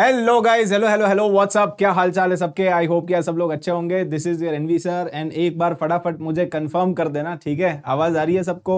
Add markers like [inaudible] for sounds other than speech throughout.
Hello guys hello hello hello what's up क्या हाल चाल है सबके आई होप क्या सब लोग अच्छे होंगे this is your NV sir and एक बार फटाफट मुझे कंफर्म कर देना ठीक है आवाज आ रही है सबको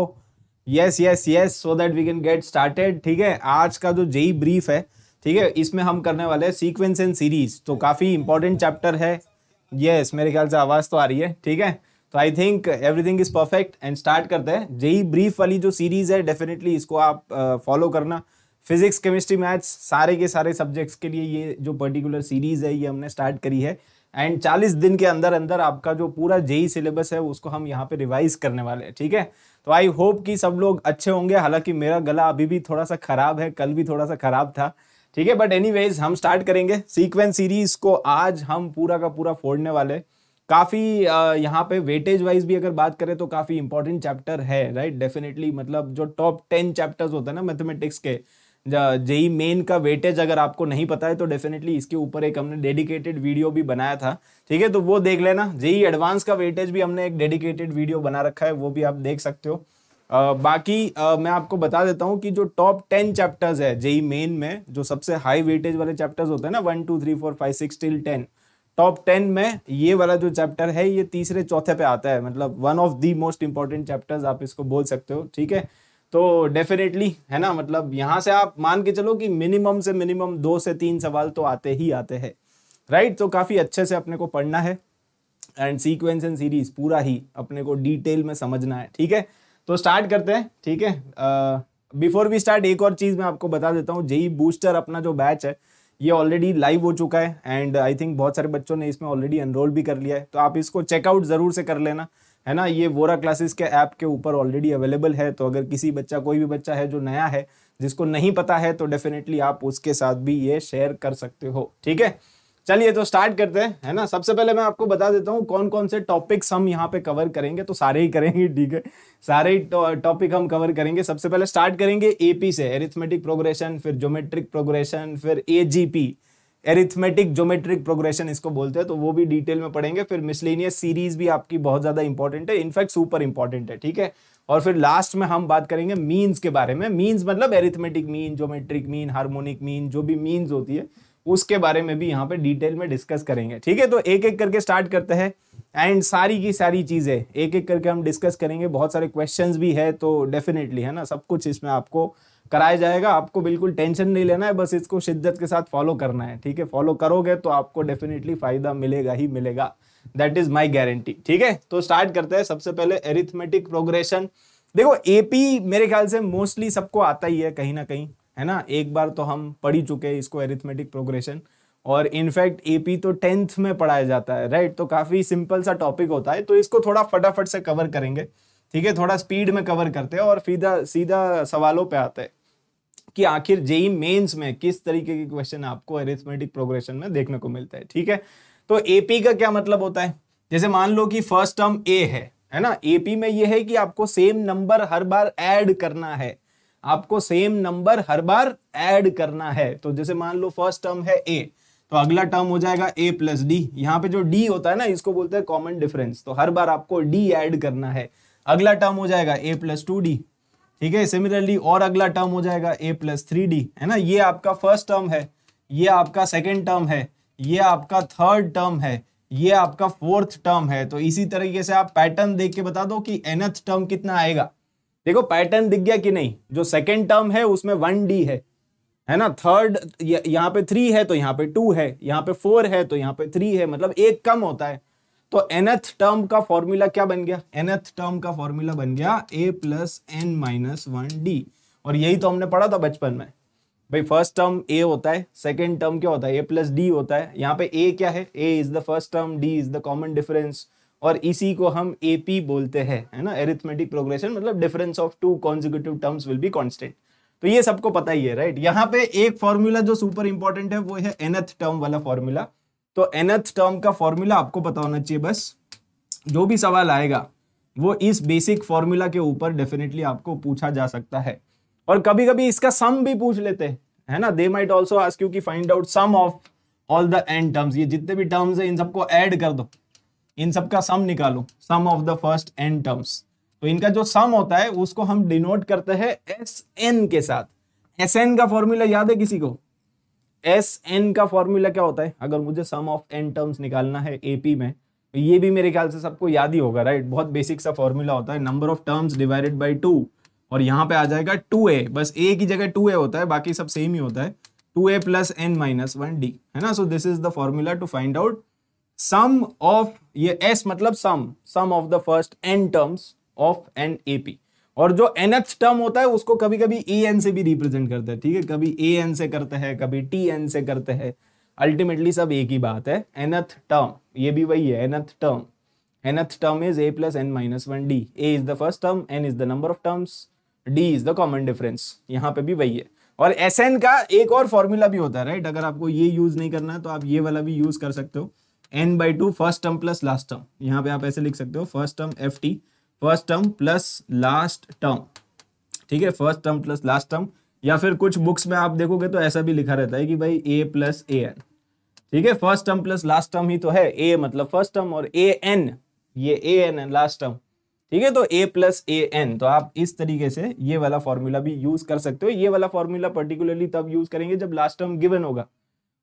yes yes yes so that we can get started ठीक है आज का जो जेई ब्रीफ है ठीक है इसमें हम करने वाले हैं सीक्वेंस एंड सीरीज तो काफी इंपॉर्टेंट चैप्टर है यस yes, मेरे ख्याल से आवाज तो आ रही है ठीक है तो I think everything is perfect and start करते हैं जेई ब्रीफ वाली जो सीरीज है डेफिनेटली इसको आप फॉलो uh, करना फिजिक्स केमिस्ट्री मैथ्स सारे के सारे सब्जेक्ट्स के लिए ये जो पर्टिकुलर सीरीज है ये हमने स्टार्ट करी है एंड 40 दिन के अंदर अंदर आपका जो पूरा जेई सिलेबस है उसको हम यहाँ पे रिवाइज करने वाले हैं ठीक है तो आई होप कि सब लोग अच्छे होंगे हालांकि मेरा गला अभी भी थोड़ा सा खराब है कल भी थोड़ा सा खराब था ठीक है बट एनीवेज हम स्टार्ट करेंगे सीक्वेंस सीरीज को आज हम पूरा का पूरा फोड़ने वाले काफ़ी यहाँ पे वेटेज वाइज भी अगर बात करें तो काफ़ी इंपॉर्टेंट चैप्टर है राइट right? डेफिनेटली मतलब जो टॉप टेन चैप्टर्स होते हैं ना मैथमेटिक्स के जेई मेन का वेटेज अगर आपको नहीं पता है तो डेफिनेटली इसके ऊपर एक हमने डेडिकेटेड वीडियो भी बनाया था ठीक है तो वो देख लेना जेई एडवांस का वेटेज भी हमने एक डेडिकेटेड वीडियो बना रखा है वो भी आप देख सकते हो आ, बाकी आ, मैं आपको बता देता हूँ कि जो टॉप टेन चैप्टर्स है जेई मेन में जो सबसे हाई वेटेज वाले चैप्टर्स होते हैं ना one two three four five six till ten top ten में ये वाला जो चैप्टर है ये तीसरे चौथे पे आता है मतलब one of the most important chapters आप इसको बोल सकते हो ठीक है तो डेफिनेटली है ना मतलब यहां से आप मान के चलो कि मिनिमम से मिनिमम दो से तीन सवाल तो आते ही आते हैं राइट right? तो काफ़ी अच्छे से अपने को पढ़ना है एंड सीक्वेंस एंड सीरीज पूरा ही अपने को डिटेल में समझना है ठीक है तो स्टार्ट करते हैं ठीक है बिफोर वी स्टार्ट एक और चीज़ मैं आपको बता देता हूँ जेई बूस्टर अपना जो बैच है ये ऑलरेडी लाइव हो चुका है एंड आई थिंक बहुत सारे बच्चों ने इसमें ऑलरेडी एनरोल भी कर लिया है तो आप इसको चेकआउट ज़रूर से कर लेना है ना ये वोरा क्लासेस के ऐप के ऊपर ऑलरेडी अवेलेबल है तो अगर किसी बच्चा कोई भी बच्चा है जो नया है जिसको नहीं पता है तो डेफिनेटली आप उसके साथ भी ये शेयर कर सकते हो ठीक है चलिए तो स्टार्ट करते हैं है ना सबसे पहले मैं आपको बता देता हूँ कौन कौन से टॉपिक्स हम यहाँ पे कवर करेंगे तो सारे ही करेंगे ठीक है सारे ही टॉपिक हम कवर करेंगे सबसे पहले स्टार्ट करेंगे एपी से एरिथमेटिक प्रोग्रेशन फिर ज्योमेट्रिक प्रोग्रेशन फिर एजीपी एरिथमेटिक जोमेट्रिक प्रोग्रेशन इसको बोलते हैं तो वो भी डिटेल में पढ़ेंगे फिर मिसलेनियस सीरीज भी आपकी बहुत ज़्यादा इंपॉर्टेंट है इनफैक्ट सुपर इंपॉर्टेंट है ठीक है और फिर लास्ट में हम बात करेंगे मीन्स के बारे में मीन्स मतलब arithmetic mean geometric mean harmonic mean जो भी मीन्स होती है उसके बारे में भी यहाँ पे डिटेल में डिस्कस करेंगे ठीक है तो एक एक करके स्टार्ट करते हैं एंड सारी की सारी चीज़ें एक एक करके हम डिस्कस करेंगे बहुत सारे क्वेश्चंस भी है तो डेफिनेटली है ना सब कुछ इसमें आपको कराया जाएगा आपको बिल्कुल टेंशन नहीं लेना है बस इसको शिद्दत के साथ फॉलो करना है ठीक है फॉलो करोगे तो आपको डेफिनेटली फायदा मिलेगा ही मिलेगा दैट इज माई गारंटी ठीक है तो स्टार्ट करते हैं सबसे पहले एरिथमेटिक प्रोग्रेशन देखो एपी मेरे ख्याल से मोस्टली सबको आता ही है कहीं ना कहीं है ना एक बार तो हम पढ़ ही चुके हैं इसको एरिथमेटिक प्रोग्रेशन और इनफैक्ट एपी तो टेंथ में पढ़ाया जाता है राइट तो काफ़ी सिंपल सा टॉपिक होता है तो इसको थोड़ा फटाफट से कवर करेंगे ठीक है थोड़ा स्पीड में कवर करते हैं और सीधा सीधा सवालों पे आते हैं कि आखिर जेई मेंस में किस तरीके के क्वेश्चन आपको अरिथमेटिक प्रोग्रेशन में देखने को मिलता है ठीक है तो एपी का क्या मतलब होता है जैसे मान लो कि फर्स्ट टर्म ए है है ना एपी में यह है कि आपको सेम नंबर हर बार एड करना है आपको सेम नंबर हर बार एड करना है तो जैसे मान लो फर्स्ट टर्म है ए तो अगला टर्म हो जाएगा ए प्लस डी यहाँ पे जो डी होता है ना इसको बोलते हैं कॉमन डिफरेंस तो हर बार आपको डी ऐड करना है अगला टर्म हो जाएगा ए प्लस टू डी ठीक है सिमिलरली और अगला टर्म हो जाएगा ए प्लस थ्री डी है ना ये आपका फर्स्ट टर्म है ये आपका सेकेंड टर्म है ये आपका थर्ड टर्म है ये आपका फोर्थ टर्म है तो इसी तरीके से आप पैटर्न देख के बता दो कि एनथ टर्म कितना आएगा देखो पैटर्न दिख गया कि नहीं जो सेकेंड टर्म है उसमें वन डी है है ना थर्ड यहाँ पे थ्री है तो यहाँ पे टू है यहाँ पे फोर है तो यहाँ पे थ्री है मतलब एक कम होता है तो एनथ टर्म का फॉर्मूला क्या बन गया एनथ टर्म का फॉर्मूला बन गया a plus N minus one d और यही तो हमने पढ़ा था बचपन में भाई फर्स्ट टर्म ए होता है सेकेंड टर्म क्या होता है ए प्लस डी होता है यहाँ पे ए क्या है ए is the first term d is the common difference और इसी को हम ए पी बोलते हैं है ना एरिथमेटिक प्रोग्रेशन मतलब difference of two consecutive terms will be constant तो ये सबको पता ही है राइट यहाँ पे एक फॉर्मूला जो सुपर इंपॉर्टेंट है वो है एनथ टर्म वाला फॉर्मूला तो एनथ टर्म का फॉर्मूला आपको पता होना चाहिए बस जो भी सवाल आएगा वो इस बेसिक फॉर्मूला के ऊपर डेफिनेटली आपको पूछा जा सकता है और कभी कभी इसका सम भी पूछ लेते हैं है ना they might also ask you की find out sum of all the n terms ये जितने भी टर्म्स है इन सबको एड कर दो इन सबका सम निकालो sum of the first N terms तो इनका जो सम होता है उसको हम डिनोट करते हैं एस एन के साथ एस एन का फॉर्मूला याद है किसी को एस एन का फॉर्मूला क्या होता है अगर मुझे सम ऑफ एन टर्म्स निकालना है एपी में तो ये भी मेरे ख्याल से सबको याद ही होगा राइट बहुत बेसिक सा फॉर्मूला होता है number of terms divided by two और यहाँ पे आ जाएगा टू ए बस ए की जगह टू ए होता है बाकी सब सेम ही होता है टू ए plus N minus one d है ना so this is the formula to find out sum of ये एस मतलब sum sum of the first N terms of an A P और जो एन एच टर्म होता है उसको कभी कभी ए एन से भी रिप्रेजेंट करते हैं ठीक है कभी ए एन से करते हैं कभी टी एन से करते हैं अल्टीमेटली सब एक ही बात है एनथ टर्म ये भी वही है nth term nth term is a plus N minus one d a is the first term n is the number of terms d is the common difference यहाँ पे भी वही है और एस एन का एक और फॉर्मूला भी होता है राइट अगर आपको ये यूज नहीं करना है तो आप ये वाला भी यूज कर सकते हो n by two first term plus last term यहाँ पे आप ऐसे लिख सकते हो first term F T first term plus last term ठीक है first term plus last term या फिर कुछ बुक्स में आप देखोगे तो ऐसा भी लिखा रहता है कि भाई ए प्लस ए एन ठीक है first term plus last term ही तो है ए मतलब फर्स्ट टर्म और ए एन ये a n n last term ठीक है तो ए प्लस ए एन तो आप इस तरीके से ये वाला फॉर्मूला भी यूज कर सकते हो ये वाला फॉर्मूला पर्टिकुलरली तब यूज करेंगे जब लास्ट टर्म गिवन होगा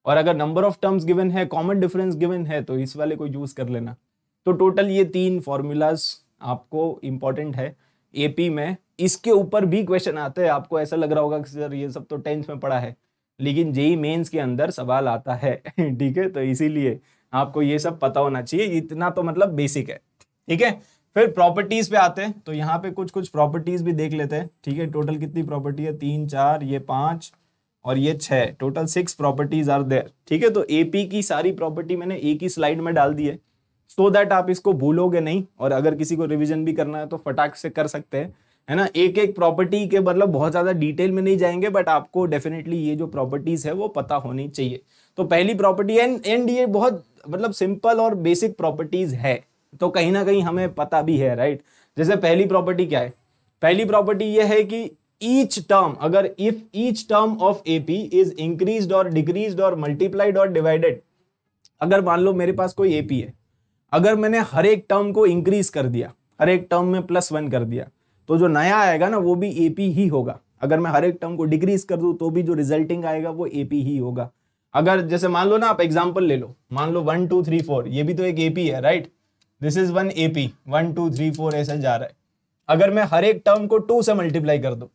और अगर नंबर ऑफ टर्म्स गिवन है कॉमन डिफरेंस गिवन है तो इस वाले को यूज कर लेना तो टोटल ये तीन फॉर्मूलाज आपको इम्पोर्टेंट है एपी में इसके ऊपर भी क्वेश्चन आते हैं आपको ऐसा लग रहा होगा कि सर ये सब तो टेंथ में पढ़ा है लेकिन जेई मेंस e के अंदर सवाल आता है [laughs] ठीक है तो इसीलिए आपको ये सब पता होना चाहिए इतना तो मतलब बेसिक है ठीक है फिर प्रॉपर्टीज पे आते हैं तो यहाँ पे कुछ कुछ प्रॉपर्टीज भी देख लेते हैं ठीक है टोटल कितनी प्रॉपर्टी है तीन चार ये पाँच और ये छः total six properties are there ठीक है तो एपी की सारी प्रॉपर्टी मैंने एक ही स्लाइड में डाल दी है सो so दैट आप इसको भूलोगे नहीं और अगर किसी को रिविजन भी करना है तो फटाक से कर सकते हैं है ना एक एक प्रॉपर्टी के मतलब बहुत ज़्यादा डिटेल में नहीं जाएंगे बट आपको डेफिनेटली ये जो प्रॉपर्टीज़ है वो पता होनी चाहिए तो पहली प्रॉपर्टी एंड एंड ये बहुत मतलब सिंपल और बेसिक प्रॉपर्टीज़ है तो कहीं ना कहीं हमें पता भी है राइट जैसे पहली प्रॉपर्टी क्या है पहली प्रॉपर्टी ये है कि ईच टर्म अगर if each term of A P is increase और डिक्रीज और मल्टीप्लाइड और डिवाइडेड अगर मान लो मेरे पास कोई ए पी है अगर मैंने हर एक टर्म को इंक्रीज कर दिया हर एक टर्म में प्लस वन कर दिया तो जो नया आएगा ना वो भी ए ही होगा अगर मैं हर एक टर्म को डिक्रीज कर दू तो भी जो रिजल्टिंग आएगा वो ए ही होगा अगर जैसे मान लो ना आप एग्जाम्पल ले लो मान लो वन टू थ्री फोर ये भी तो एक ए है right this is one A P one two three four ऐसा जा रहा है अगर मैं हर एक टर्म को टू से मल्टीप्लाई कर दो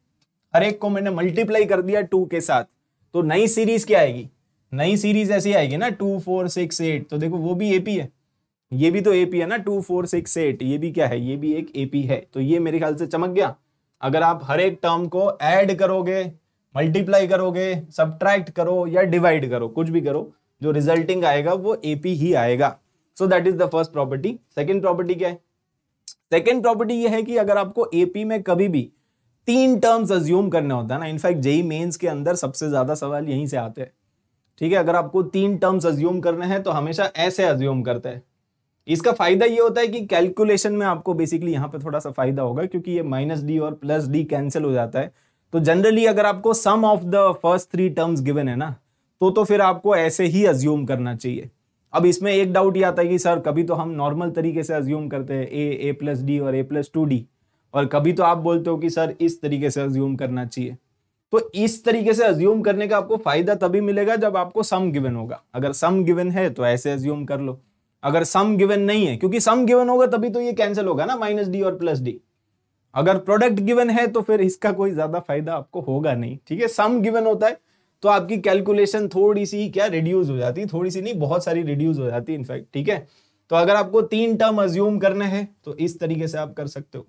हर एक को मैंने मल्टीप्लाई कर दिया टू के साथ तो नई सीरीज क्या आएगी नई सीरीज ऐसी आएगी ना टू फोर सिक्स एट तो देखो वो भी एपी है ये भी तो एपी है ना टू फोर सिक्स एट ये भी क्या है ये भी एक एपी है तो ये मेरे ख्याल से चमक गया अगर आप हर एक टर्म को ऐड करोगे मल्टीप्लाई करोगे सब्ट्रैक्ट करो या डिवाइड करो कुछ भी करो जो रिजल्टिंग आएगा वो एपी ही आएगा so that is the first property second property क्या है सेकेंड प्रॉपर्टी ये है कि अगर आपको एपी में कभी भी तीन टर्म्स अज्यूम करने होता है ना इनफैक्ट जेई मेन्स के अंदर सबसे ज्यादा सवाल यहीं से आते हैं ठीक है अगर आपको तीन टर्म्स अज्यूम करने हैं तो हमेशा ऐसे अज्यूम करते हैं इसका फायदा ये होता है कि कैलकुलेशन में आपको बेसिकली यहाँ पे थोड़ा सा फायदा होगा क्योंकि ये माइनस डी और प्लस डी कैंसिल हो जाता है तो जनरली अगर आपको sum of the first three terms given है ना तो तो फिर आपको ऐसे ही अज्यूम करना चाहिए अब इसमें एक डाउट ये आता है कि सर कभी तो हम नॉर्मल तरीके से अज्यूम करते हैं ए ए प्लस डी और ए प्लस टू डी और कभी तो आप बोलते हो कि सर इस तरीके से अज्यूम करना चाहिए तो इस तरीके से अज्यूम करने का आपको फायदा तभी मिलेगा जब आपको सम गिवन होगा अगर सम गिवन है तो ऐसे अज्यूम कर लो अगर सम गिवन नहीं है क्योंकि सम गिवन होगा तभी तो ये कैंसिल होगा ना माइनस डी और प्लस डी अगर प्रोडक्ट गिवन है तो फिर इसका कोई ज्यादा फायदा आपको होगा नहीं ठीक है सम गिवन होता है तो आपकी कैलकुलेशन थोड़ी सी क्या रिड्यूस हो जाती है थोड़ी सी नहीं बहुत सारी रिड्यूस हो जाती है इनफैक्ट ठीक है तो अगर आपको तीन टर्म अज्यूम करने हैं तो इस तरीके से आप कर सकते हो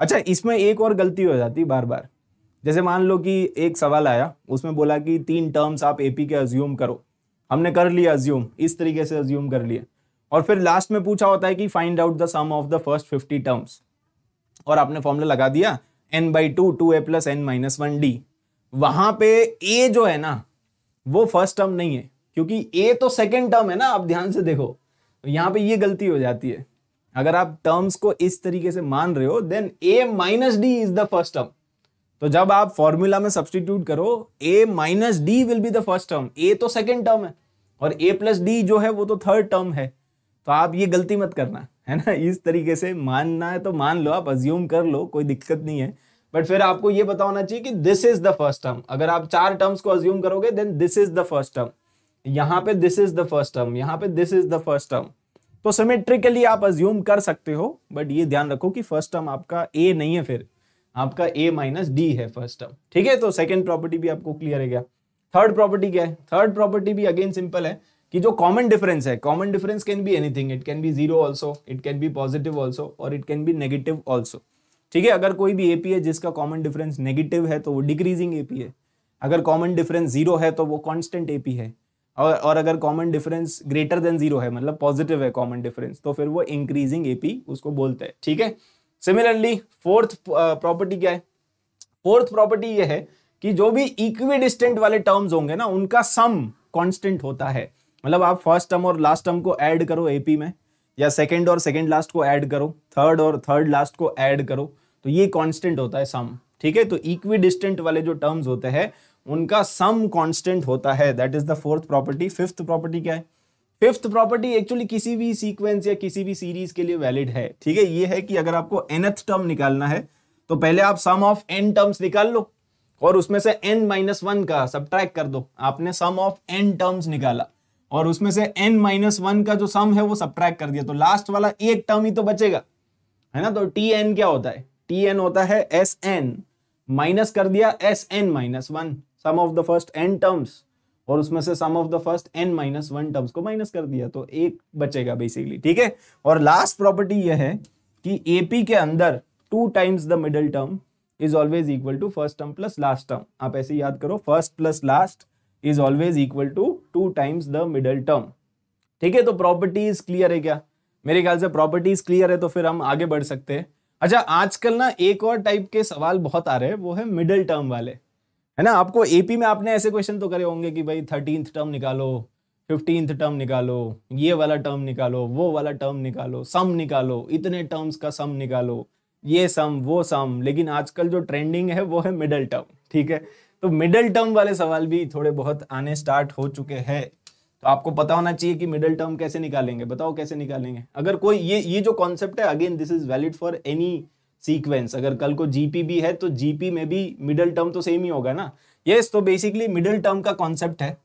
अच्छा इसमें एक और गलती हो जाती बार बार जैसे मान लो कि एक सवाल आया उसमें बोला कि तीन टर्म्स आप एपी के अज्यूम करो हमने कर लिया अज्यूम इस तरीके से अज्यूम कर लिया और फिर लास्ट में पूछा होता है कि find out the sum of the first fifty terms और आपने फॉर्मूला लगा दिया n by two two A plus N minus one d वहां पे ए जो है ना वो फर्स्ट टर्म नहीं है क्योंकि ए तो सेकेंड टर्म है ना आप ध्यान से देखो तो यहाँ पे ये गलती हो जाती है अगर आप टर्म्स को इस तरीके से मान रहे हो then a minus d is the first term तो जब आप फॉर्मूला में सब्सटीट्यूट करो a minus d will be the first term a तो सेकेंड टर्म है और ए प्लस डी जो है वो तो थर्ड टर्म है तो आप ये गलती मत करना है ना इस तरीके से मानना है तो मान लो आप अज्यूम कर लो कोई दिक्कत नहीं है बट फिर आपको ये बता होना चाहिए कि this is the first term अगर आप चार टर्म्स को अज्यूम करोगे then this is the first term यहाँ पे this is the first term यहाँ पे this is the first term तो सिमेट्रिकली आप अज्यूम कर सकते हो बट ये ध्यान रखो कि फर्स्ट टर्म आपका ए नहीं है फिर आपका ए माइनस डी है फर्स्ट टर्म ठीक है तो सेकेंड प्रॉपर्टी भी आपको क्लियर है क्या थर्ड प्रॉपर्टी क्या है थर्ड प्रॉपर्टी भी अगेन सिंपल है कि जो कॉमन डिफरेंस है common difference can be anything it can be zero also it can be positive also और it can be negative also ठीक है अगर कोई भी एपी है जिसका कॉमन डिफरेंस नेगेटिव है तो वो डिक्रीजिंग एपी है अगर कॉमन डिफरेंस जीरो है तो वो कॉन्स्टेंट एपी है और और अगर common difference greater than zero है मतलब पॉजिटिव है कॉमन डिफरेंस तो फिर वो इंक्रीजिंग एपी उसको बोलते हैं ठीक है सिमिलरली फोर्थ प्रॉपर्टी क्या है फोर्थ प्रॉपर्टी ये है कि जो भी इक्वी डिस्टेंट वाले टर्म्स होंगे ना उनका सम कॉन्स्टेंट होता है मतलब आप फर्स्ट टर्म और लास्ट टर्म को ऐड करो एपी में या सेकेंड और सेकेंड लास्ट को ऐड करो थर्ड और थर्ड लास्ट को ऐड करो तो ये कांस्टेंट होता है सम ठीक है तो इक्वी डिस्टेंट वाले जो टर्म्स होते हैं उनका सम कांस्टेंट होता है that is the fourth property fifth property क्या है फिफ्थ प्रॉपर्टी एक्चुअली किसी भी सीक्वेंस या किसी भी सीरीज के लिए वैलिड है ठीक है ये है कि अगर आपको एनथ टर्म निकालना है तो पहले आप सम ऑफ एन टर्म्स निकाल लो और उसमें से एन माइनस वन का सब्ट्रैक्ट कर दो आपने सम ऑफ एन टर्म्स निकाला और उसमें से एन माइनस वन का जो सम है वो सब कर दिया तो लास्ट वाला एक टर्म ही तो बचेगा है ना तो टी एन क्या होता है टी एन होता है एस एन माइनस कर दिया S n minus one sum of the first N terms और उसमें से sum of the first n minus one terms को माइनस कर दिया तो एक बचेगा बेसिकली ठीक है और लास्ट प्रॉपर्टी यह है कि एपी के अंदर two times the middle term is always equal to first term plus last term आप ऐसे याद करो first plus last is always equal to two times the middle term ठीक है तो प्रॉपर्टीज क्लियर है क्या मेरे ख्याल से प्रॉपर्टीज क्लियर है तो फिर हम आगे बढ़ सकते हैं अच्छा आजकल ना एक और टाइप के सवाल बहुत आ रहे हैं वो है मिडिल टर्म वाले है ना आपको एपी में आपने ऐसे क्वेश्चन तो करे होंगे कि भाई थर्टींथ टर्म निकालो फिफ्टींथ टर्म निकालो ये वाला टर्म निकालो वो वाला टर्म निकालो सम निकालो इतने टर्म्स का सम निकालो ये सम वो सम लेकिन आजकल जो ट्रेंडिंग है वो है मिडल टर्म ठीक है तो मिडल टर्म वाले सवाल भी थोड़े बहुत आने स्टार्ट हो चुके हैं तो आपको पता होना चाहिए कि मिडल टर्म कैसे निकालेंगे बताओ कैसे निकालेंगे अगर कोई ये ये जो कॉन्सेप्ट है again this is valid for any sequence अगर कल को जीपी भी है तो जीपी में भी मिडिल टर्म तो सेम ही होगा ना यस yes, तो बेसिकली मिडिल टर्म का कॉन्सेप्ट है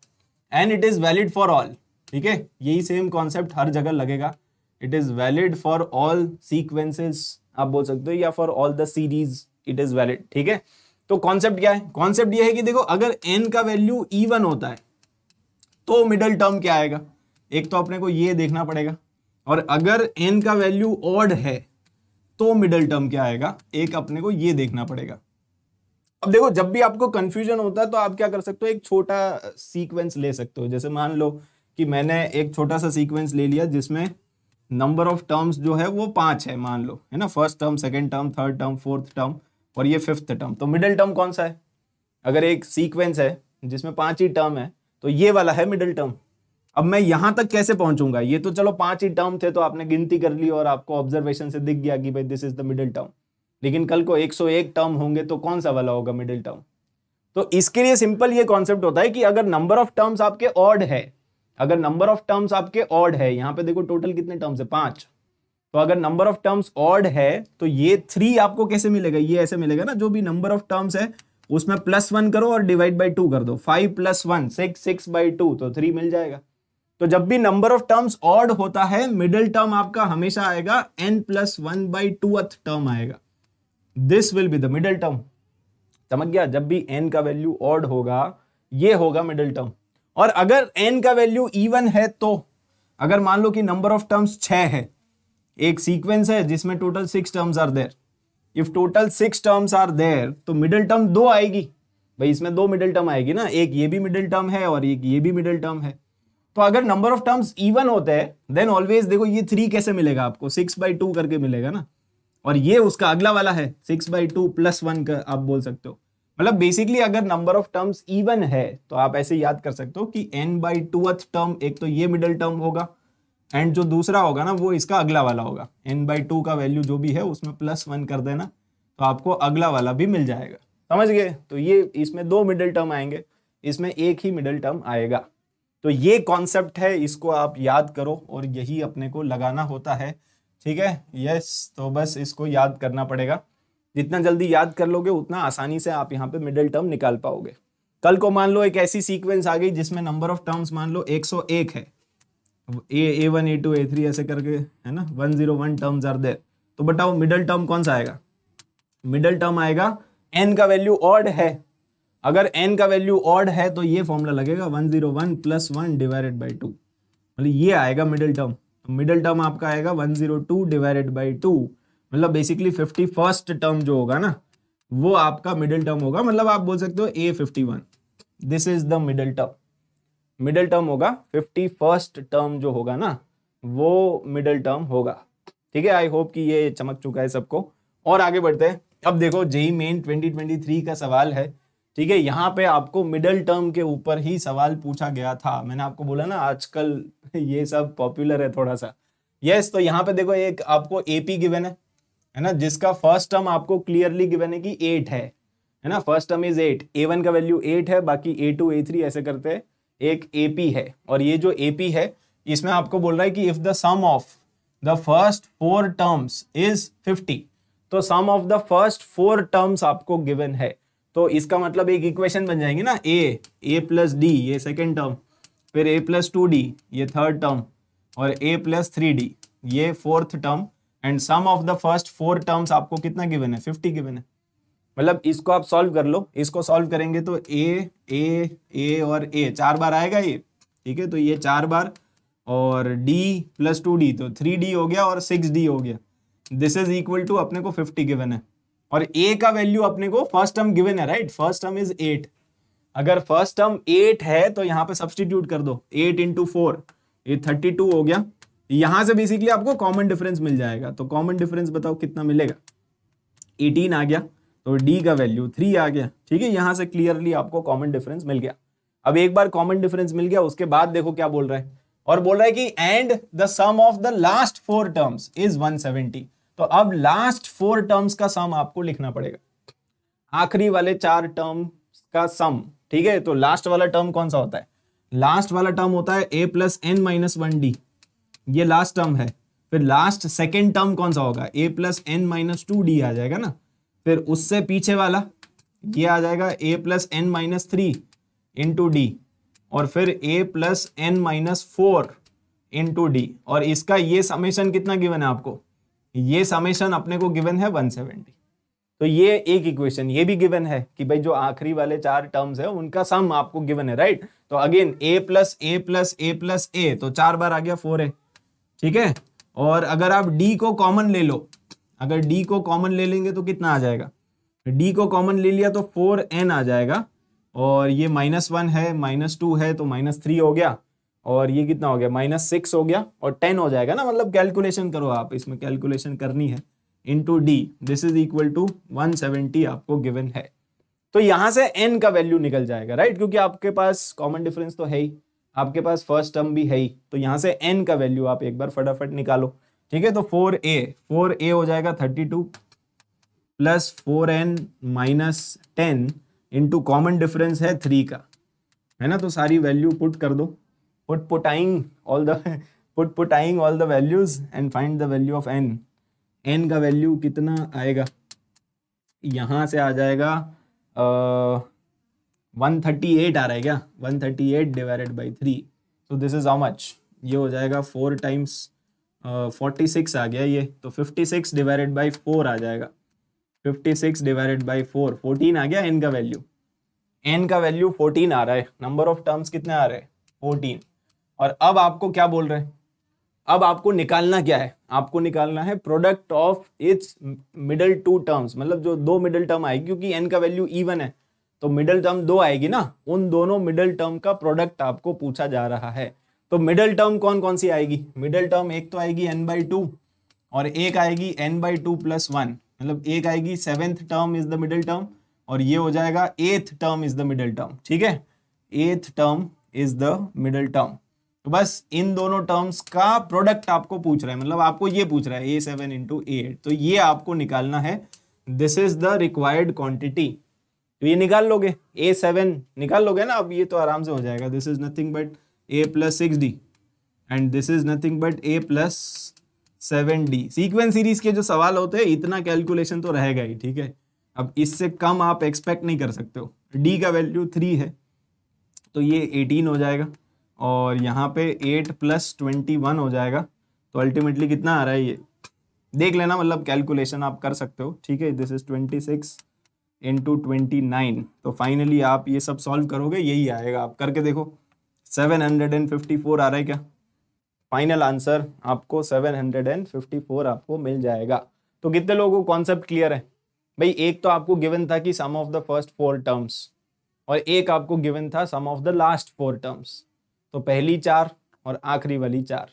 and it is valid for all ठीक है यही सेम कॉन्सेप्ट हर जगह लगेगा it is valid for all sequences आप बोल सकते हो या for all the series it is valid ठीक है तो कॉन्सेप्ट क्या है कॉन्सेप्ट यह है कि देखो अगर एन का वैल्यू वन होता है तो मिडल टर्म क्या आएगा एक तो अपने को यह देखना पड़ेगा और अगर एन का वैल्यू ऑड है तो मिडल टर्म क्या आएगा एक अपने को यह देखना पड़ेगा अब देखो जब भी आपको कंफ्यूजन होता है तो आप क्या कर सकते हो एक छोटा सीक्वेंस ले सकते हो जैसे मान लो कि मैंने एक छोटा सा सीक्वेंस ले लिया जिसमें नंबर ऑफ टर्म्स जो है वो पांच है मान लो है ना first term second term third term fourth term और ये फिफ्थ टर्म तो मिडिल टर्म कौन सा है अगर एक सीक्वेंस है जिसमें पांच ही टर्म है तो ये वाला है मिडिल टर्म अब मैं यहां तक कैसे पहुंचूंगा ये तो चलो पांच ही टर्म थे तो आपने गिनती कर ली और आपको ऑब्जर्वेशन से दिख गया कि भाई this is the middle term लेकिन कल को 101 टर्म होंगे तो कौन सा वाला होगा मिडिल टर्म तो इसके लिए सिंपल ये कॉन्सेप्ट होता है कि अगर नंबर ऑफ टर्म्स आपके ऑड है अगर नंबर ऑफ टर्म्स आपके ऑड है यहाँ पे देखो टोटल कितने टर्म्स है पांच तो अगर नंबर ऑफ टर्म्स ऑड है तो ये थ्री आपको कैसे मिलेगा ये ऐसे मिलेगा ना जो भी नंबर ऑफ टर्म्स है उसमें प्लस वन करो और डिवाइड बाई टू कर दो five plus one six six by two तो थ्री मिल जाएगा तो जब भी नंबर ऑफ टर्म्स ऑड होता है मिडिल टर्म आपका हमेशा आएगा n plus one by two term आएगा this will be the middle term समझ गया जब भी एन का वैल्यू ऑड होगा ये होगा मिडिल टर्म और अगर एन का वैल्यू इवन है तो अगर मान लो कि नंबर ऑफ टर्म्स छह है एक सीक्वेंस है जिसमें total six terms are there if total six terms are there तो मिडिल टर्म दो आएगी भाई इसमें दो मिडिल टर्म आएगी ना एक ये भी मिडिल टर्म है और एक ये भी मिडिल टर्म है तो अगर नंबर ऑफ टर्म्स इवन होते हैं देन ऑलवेज देखो ये थ्री कैसे मिलेगा आपको सिक्स बाई टू करके मिलेगा ना और ये उसका अगला वाला है six by two plus one का आप बोल सकते हो मतलब बेसिकली अगर नंबर ऑफ टर्म्स इवन है तो आप ऐसे याद कर सकते हो कि एन बाई टूअथ टर्म एक तो ये मिडिल टर्म होगा एंड जो दूसरा होगा ना वो इसका अगला वाला होगा एन बाई टू का वैल्यू जो भी है उसमें प्लस वन कर देना तो आपको अगला वाला भी मिल जाएगा समझ गए तो ये इसमें दो मिडिल टर्म आएंगे इसमें एक ही मिडिल टर्म आएगा तो ये कॉन्सेप्ट है इसको आप याद करो और यही अपने को लगाना होता है ठीक है यस तो बस इसको याद करना पड़ेगा जितना जल्दी याद कर लोगे उतना आसानी से आप यहाँ पे मिडिल टर्म निकाल पाओगे कल को मान लो एक ऐसी सीक्वेंस आ गई जिसमें नंबर ऑफ टर्म्स मान लो 101 है a a one A two A three ऐसे करके है ना one zero one terms are there तो बताओ मिडल टर्म कौन सा आएगा मिडल टर्म आएगा एन का वैल्यू ऑड है अगर एन का वैल्यू ऑड है तो ये फॉर्मूला लगेगा one zero one plus one divided by two मतलब ये आएगा मिडिल टर्म मिडिल टर्म आपका आएगा one zero two divided by two मतलब बेसिकली फिफ्टी फर्स्ट टर्म जो होगा ना वो आपका मिडिल टर्म होगा मतलब आप बोल सकते हो a fifty one this is the middle term middle term होगा फिफ्टी फर्स्ट टर्म जो होगा ना वो मिडल टर्म होगा ठीक है आई होप कि ये चमक चुका है सबको और आगे बढ़ते हैं अब देखो जेई मेन 2023 का सवाल है ठीक है यहाँ पे आपको मिडल टर्म के ऊपर ही सवाल पूछा गया था मैंने आपको बोला ना आजकल [laughs] ये सब पॉपुलर है थोड़ा सा यस yes, तो यहाँ पे देखो एक आपको एपी गिवन है है ना जिसका फर्स्ट टर्म आपको क्लियरली गिवन है कि एट है है ना first term is eight a one का वैल्यू एट है बाकी ए टू ए थ्री ऐसे करते हैं एक एपी है और ये जो एपी है इसमें आपको बोल रहा है कि if the sum of the first four terms is 50 तो sum of the first four terms आपको गिवन है तो इसका मतलब एक इक्वेशन बन जाएंगे ना ए ए प्लस डी ये सेकेंड टर्म फिर ए प्लस टू डी ये थर्ड टर्म और ए प्लस थ्री डी ये fourth term and sum of the first four terms आपको कितना गिवन है फिफ्टी गिवन है मतलब इसको आप सॉल्व कर लो इसको सॉल्व करेंगे तो ए ए ए और ए चार बार आएगा ये ठीक है तो ये चार बार और डी प्लस टू डी तो थ्री डी हो गया और सिक्स डी हो गया दिस इज इक्वल टू अपने को फिफ्टी गिवन है और ए का वैल्यू अपने को फर्स्ट टर्म गिवन है right first term is eight अगर फर्स्ट टर्म एट है तो यहाँ पे सब्सटीट्यूट कर दो एट इंटू फोर ये थर्टी टू हो गया यहां से बेसिकली आपको कॉमन डिफरेंस मिल जाएगा तो कॉमन डिफरेंस बताओ कितना मिलेगा एटीन आ गया तो डी का वैल्यू थ्री आ गया ठीक है यहां से क्लियरली आपको कॉमन डिफरेंस मिल गया अब एक बार कॉमन डिफरेंस मिल गया उसके बाद देखो क्या बोल रहा है और बोल रहा है कि and the sum of the last four terms is 170 तो अब लास्ट फोर टर्म्स का सम आपको लिखना पड़ेगा आखिरी वाले चार टर्म का सम ठीक है तो लास्ट वाला टर्म कौन सा होता है लास्ट वाला टर्म होता है ए plus N minus one d ये लास्ट टर्म है फिर लास्ट सेकेंड टर्म कौन सा होगा a plus N minus two d आ जाएगा ना फिर उससे पीछे वाला ये आ जाएगा a plus N minus three into d और फिर a plus N minus four into d और इसका ये समेशन कितना गिवन है आपको ये समेशन अपने को गिवन है 170 तो ये एक इक्वेशन ये भी गिवन है कि भाई जो आखिरी वाले चार टर्म्स है उनका सम आपको गिवन है राइट तो again a plus a plus a plus a तो चार बार आ गया फोर ए ठीक है और अगर आप डी को कॉमन ले लो अगर डी को कॉमन ले लेंगे तो कितना आ जाएगा डी को कॉमन ले लिया तो फोर एन आ जाएगा और ये माइनस वन है माइनस टू है तो माइनस थ्री हो गया और ये कितना हो गया माइनस सिक्स हो गया और टेन हो जाएगा ना मतलब कैलकुलेशन करो आप इसमें कैलकुलेशन करनी है into d this is equal to one seventy आपको गिवन है तो यहाँ से एन का वैल्यू निकल जाएगा राइट क्योंकि आपके पास कॉमन डिफरेंस तो है ही आपके पास फर्स्ट टर्म भी है ही तो यहाँ से एन का वैल्यू आप एक बार फटाफट निकालो ठीक है तो फोर ए फोर ए हो जाएगा thirty two plus four n minus ten into common difference है थ्री का है ना तो सारी वैल्यू पुट कर दो put putting all the put putting all the values and find the value of n n का वैल्यू कितना आएगा यहाँ से आ जाएगा वन थर्टी एट आ रहा है क्या one thirty eight divided by three so this is how much ये हो जाएगा four times forty uh, six आ गया ये तो fifty six divided by four आ जाएगा fifty six divided by four fourteen आ गया एन का वैल्यू एन का वैल्यू फोर्टीन आ रहा है नंबर ऑफ टर्म्स कितने आ रहे हैं फोर्टीन और अब आपको क्या बोल रहे हैं अब आपको निकालना क्या है आपको निकालना है product of its middle two terms मतलब जो दो मिडल टर्म आएगी क्योंकि एन का वैल्यू इवन है तो मिडल टर्म दो आएगी ना उन दोनों मिडल टर्म का प्रोडक्ट आपको पूछा जा रहा है तो मिडल टर्म कौन कौन सी आएगी मिडल टर्म एक तो आएगी एन बाई टू और एक आएगी n by two plus one मतलब एक आएगी seventh term is the middle term और ये हो जाएगा eighth term is the middle term ठीक है eighth term is the middle term तो बस इन दोनों टर्म्स का प्रोडक्ट आपको पूछ रहा है मतलब आपको ये पूछ रहा है a seven into a eight तो ये आपको निकालना है this is the required quantity तो ये निकाल लोगे ए सेवन निकाल लोगे ना अब ये तो आराम से हो जाएगा this is nothing but a plus six d and this is nothing but a plus seven d sequence series के जो सवाल होते हैं इतना कैलकुलेशन तो रहेगा ही ठीक है अब इससे कम आप एक्सपेक्ट नहीं कर सकते हो डी का वैल्यू थ्री है तो ये एटीन हो जाएगा और यहाँ पे एट प्लस ट्वेंटी वन हो जाएगा तो अल्टीमेटली कितना आ रहा है ये देख लेना मतलब कैलकुलेशन आप कर सकते हो ठीक है this is twenty six into twenty nine तो फाइनली आप ये सब सॉल्व करोगे यही आएगा आप करके देखो seven hundred and fifty four आ रहा है क्या फाइनल आंसर आपको seven hundred and fifty four आपको मिल जाएगा तो कितने लोगों को कॉन्सेप्ट क्लियर है भाई एक तो आपको गिवन था कि sum of the first four terms और एक आपको गिवन था sum of the last four terms तो पहली चार और आखिरी वाली चार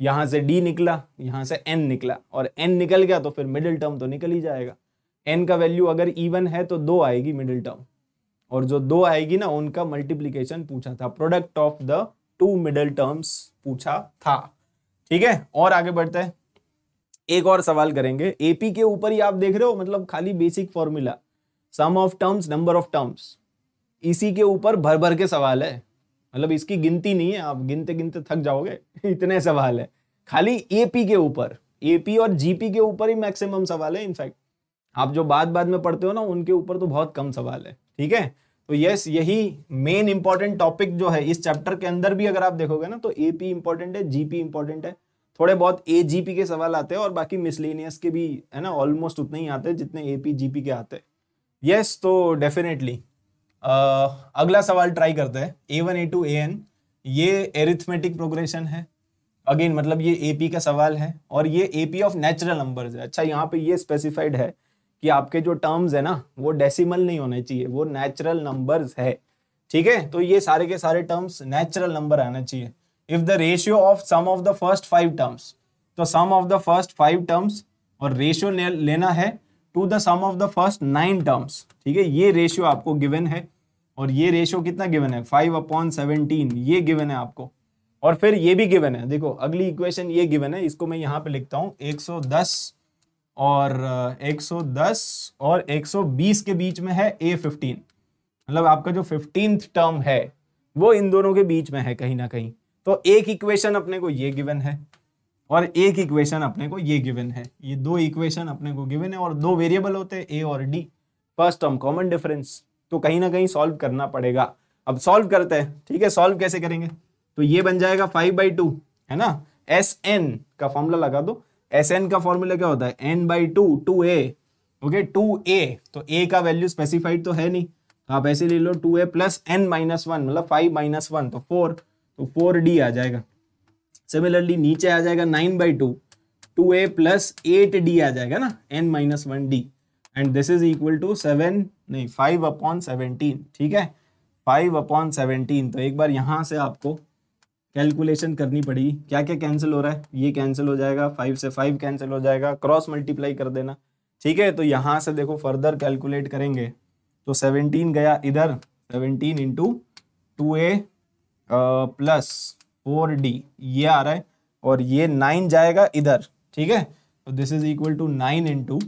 यहाँ से डी निकला यहाँ से एन निकला और एन निकल गया तो फिर मिडिल टर्म तो निकल ही जाएगा एन का वैल्यू अगर इवन है तो दो आएगी मिडिल टर्म और जो दो आएगी ना उनका मल्टीप्लीकेशन पूछा था product of the two middle terms पूछा था ठीक है और आगे बढ़ते हैं एक और सवाल करेंगे एपी के ऊपर ही आप देख रहे हो मतलब खाली basic formula sum of terms number of terms इसी के ऊपर भर भर के सवाल है मतलब इसकी गिनती नहीं है आप गिनते गिनते थक जाओगे [laughs] इतने सवाल है खाली एपी के ऊपर एपी और जीपी के ऊपर ही मैक्सिमम सवाल है इनफैक्ट आप जो बाद बाद में पढ़ते हो ना उनके ऊपर तो बहुत कम सवाल है ठीक है तो यस यही मेन इंपॉर्टेंट टॉपिक जो है इस चैप्टर के अंदर भी अगर आप देखोगे ना तो एपी इंपॉर्टेंट है जीपी इंपॉर्टेंट है थोड़े बहुत ए के सवाल आते हैं और बाकी मिसलेनियस के भी है ना ऑलमोस्ट उतने ही आते हैं जितने ए पी जीपी के आते हैं यस तो डेफिनेटली अगला सवाल ट्राई करते हैं a one A two a n ये एरिथमेटिक प्रोग्रेशन है अगेन मतलब ये ए पी का सवाल है और ये A P of natural numbers है अच्छा यहाँ पे ये स्पेसिफाइड है कि आपके जो टर्म्स है ना वो डेसिमल नहीं होने चाहिए वो नेचुरल नंबर्स है ठीक है तो ये सारे के सारे टर्म्स नेचुरल नंबर आना चाहिए if the ratio of sum of the first five terms तो sum of the first five terms और रेशियो लेना है to the sum of the first nine terms ठीक है ये रेशियो आपको गिवन है और ये रेशियो कितना गिवन है फाइव अपॉन सेवनटीन ये गिवन है आपको और फिर ये भी गिवन है देखो अगली इक्वेशन ये गिवन है इसको मैं यहाँ पे लिखता हूँ एक सौ दस और 110 और 120 के बीच में है ए फिफ्टीन मतलब आपका जो फिफ्टीन टर्म है वो इन दोनों के बीच में है कहीं ना कहीं तो एक इक्वेशन अपने को ये गिवन है और एक इक्वेशन अपने को ये गिवन है ये दो इक्वेशन अपने को गिवन है और दो वेरिएबल होते हैं ए और d first term common difference तो कहीं ना कहीं सॉल्व करना पड़ेगा अब सॉल्व करते हैं ठीक है सॉल्व कैसे करेंगे तो ये बन जाएगा फाइव बाई टू है ना एस एन का फॉर्मूला लगा दो एस एन का फॉर्मूला क्या होता है n by two two a okay two a तो ए का वैल्यू स्पेसिफाइड तो है नहीं तो आप ऐसे ले लो टू ए प्लस एन माइनस वन मतलब फाइव माइनस वन तो फोर तो फोर डी आ जाएगा सिमिलरली नीचे आ जाएगा nine by two two A plus eight d आ जाएगा ना n minus one d and this is equal to seven नहीं फाइव अपॉन सेवनटीन ठीक है फाइव अपॉन सेवनटीन तो एक बार यहां से आपको कैलकुलेशन करनी पड़ी क्या क्या कैंसिल हो रहा है ये कैंसिल हो जाएगा फाइव से फाइव कैंसिल हो जाएगा क्रॉस मल्टीप्लाई कर देना ठीक है तो यहाँ से देखो फर्दर कैलकुलेट करेंगे तो सेवनटीन गया इधर सेवनटीन इंटू टू ए प्लस फोर डी ये आ रहा है और ये नाइन जाएगा इधर ठीक है तो this is equal to nine into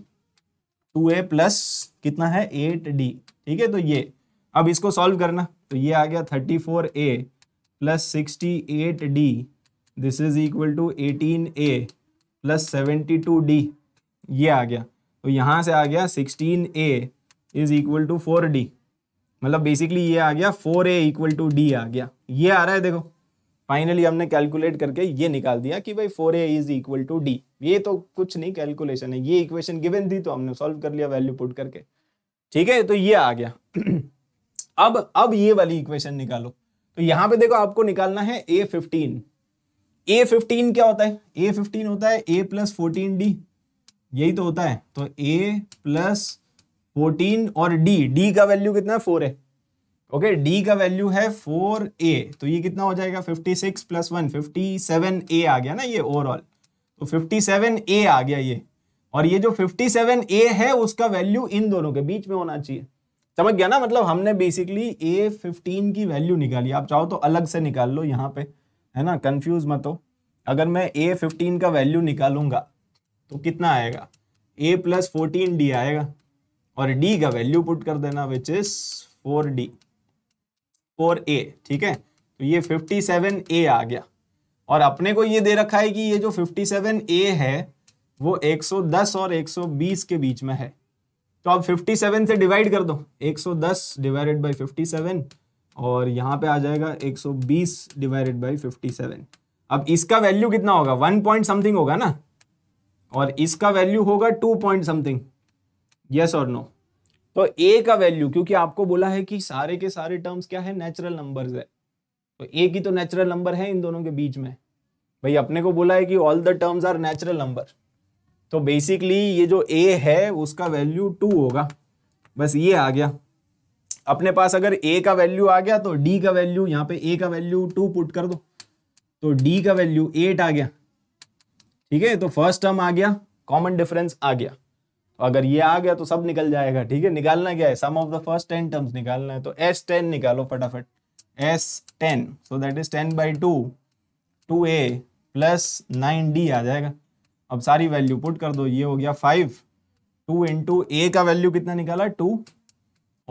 two A plus कितना है एट डी ठीक है तो ये अब इसको सॉल्व करना तो ये आ गया thirty four a plus eight d this is equal to A plus d ये आ गया तो यहाँ से आ गया a is equal to d मतलब बेसिकली ये आ गया ए इक्वल टू डी आ गया ये आ रहा है देखो फाइनली हमने कैलकुलेट करके ये निकाल दिया कि भाई a is equal to d ये तो कुछ नहीं कैलकुलेशन है ये इक्वेशन गिवन थी तो हमने सॉल्व कर लिया वैल्यू पुट करके ठीक है तो ये आ गया [clears throat] अब अब ये वाली इक्वेशन निकालो तो यहां पे देखो आपको निकालना है ए फिफ्टीन ए फिफ्टीन क्या होता है ए फिफ्टीन होता है ए प्लस फोर्टीन डी यही तो होता है तो ए प्लस फोर्टीन और डी डी का वैल्यू कितना है फोर है ओके डी का वैल्यू है फोर ए तो ये कितना हो जाएगा fifty six plus one fifty seven a आ गया ना ये ओवरऑल तो फिफ्टी सेवन ए आ गया ये और ये जो फिफ्टी सेवन ए है उसका वैल्यू इन दोनों के बीच में होना चाहिए चमक गया ना मतलब हमने बेसिकली ए फिफ्टीन की वैल्यू निकाली आप चाहो तो अलग से निकाल लो यहाँ पे है ना कंफ्यूज मत हो अगर मैं ए फिफ्टीन का वैल्यू निकालूंगा तो कितना आएगा ए प्लस फोर्टीन डी आएगा और डी का वैल्यू पुट कर देना which is four d four a ठीक है तो ये फिफ्टी सेवन ए आ गया और अपने को ये दे रखा है कि ये जो फिफ्टी सेवन ए है वो एक सौ दस और एक सौ बीस के बीच में है तो आप 57 से डिवाइड कर दो 110 डिवाइडेड बाय 57 और यहाँ पे आ जाएगा 120 डिवाइडेड बाय 57 अब इसका वैल्यू कितना होगा वन पॉइंट समथिंग होगा ना और इसका वैल्यू होगा टू पॉइंट समथिंग यस और नो तो ए का वैल्यू क्योंकि आपको बोला है कि सारे के सारे टर्म्स क्या है नेचुरल नंबर है तो ए की तो नेचुरल नंबर है इन दोनों के बीच में भाई अपने को बोला है कि all the terms are natural number तो बेसिकली ये जो ए है उसका वैल्यू टू होगा बस ये आ गया अपने पास अगर ए का वैल्यू आ गया तो डी का वैल्यू यहाँ पे ए का वैल्यू टू पुट कर दो तो डी का वैल्यू एट आ गया ठीक है तो फर्स्ट टर्म आ गया कॉमन डिफरेंस आ गया तो अगर ये आ गया तो सब निकल जाएगा ठीक है निकालना क्या है sum of the first ten terms निकालना है तो एस टेन निकालो फटाफट S ten so that is ten by two two A plus nine D आ जाएगा अब सारी वैल्यू पुट कर दो ये हो गया फाइव टू इंटू ए का वैल्यू कितना निकाला टू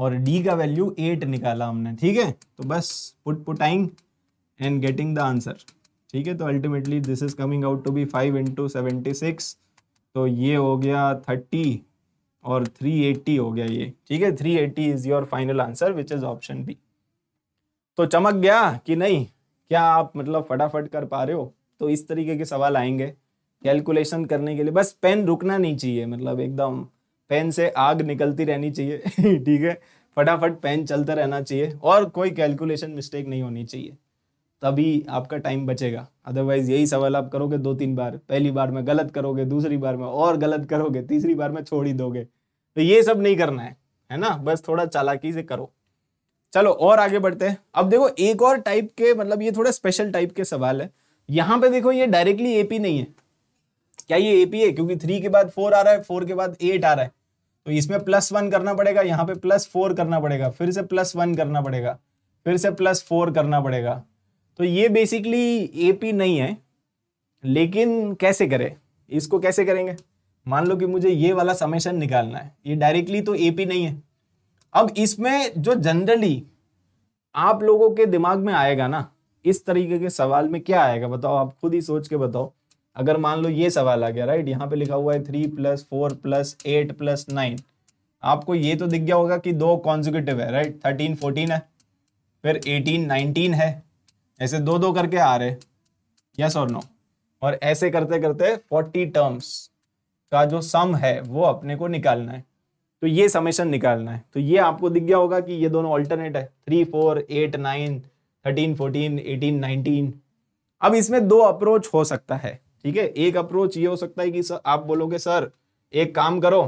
और डी का वैल्यू एट निकाला हमने ठीक है तो बस put putting and getting the answer ठीक है तो ultimately this is coming out to be five into seventy six तो ये हो गया थर्टी और थ्री एट्टी हो गया ये ठीक है three eighty is your final answer which is option B तो चमक गया कि नहीं क्या आप मतलब फटाफट कर पा रहे हो तो इस तरीके के सवाल आएंगे कैलकुलेशन करने के लिए बस पेन रुकना नहीं चाहिए मतलब एकदम पेन से आग निकलती रहनी चाहिए [laughs] ठीक है फटाफट पेन चलता रहना चाहिए और कोई कैलकुलेशन मिस्टेक नहीं होनी चाहिए तभी आपका टाइम बचेगा अदरवाइज यही सवाल आप करोगे दो तीन बार पहली बार में गलत करोगे दूसरी बार में और गलत करोगे तीसरी बार में छोड़ ही दोगे तो ये सब नहीं करना है है ना बस थोड़ा चालाकी से करो चलो और आगे बढ़ते हैं अब देखो एक और टाइप के मतलब ये थोड़ा स्पेशल टाइप के सवाल है यहाँ पे देखो ये डायरेक्टली एपी नहीं है क्या ये ए पी है क्योंकि थ्री के बाद फोर आ रहा है फोर के बाद एट आ रहा है तो इसमें प्लस वन करना पड़ेगा यहाँ पे प्लस फोर करना पड़ेगा फिर से प्लस वन करना पड़ेगा फिर से प्लस फोर करना पड़ेगा तो ये बेसिकली ए पी नहीं है लेकिन कैसे करें इसको कैसे करेंगे मान लो कि मुझे ये वाला समेशन निकालना है ये डायरेक्टली तो ए पी नहीं है अब इसमें जो जनरली आप लोगों के दिमाग में आएगा ना इस तरीके के सवाल में क्या आएगा बताओ आप खुद ही सोच के बताओ अगर मान लो ये सवाल आ गया राइट यहाँ पे लिखा हुआ है three plus four plus eight plus nine आपको ये तो दिख गया होगा कि दो कॉन्जिक्यूटिव है राइट थर्टीन फोर्टीन है फिर एटीन नाइनटीन है ऐसे दो दो करके आ रहे यस और नो और ऐसे करते करते फोर्टी टर्म्स का जो सम है वो अपने को निकालना है तो ये समेशन निकालना है तो ये आपको दिख गया होगा कि ये दोनों ऑल्टरनेट है three four eight nine thirteen fourteen eighteen nineteen अब इसमें दो अप्रोच हो सकता है ठीक है एक अप्रोच ये हो सकता है कि सर आप बोलोगे सर एक काम करो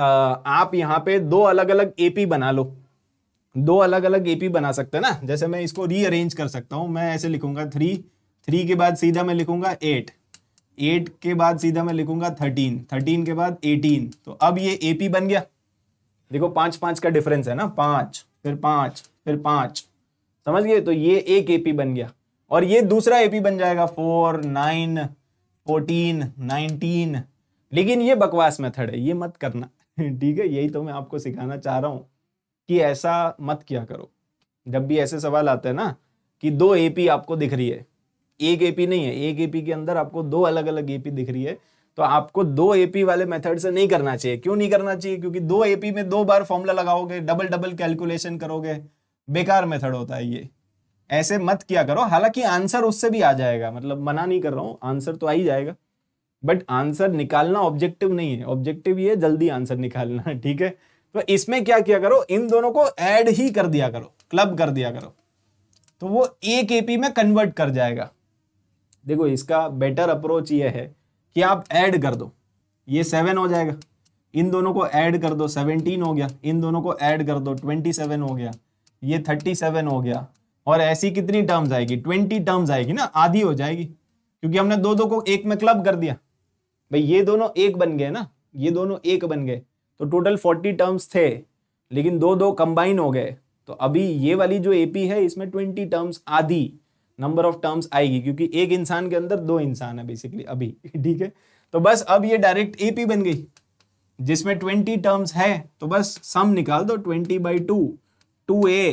आ, आप यहाँ पे दो अलग अलग एपी बना लो दो अलग अलग एपी बना सकते हैं ना जैसे मैं इसको रीअरेंज कर सकता हूँ मैं ऐसे लिखूंगा थ्री थ्री के बाद सीधा मैं लिखूंगा एट एट के बाद सीधा मैं लिखूंगा थर्टीन थर्टीन के बाद एटीन तो अब ये एपी बन गया देखो पांच पांच का डिफरेंस है ना पांच फिर पांच फिर पांच समझ गए तो ये एक एपी बन गया और ये दूसरा एपी बन जाएगा फोर नाइन फोर्टीन नाइनटीन लेकिन ये बकवास मेथड है ये मत करना [laughs] ठीक है यही तो मैं आपको सिखाना चाह रहा हूँ कि ऐसा मत किया करो जब भी ऐसे सवाल आते हैं ना कि दो एपी आपको दिख रही है एक एपी नहीं है एक एपी के अंदर आपको दो अलग अलग एपी दिख रही है तो आपको दो एपी वाले मेथड से नहीं करना चाहिए क्यों नहीं करना चाहिए क्योंकि दो एपी में दो बार फॉर्मूला लगाओगे डबल डबल कैलकुलेशन करोगे बेकार मेथड होता है ये ऐसे मत किया करो हालांकि आंसर उससे भी आ जाएगा मतलब मना नहीं कर रहा हूँ आंसर तो आ ही जाएगा बट आंसर निकालना ऑब्जेक्टिव नहीं है ऑब्जेक्टिव ये जल्दी आंसर निकालना ठीक है तो इसमें क्या किया करो इन दोनों को ऐड ही कर दिया करो क्लब कर दिया करो तो वो एक एपी में कन्वर्ट कर जाएगा देखो इसका बेटर अप्रोच ये है कि आप ऐड कर दो ये सेवन हो जाएगा इन दोनों को ऐड कर दो सेवनटीन हो गया इन दोनों को ऐड कर दो ट्वेंटी सेवन हो गया ये थर्टी सेवन हो गया और ऐसी कितनी टर्म्स आएगी ट्वेंटी टर्म्स आएगी ना आधी हो जाएगी क्योंकि हमने दो दो को एक में क्लब कर दिया भाई ये दोनों एक बन गए ना ये दोनों एक बन गए तो टोटल फोर्टी टर्म्स थे लेकिन दो दो कंबाइन हो गए तो अभी ये वाली जो एपी है इसमें ट्वेंटी टर्म्स आधी नंबर ऑफ टर्म्स आएगी क्योंकि एक इंसान के अंदर दो इंसान है बेसिकली अभी [laughs] ठीक है तो बस अब ये डायरेक्ट एपी बन गई जिसमें ट्वेंटी टर्म्स है तो बस सम निकाल दो twenty by two two A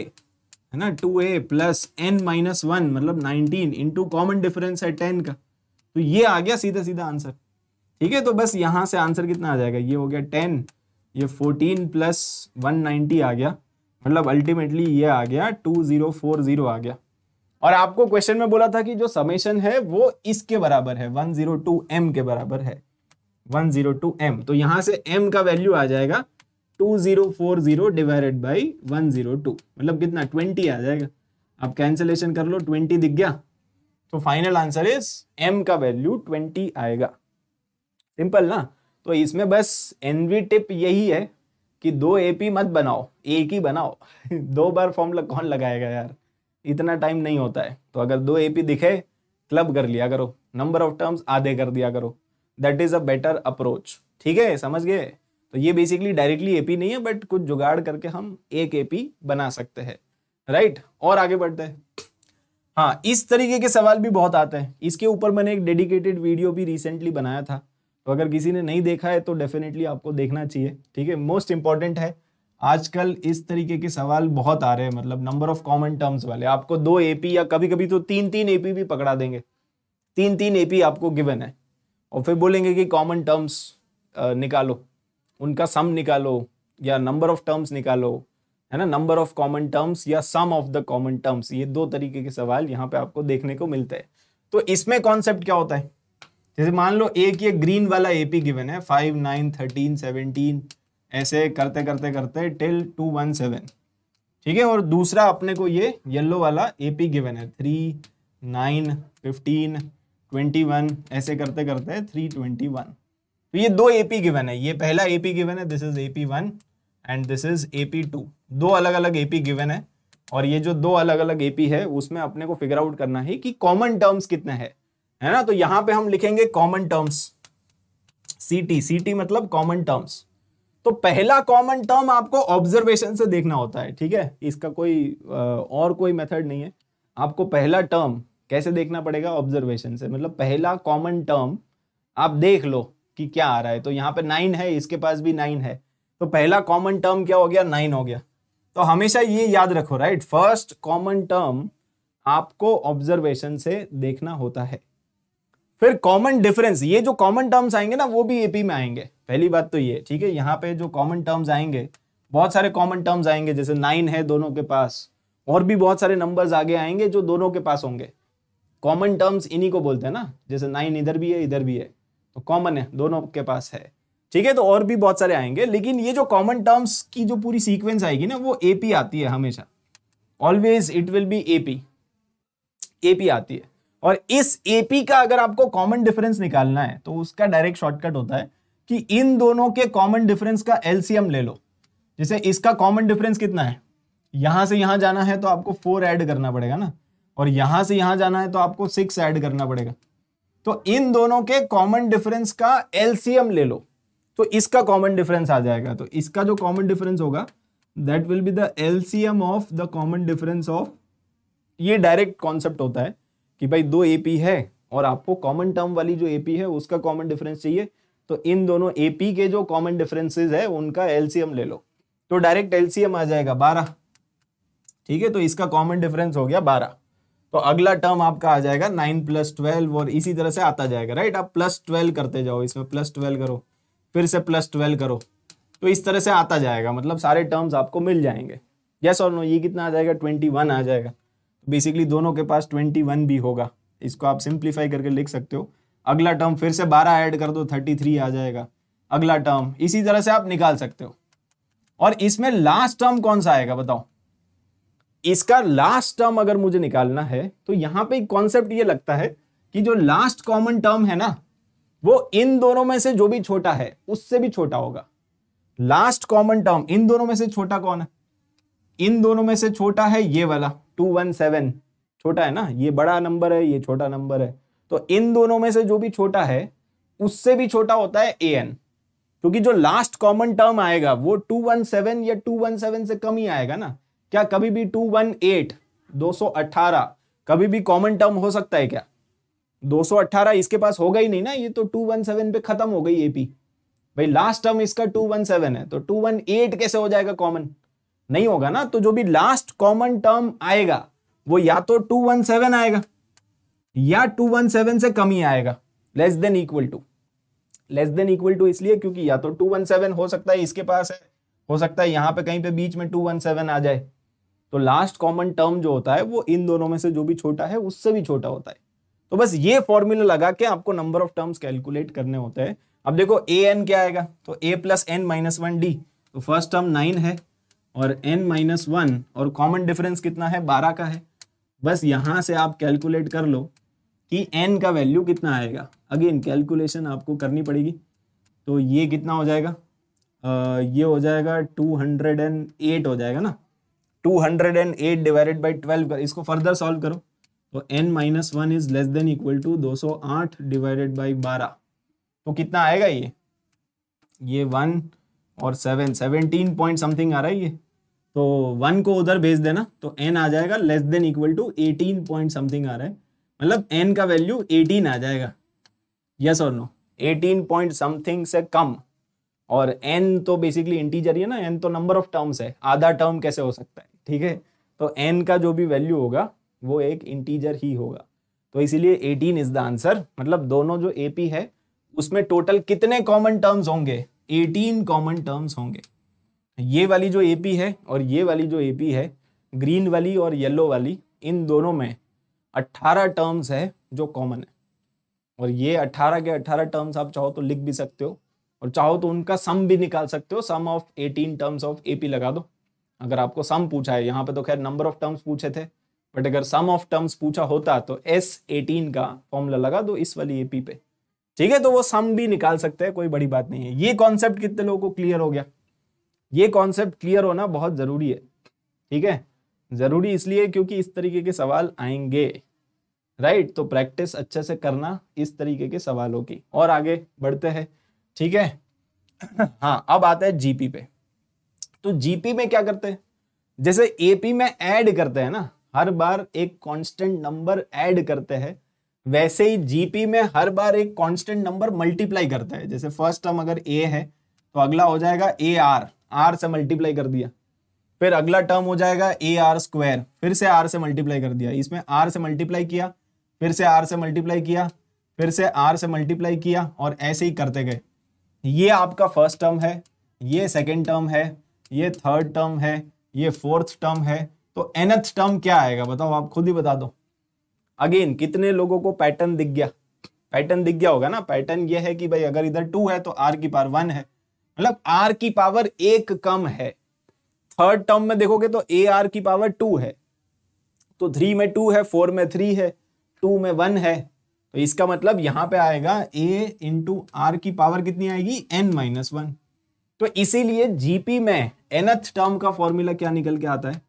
है ना टू ए प्लस एन माइनस वन मतलब नाइनटीन इंटू कॉमन डिफरेंस है टेन का तो ये आ गया सीधा सीधा आंसर ठीक है तो बस यहाँ से आंसर कितना आ जाएगा ये हो गया टेन ये फोर्टीन प्लस वन नाइनटी आ गया मतलब अल्टीमेटली ये आ गया टू जीरो फोर जीरो आ गया और आपको क्वेश्चन में बोला था कि जो समेशन है वो इसके बराबर है वन जीरो टू एम के बराबर है वन जीरो टू एम तो यहाँ से एम का वैल्यू आ जाएगा two zero four zero divided by one zero two मतलब कितना ट्वेंटी आ जाएगा आप कैंसिलेशन कर लो ट्वेंटी दिख गया तो फाइनल आंसर इज एम का वैल्यू ट्वेंटी आएगा सिंपल ना तो इसमें बस एनवी टिप यही है कि दो एपी मत बनाओ एक ही बनाओ [laughs] दो बार फॉर्म लग, कौन लगाएगा यार इतना टाइम नहीं होता है तो अगर दो एपी दिखे क्लब कर लिया करो नंबर ऑफ टर्म्स आधे कर दिया करो that is a better approach ठीक है समझ गए तो ये बेसिकली डायरेक्टली एपी नहीं है बट कुछ जुगाड़ करके हम एक एपी बना सकते हैं राइट और आगे बढ़ते हैं हाँ इस तरीके के सवाल भी बहुत आते हैं इसके ऊपर मैंने एक डेडिकेटेड वीडियो भी रिसेंटली बनाया था तो अगर किसी ने नहीं देखा है तो डेफिनेटली आपको देखना चाहिए ठीक है मोस्ट इंपॉर्टेंट है आजकल इस तरीके के सवाल बहुत आ रहे हैं मतलब नंबर ऑफ कॉमन टर्म्स वाले आपको दो एपी या कभी कभी तो तीन तीन एपी भी पकड़ा देंगे तीन तीन एपी आपको गिवन है और फिर बोलेंगे कि कॉमन टर्म्स निकालो उनका सम निकालो या नंबर ऑफ टर्म्स निकालो है ना नंबर ऑफ कॉमन टर्म्स या sum of the common terms ये दो तरीके के सवाल यहाँ पे आपको देखने को मिलते हैं तो इसमें कॉन्सेप्ट क्या होता है जैसे मान लो एक ये ग्रीन वाला एपी गिवन है फाइव नाइन थर्टीन सेवनटीन ऐसे करते करते करते टिल टू वन सेवन ठीक है और दूसरा अपने को ये येलो वाला एपी गिवन है three nine fifteen twenty one ऐसे करते करते थ्री ट्वेंटी वन तो ये दो एपी गिवन है ये पहला एपी गिवन है this is AP one and this is AP two दो अलग अलग एपी गिवन है और ये जो दो अलग अलग एपी है उसमें अपने को फिगर आउट करना है कि कॉमन टर्म्स कितने हैं है ना तो यहां पे हम लिखेंगे कॉमन टर्म्स सीटी सीटी मतलब कॉमन टर्म्स तो पहला कॉमन टर्म आपको ऑब्जर्वेशन से देखना होता है ठीक है इसका कोई और कोई मेथड नहीं है आपको पहला टर्म कैसे देखना पड़ेगा ऑब्जर्वेशन से मतलब पहला कॉमन टर्म आप देख लो कि क्या आ रहा है तो यहाँ पे नाइन है इसके पास भी नाइन है तो पहला कॉमन टर्म क्या हो गया नाइन हो गया तो हमेशा ये याद रखो राइट फर्स्ट कॉमन टर्म आपको ऑब्जर्वेशन से देखना होता है फिर कॉमन डिफरेंस ये जो कॉमन टर्म्स आएंगे ना वो भी एपी में आएंगे पहली बात तो ये ठीक है यहाँ पे जो कॉमन टर्म्स आएंगे बहुत सारे कॉमन टर्म्स आएंगे जैसे नाइन है दोनों के पास और भी बहुत सारे नंबर्स आगे आएंगे जो दोनों के पास होंगे कॉमन टर्म्स इन्हीं को बोलते हैं ना जैसे नाइन इधर भी है इधर भी है तो कॉमन है दोनों के पास है ठीक है तो और भी बहुत सारे आएंगे लेकिन ये जो कॉमन टर्म्स की जो पूरी सीक्वेंस आएगी ना वो एपी आती है हमेशा always it will be AP AP आती है और इस एपी का अगर आपको कॉमन डिफरेंस निकालना है तो उसका डायरेक्ट शॉर्टकट होता है कि इन दोनों के कॉमन डिफरेंस का एलसीएम ले लो जैसे इसका कॉमन डिफरेंस कितना है यहां से यहां जाना है तो आपको फोर ऐड करना पड़ेगा ना और यहां से यहां जाना है तो आपको सिक्स ऐड करना पड़ेगा तो इन दोनों के कॉमन डिफरेंस का एलसीएम ले लो तो इसका कॉमन डिफरेंस आ जाएगा तो इसका जो कॉमन डिफरेंस होगा that will be the LCM of the common difference of ये डायरेक्ट कॉन्सेप्ट होता है कि भाई दो एपी है और आपको कॉमन टर्म वाली जो एपी है उसका कॉमन डिफरेंस चाहिए तो इन दोनों एपी के जो कॉमन डिफरेंसेस है उनका एलसीएम ले लो तो डायरेक्ट एलसीएम आ जाएगा बारह ठीक है तो इसका कॉमन डिफरेंस हो गया बारह तो अगला टर्म आपका आ जाएगा नाइन प्लस ट्वेल्व और इसी तरह से आता जाएगा राइट आप प्लस ट्वेल्व करते जाओ इसमें प्लस ट्वेल्व करो फिर से प्लस ट्वेल्व करो तो इस तरह से आता जाएगा मतलब सारे टर्म्स आपको मिल जाएंगे यस और नो ये कितना आ जाएगा ट्वेंटी वन आ जाएगा तो बेसिकली दोनों के पास ट्वेंटी वन भी होगा इसको आप सिंप्लीफाई करके लिख सकते हो अगला टर्म फिर से बारह ऐड कर दो थर्टी थ्री आ जाएगा अगला टर्म इसी तरह से आप निकाल सकते हो और इसमें लास्ट टर्म कौन सा आएगा बताओ इसका लास्ट टर्म अगर मुझे निकालना है तो यहां पर कॉन्सेप्ट यह लगता है कि जो लास्ट कॉमन टर्म है ना वो इन दोनों में से जो भी छोटा है उससे भी छोटा होगा लास्ट कॉमन टर्म इन दोनों में से छोटा कौन है इन दोनों में से छोटा है ये वाला टू वन सेवन छोटा है ना ये बड़ा नंबर है ये छोटा नंबर है तो इन दोनों में से जो भी छोटा है उससे भी छोटा होता है ए एन क्योंकि जो लास्ट कॉमन टर्म आएगा वो टू वन सेवन या टू वन सेवन से कम ही आएगा ना क्या कभी भी टू वन एट दो सौ अट्ठारह कभी भी कॉमन टर्म हो सकता है क्या 218 इसके पास होगा ही नहीं ना ये तो 217 पे खत्म हो गई एपी भाई लास्ट टर्म इसका 217 है तो 218 कैसे हो जाएगा कॉमन नहीं होगा ना तो जो भी लास्ट कॉमन टर्म आएगा वो या तो 217 आएगा या 217 से कम ही आएगा less than equal to less than equal to इसलिए क्योंकि या तो 217 हो सकता है इसके पास है हो सकता है यहां पे कहीं पे बीच में 217 आ जाए तो लास्ट कॉमन टर्म जो होता है वो इन दोनों में से जो भी छोटा है उससे भी छोटा होता है तो बस ये फॉर्मूला लगा के आपको नंबर ऑफ टर्म्स कैलकुलेट करने होते हैं अब देखो ए एन क्या आएगा तो ए plus N minus one D तो फर्स्ट टर्म नाइन है और एन माइनस वन और कॉमन डिफरेंस कितना है बारह का है बस यहाँ से आप कैलकुलेट कर लो कि एन का वैल्यू कितना आएगा अगेन कैलकुलेशन आपको करनी पड़ेगी तो ये कितना हो जाएगा आ, ये हो जाएगा टू हंड्रेड एंड एट हो जाएगा ना 208 डिवाइडेड बाई 12 इसको फर्दर सॉल्व करो तो N minus one is less than equal to 208 divided by बारह तो कितना आएगा ये ये वन और सेवन सेवनटीन पॉइंट समथिंग आ रहा है ये तो वन को उधर भेज देना तो एन आ जाएगा less than equal to eighteen point something आ रहा है मतलब एन का वैल्यू एटीन आ जाएगा यस और नो एटीन पॉइंट समथिंग से कम और एन तो बेसिकली इंटीजर ही है ना एन तो नंबर ऑफ टर्म्स है आधा टर्म कैसे हो सकता है ठीक है तो एन का जो भी वैल्यू होगा वो एक इंटीजर ही होगा तो इसीलिए एटीन इज द आंसर मतलब दोनों जो ए पी है उसमें टोटल कितने कॉमन टर्म्स होंगे एटीन कॉमन टर्म्स होंगे ये वाली जो ए पी है और ये वाली जो ए पी है ग्रीन वाली और येलो वाली इन दोनों में अट्ठारह टर्म्स है जो कॉमन है और ये अट्ठारह के अट्ठारह टर्म्स आप चाहो तो लिख भी सकते हो और चाहो तो उनका सम भी निकाल सकते हो sum of eighteen terms of AP लगा दो अगर आपको सम पूछा है यहाँ पे तो खैर नंबर ऑफ टर्म्स पूछे थे बट अगर सम ऑफ टर्म्स पूछा होता तो एस एटीन का फॉर्मूला लगा दो इस वाली एपी पे ठीक है तो वो सम भी निकाल सकते हैं कोई बड़ी बात नहीं है ये कॉन्सेप्ट कितने लोगों को क्लियर हो गया ये कॉन्सेप्ट क्लियर होना बहुत जरूरी है ठीक है जरूरी इसलिए क्योंकि इस तरीके के सवाल आएंगे राइट तो प्रैक्टिस अच्छे से करना इस तरीके के सवालों की और आगे बढ़ते हैं ठीक है हाँ अब आता है जीपी पे तो जीपी में क्या करते हैं जैसे एपी में ऐड करते हैं ना हर बार एक कांस्टेंट नंबर ऐड करते हैं वैसे ही जीपी में हर बार एक कांस्टेंट नंबर मल्टीप्लाई करता है जैसे फर्स्ट टर्म अगर ए है तो अगला हो जाएगा ए आर आर से मल्टीप्लाई कर दिया फिर अगला टर्म हो जाएगा ए आर स्क्वायर फिर से आर से मल्टीप्लाई कर दिया इसमें आर से मल्टीप्लाई किया फिर से आर से मल्टीप्लाई किया फिर से आर से मल्टीप्लाई किया और ऐसे ही करते गए ये आपका फर्स्ट टर्म है ये सेकेंड टर्म है ये थर्ड टर्म है ये फोर्थ टर्म है तो एनथ टर्म क्या आएगा बताओ आप खुद ही बता दो अगेन कितने लोगों को पैटर्न दिख गया पैटर्न दिख गया होगा ना पैटर्न ये है कि भाई अगर इधर टू है तो आर की पावर वन है मतलब आर की पावर एक कम है थर्ड टर्म में देखोगे तो ए आर की पावर टू है तो थ्री में टू है फोर में थ्री है टू में वन है तो इसका मतलब यहां पे आएगा ए इंटू आर की पावर कितनी आएगी एन माइनस वन तो इसीलिए जीपी में एनथ टर्म का फॉर्मूला क्या निकल के आता है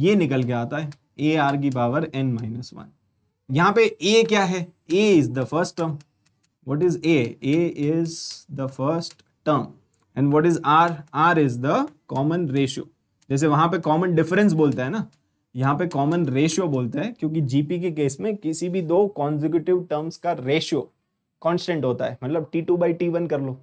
ये निकल के आता है ए आर की पावर एन माइनस वन यहाँ पे ए क्या है ए is the first term what is a a is the first term and what is r r is the common जैसे वहां पे कॉमन डिफरेंस बोलता है ना यहाँ पे कॉमन रेशियो बोलता है क्योंकि जीपी के केस में किसी भी दो कॉन्जिक्यूटिव टर्म्स का रेशियो कांस्टेंट होता है मतलब T two by T one कर लो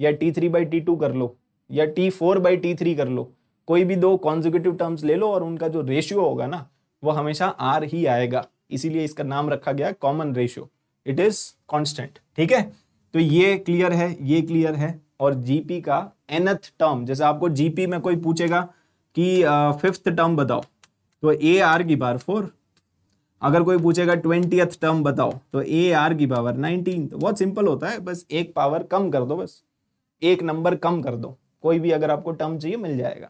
या T three by T two कर लो या T four by T three कर लो कोई भी दो कॉन्जिक्यूटिव टर्म्स ले लो और उनका जो रेशियो होगा ना वो हमेशा आर ही आएगा इसीलिए इसका नाम रखा गया common ratio it is constant ठीक है तो ये क्लियर है ये क्लियर है और जीपी का एनथ टर्म जैसे आपको जीपी में कोई पूछेगा कि फिफ्थ टर्म बताओ तो ए आर की बार फोर अगर कोई पूछेगा ट्वेंटी टर्म बताओ तो ए आर की पावर नाइनटीन तो बहुत सिंपल होता है बस एक पावर कम कर दो बस एक नंबर कम कर दो कोई भी अगर आपको टर्म चाहिए मिल जाएगा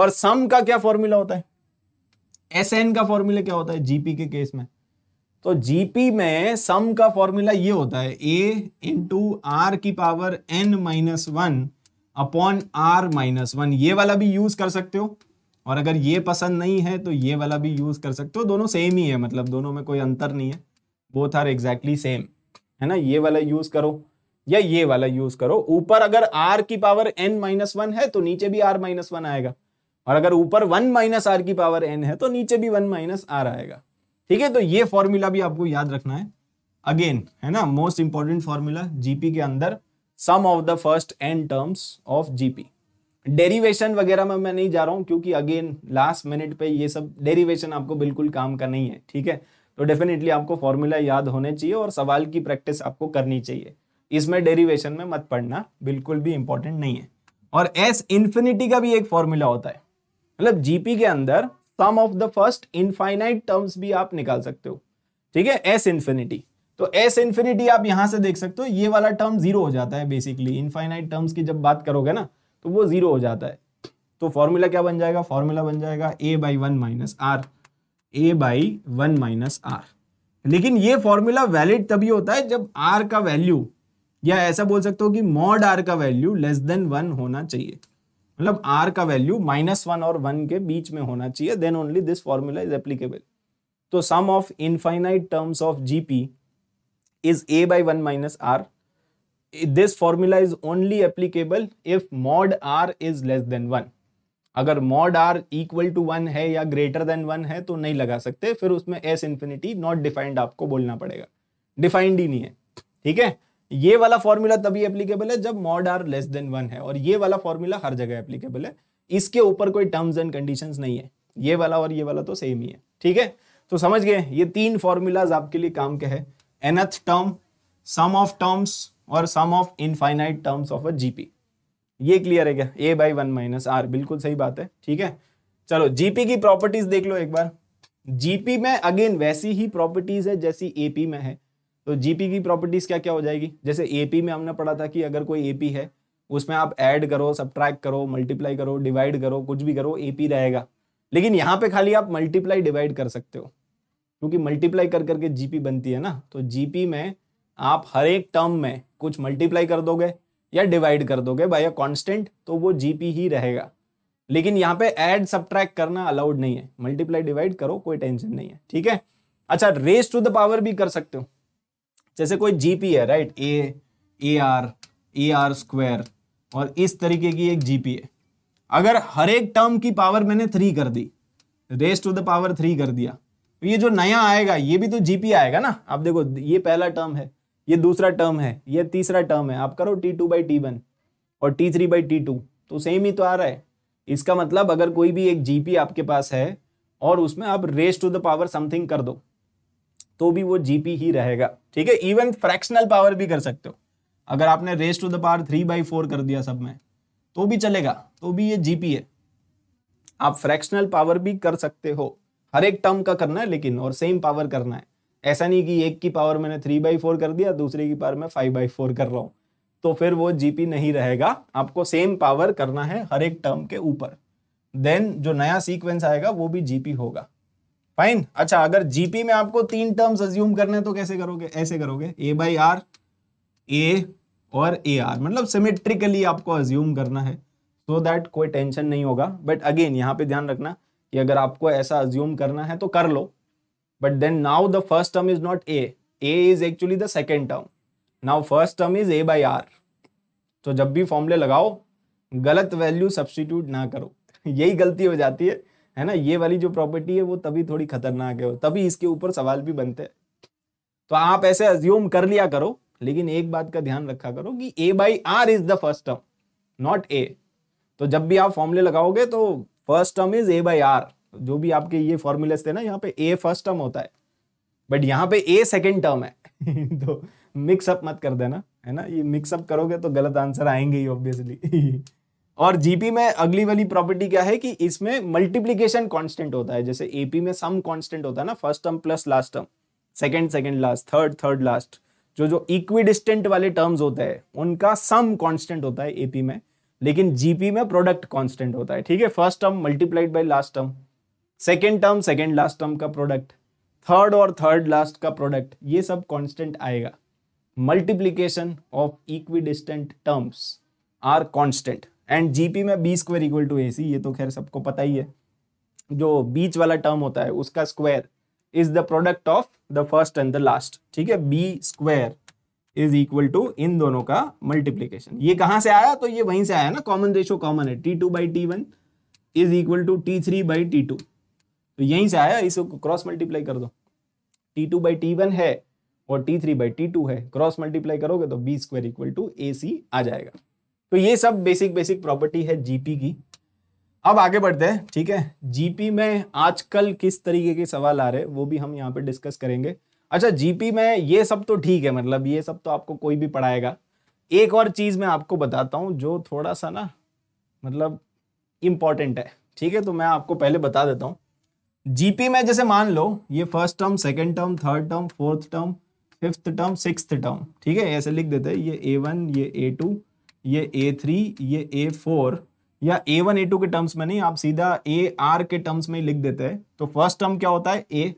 और सम का क्या फॉर्मूला होता है एस एन का फॉर्मूला क्या होता है जीपी के केस में तो जीपी में सम का फॉर्मूला ये होता है ए इंटू आर की power N minus one upon are minus one ये वाला भी यूज कर सकते हो और अगर ये पसंद नहीं है तो ये वाला भी यूज कर सकते हो दोनों सेम ही है मतलब दोनों में कोई अंतर नहीं है बोथ आर एग्जैक्टली सेम है ना ये वाला यूज करो या ये वाला यूज करो ऊपर अगर आर की पावर एन माइनस वन है तो नीचे भी आर माइनस वन आएगा और अगर ऊपर वन माइनस आर की पावर एन है तो नीचे भी वन माइनस आर आएगा ठीक है तो ये फॉर्मूला भी आपको याद रखना है अगेन है ना मोस्ट इंपॉर्टेंट फॉर्मूला जीपी के अंदर sum of the first N terms of GP derivation वगैरह में मैं नहीं जा रहा हूँ क्योंकि अगेन लास्ट मिनट पे ये सब डेरिवेशन आपको बिल्कुल काम का नहीं है ठीक है तो डेफिनेटली आपको फॉर्मूला याद होने चाहिए और सवाल की प्रैक्टिस आपको करनी चाहिए इसमें डेरिवेशन में मत पढ़ना बिल्कुल भी इंपॉर्टेंट नहीं है और एस इंफिनिटी का भी एक फॉर्मूला होता है मतलब जीपी के अंदर sum of the first infinite terms भी आप निकाल सकते हो ठीक है एस इंफिनिटी तो एस इंफिनिटी आप यहां से देख सकते हो ये वाला टर्म जीरो हो जाता है बेसिकली इनफाइनाइट टर्म्स की जब बात करोगे ना तो वो जीरो हो जाता है तो फॉर्मूला क्या बन जाएगा फॉर्मूला बन जाएगा A by one minus R A by one minus R लेकिन ये फॉर्मूला वैलिड तभी होता है जब आर का वैल्यू या ऐसा बोल सकते हो कि मॉड आर का वैल्यू लेस देन वन होना चाहिए मतलब आर का वैल्यू माइनस वन और वन के बीच में होना चाहिए then only this formula is applicable तो sum of infinite terms of GP is A by one minus R this formula is only applicable if mod R is less than one अगर mod R equal to one है या greater than one है तो नहीं लगा सकते फिर उसमें एस इन्फिनिटी नॉट डिफाइंड आपको बोलना पड़ेगा डिफाइंड ही नहीं है ठीक है ये वाला फॉर्मूला तभी एप्लीकेबल है जब mod R less than one है और ये वाला फॉर्मूला हर जगह एप्लीकेबल है इसके ऊपर कोई टर्म्स एंड कंडीशन नहीं है ये वाला और ये वाला तो सेम ही है ठीक है तो समझ गए ये तीन फॉर्मूलाज आपके लिए काम के है nth term sum of terms और sum of infinite terms of a GP ये क्लियर है क्या A by one minus R बिल्कुल सही बात है ठीक है चलो जीपी की प्रॉपर्टीज देख लो एक बार जीपी में अगेन वैसी ही प्रॉपर्टीज है जैसी एपी में है तो जीपी की प्रॉपर्टीज क्या क्या हो जाएगी जैसे एपी में हमने पढ़ा था कि अगर कोई एपी है उसमें आप ऐड करो सब करो मल्टीप्लाई करो डिवाइड करो कुछ भी करो एपी रहेगा लेकिन यहाँ पे खाली आप मल्टीप्लाई डिवाइड कर सकते हो क्योंकि मल्टीप्लाई कर करके जीपी बनती है ना तो जीपी में आप हर एक टर्म में कुछ मल्टीप्लाई कर दोगे या डिवाइड कर दोगे बाय अ कांस्टेंट तो वो जीपी ही रहेगा लेकिन यहाँ पे ऐड सब करना अलाउड नहीं है मल्टीप्लाई डिवाइड करो कोई टेंशन नहीं है ठीक है अच्छा रेस टू द पावर भी कर सकते हो जैसे कोई जीपी है right A A R A R square और इस तरीके की एक जीपी है अगर हर एक टर्म की पावर मैंने थ्री कर दी raise to the power three कर दिया तो ये जो नया आएगा ये भी तो जीपी आएगा ना आप देखो ये पहला टर्म है ये दूसरा टर्म है ये तीसरा टर्म है आप करो T two by T one और T three by T two तो सेम ही तो आ रहा है इसका मतलब अगर कोई भी एक जीपी आपके पास है और उसमें आप raise to the power something कर दो तो भी वो जीपी ही रहेगा ठीक है इवन फ्रैक्शनल पावर भी कर सकते हो अगर आपने raise to the power three by four कर दिया सब में तो भी चलेगा तो भी ये जीपी है आप फ्रैक्शनल पावर भी कर सकते हो हर एक टर्म का करना है लेकिन और सेम पावर करना है ऐसा नहीं कि एक की पावर मैंने थ्री बाई फोर कर दिया दूसरे की पावर मैं फाइव बाई फोर कर रहा हूँ तो फिर वो जीपी नहीं रहेगा आपको सेम पावर करना है हर एक टर्म के ऊपर देन जो नया सीक्वेंस आएगा वो भी जीपी होगा फाइन अच्छा अगर जीपी में आपको तीन टर्म्स अज्यूम करने तो कैसे करोगे ऐसे करोगे ए बाई आर ए और ए आर मतलब सिमेट्रिकली आपको अज्यूम करना है सो so दैट कोई टेंशन नहीं होगा बट अगेन यहाँ पे ध्यान रखना कि अगर आपको ऐसा अज्यूम करना है तो कर लो but then now the first term is not A A is actually the second term now first term is A by R तो जब भी फॉर्मूले लगाओ गलत वैल्यू सब्सटीट्यूट ना करो [laughs] यही गलती हो जाती है है ना ये वाली जो प्रॉपर्टी है वो तभी थोड़ी खतरनाक है तभी इसके ऊपर सवाल भी बनते हैं तो आप ऐसे अज्यूम कर लिया करो लेकिन एक बात का ध्यान रखा करो कि A by R is the first term not A तो जब भी आप फॉर्मूले लगाओगे तो first term is A by R जो भी आपके ये फॉर्मूले थे ना यहाँ पे ए फर्स्ट टर्म होता है बट यहाँ पे ए सेकेंड टर्म है [laughs] तो मिक्सअप मत कर देना है ना ये मिक्सअप करोगे तो गलत आंसर आएंगे ही ऑब्वियसली [laughs] और जीपी में अगली वाली प्रॉपर्टी क्या है कि इसमें मल्टीप्लीकेशन कॉन्स्टेंट होता है जैसे एपी में सम कॉन्स्टेंट होता है ना first term plus last term second second last third third last जो जो इक्विडिस्टेंट वाले टर्म्स होते हैं उनका सम कॉन्स्टेंट होता है एपी में लेकिन जीपी में प्रोडक्ट कॉन्स्टेंट होता है ठीक है first term multiplied by last term second term second last term का प्रोडक्ट थर्ड और थर्ड लास्ट का प्रोडक्ट ये सब कॉन्स्टेंट आएगा multiplication of equidistant terms are constant and GP में B square equal to A C ये तो खैर सबको पता ही है जो बीच वाला टर्म होता है उसका square is the product of the first and the last ठीक है B square is equal to इन दोनों का मल्टीप्लीकेशन ये कहाँ से आया तो ये वहीं से आया ना कॉमन रेशो कॉमन है T two by T one is equal to T three by T two तो यहीं से आया इसको क्रॉस मल्टीप्लाई कर दो T two by T one है और T three by T two है क्रॉस मल्टीप्लाई करोगे तो B square equal to A C आ जाएगा तो ये सब बेसिक बेसिक प्रॉपर्टी है जीपी की अब आगे बढ़ते हैं ठीक है जीपी में आजकल किस तरीके के सवाल आ रहे हैं वो भी हम यहाँ पे डिस्कस करेंगे अच्छा जीपी में ये सब तो ठीक है मतलब ये सब तो आपको कोई भी पढ़ाएगा एक और चीज़ मैं आपको बताता हूँ जो थोड़ा सा ना मतलब इम्पॉर्टेंट है ठीक है तो मैं आपको पहले बता देता हूँ जीपी में जैसे मान लो ये first term second term third term fourth term fifth term six term ठीक है ऐसे लिख देते हैं ये ए वन ये ए टू ये ए थ्री ये ए फोर या ए वन ए टू के टर्म्स में नहीं आप सीधा ए आर के टर्म्स में लिख देते हैं तो फर्स्ट टर्म क्या होता है ए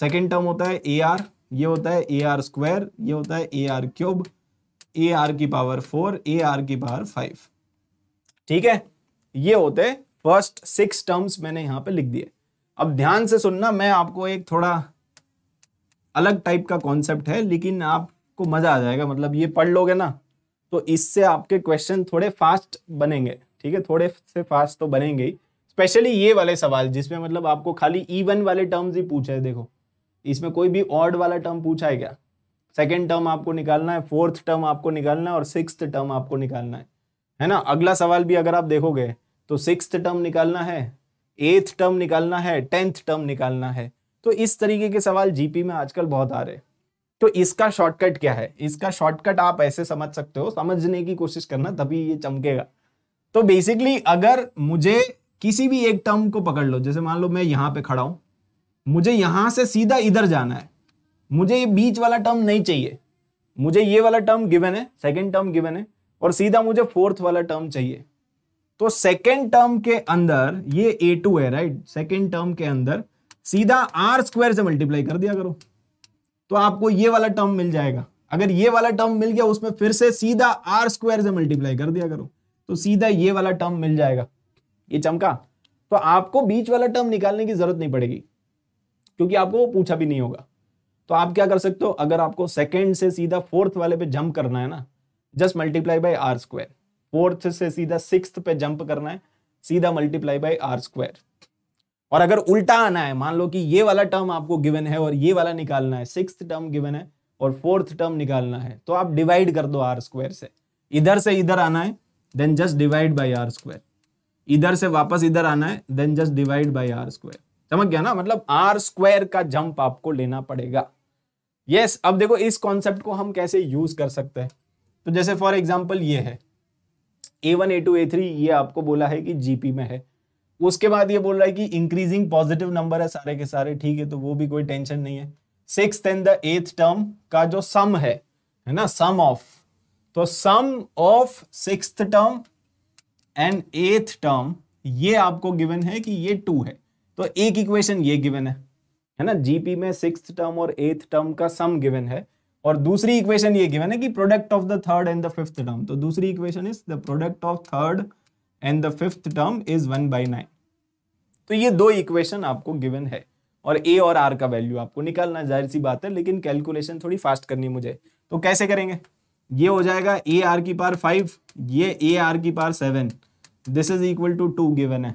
सेकेंड टर्म होता है ए आर ये होता है ए आर स्क्वायर ये होता है A R cube A R की पावर फोर ए आर की पावर फाइव ठीक है ये होते फर्स्ट सिक्स टर्म्स मैंने यहां पे लिख दिए अब ध्यान से सुनना मैं आपको एक थोड़ा अलग टाइप का कॉन्सेप्ट है लेकिन आपको मजा आ जाएगा मतलब ये पढ़ लोगे ना तो इससे आपके क्वेश्चन थोड़े फास्ट बनेंगे ठीक है थोड़े से फास्ट तो बनेंगे ही स्पेशली ये वाले सवाल जिसमें मतलब आपको खाली इवन वाले टर्म्स ही पूछा है देखो इसमें कोई भी ऑर्ड वाला टर्म पूछा है क्या सेकेंड टर्म आपको निकालना है फोर्थ टर्म आपको निकालना है और सिक्स टर्म आपको निकालना है है ना अगला सवाल भी अगर आप देखोगे तो सिक्स टर्म निकालना है एथ टर्म निकालना है टेंथ टर्म निकालना है तो इस तरीके के सवाल जीपी में आजकल बहुत आ रहे हैं तो इसका शॉर्टकट क्या है इसका शॉर्टकट आप ऐसे समझ सकते हो समझने की कोशिश करना तभी ये चमकेगा तो बेसिकली अगर मुझे किसी भी एक टर्म को पकड़ लो जैसे मान लो मैं यहां पे खड़ा हूं मुझे यहां से सीधा इधर जाना है मुझे ये बीच वाला टर्म नहीं चाहिए मुझे ये वाला टर्म गिवन है सेकेंड टर्म गिवन है और सीधा मुझे फोर्थ वाला टर्म चाहिए तो सेकेंड टर्म के अंदर ये ए टू है राइट सेकेंड टर्म के अंदर सीधा आर स्क्वायर से मल्टीप्लाई कर दिया करो तो आपको ये वाला टर्म मिल जाएगा अगर ये वाला टर्म मिल गया उसमें फिर से सीधा आर स्क्वायर से मल्टीप्लाई कर दिया करो तो सीधा ये वाला टर्म मिल जाएगा ये चमका तो आपको बीच वाला टर्म निकालने की जरूरत नहीं पड़ेगी क्योंकि आपको वो पूछा भी नहीं होगा तो आप क्या कर सकते हो अगर आपको सेकेंड से सीधा फोर्थ वाले पे जंप करना है ना just multiply by R square fourth से सीधा सिक्स पे जंप करना है सीधा मल्टीप्लाई बाई आर स्क्वायर और अगर उल्टा आना है मान लो कि ये वाला टर्म आपको गिवन है और ये वाला निकालना है सिक्स टर्म गिवन है और फोर्थ टर्म निकालना है तो आप डिवाइड कर दो आर स्क्वायर से इधर से इधर आना है then just divide by R square इधर से वापस इधर आना है then just divide by R square समझ गया ना मतलब आर स्क्वायर का जंप आपको लेना पड़ेगा यस yes, अब देखो इस कॉन्सेप्ट को हम कैसे यूज कर सकते हैं तो जैसे फॉर एग्जाम्पल ये है ए वन ए टू ए थ्री ये आपको बोला है कि जीपी में है उसके बाद ये बोल रहा है कि इंक्रीजिंग पॉजिटिव नंबर है सारे के सारे ठीक है तो वो भी कोई टेंशन नहीं है six and the eighth term का जो सम है है ना सम ऑफ तो sum of six term and eighth term ये आपको गिवन है कि ये टू है तो एक इक्वेशन ये गिवन है है ना जीपी में सिक्स टर्म और एथ टर्म का सम गिवन है और दूसरी इक्वेशन ये गिवन है कि product of the third and the fifth term तो दूसरी equation is the product of third and the fifth term is one by nine तो ये दो इक्वेशन आपको गिवन है और ए और आर का वैल्यू आपको निकालना जाहिर सी बात है लेकिन कैलकुलेशन थोड़ी फास्ट करनी है मुझे तो कैसे करेंगे ये हो जाएगा ए आर की पार फाइव ये ए आर की पार seven this is equal to two given है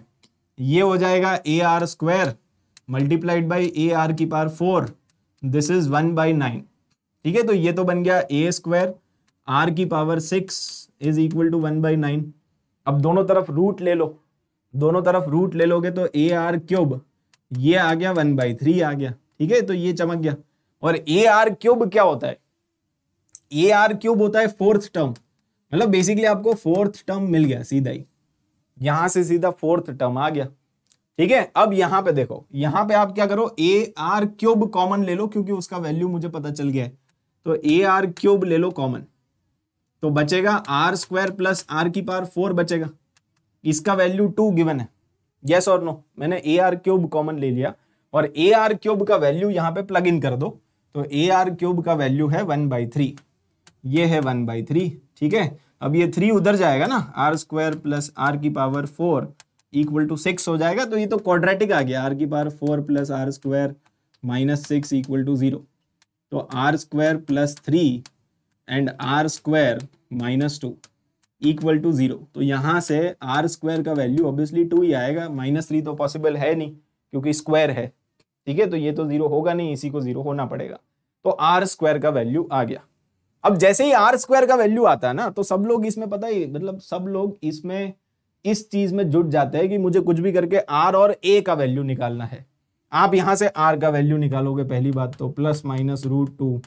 ये हो जाएगा A R square multiplied by A R की पार four this is one by nine ठीक है तो ये तो बन गया ए स्क्वायर आर की power six is equal to one by nine अब दोनों तरफ रूट ले लो दोनों तरफ रूट ले लोगे तो ए आर क्यूब ये आ गया वन बाई थ्री आ गया ठीक है तो ये चमक गया और ए आर क्यूब क्या होता है ए आर क्यूब होता है फोर्थ टर्म मतलब बेसिकली आपको फोर्थ टर्म मिल गया सीधा ही यहां से सीधा फोर्थ टर्म आ गया ठीक है अब यहां पे देखो यहां पे आप क्या करो ए आर क्यूब कॉमन ले लो क्योंकि उसका वैल्यू मुझे पता चल गया है तो ए आर क्यूब ले लो कॉमन तो बचेगा आर स्क्वायर प्लस आर की पावर फोर बचेगा इसका वैल्यू टू गिवन है यस और नो मैंने ए आर क्यूब कॉमन ले लिया और ए आर क्यूब का वैल्यू यहां पे प्लग इन कर दो तो ए आर क्यूब का वैल्यू है वन बाई थ्री ये है वन बाई थ्री ठीक है अब ये थ्री उधर जाएगा ना आर स्क्वायर प्लस आर की power four equal to six हो जाएगा तो ये तो क्वाड्रेटिक आ गया आर की power four plus R square minus six equal to zero तो R square plus three and R square minus two equal to zero तो यहाँ से आर स्क्वायर का वैल्यू ऑब्वियसली टू ही आएगा माइनस थ्री तो पॉसिबल है नहीं क्योंकि स्क्वायर है ठीक है तो ये तो जीरो होगा नहीं इसी को जीरो होना पड़ेगा तो आर स्क्वायर का वैल्यू आ गया अब जैसे ही आर स्क्वायर का वैल्यू आता है ना तो सब लोग इसमें पता ही मतलब सब लोग इसमें इस चीज में जुट जाते हैं कि मुझे कुछ भी करके आर और ए का वैल्यू निकालना है आप यहां से आर का वैल्यू निकालोगे पहली बात तो प्लस माइनस रूट टू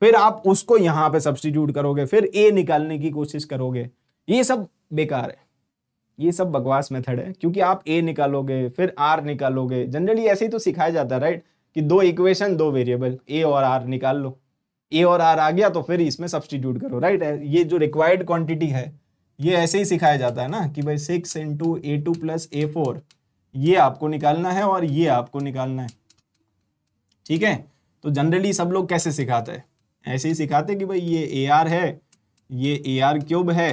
फिर आप उसको यहां पे सब्सटीट्यूट करोगे फिर ए निकालने की कोशिश करोगे ये सब बेकार है ये सब बकवास मेथड है क्योंकि आप ए निकालोगे फिर आर निकालोगे जनरली ऐसे ही तो सिखाया जाता है राइट कि दो इक्वेशन दो वेरिएबल ए और आर निकाल लो ए और आर आ गया तो फिर इसमें सब्सटीट्यूट करो राइट ये जो रिक्वायर्ड क्वांटिटी है ये ऐसे ही सिखाया जाता है ना कि भाई six into A two plus A four ये आपको निकालना है और ये आपको निकालना है ठीक है तो जनरली सब लोग कैसे सिखाते हैं ऐसे ही सिखाते कि भाई ये ए आर है ये ए आर क्यूब है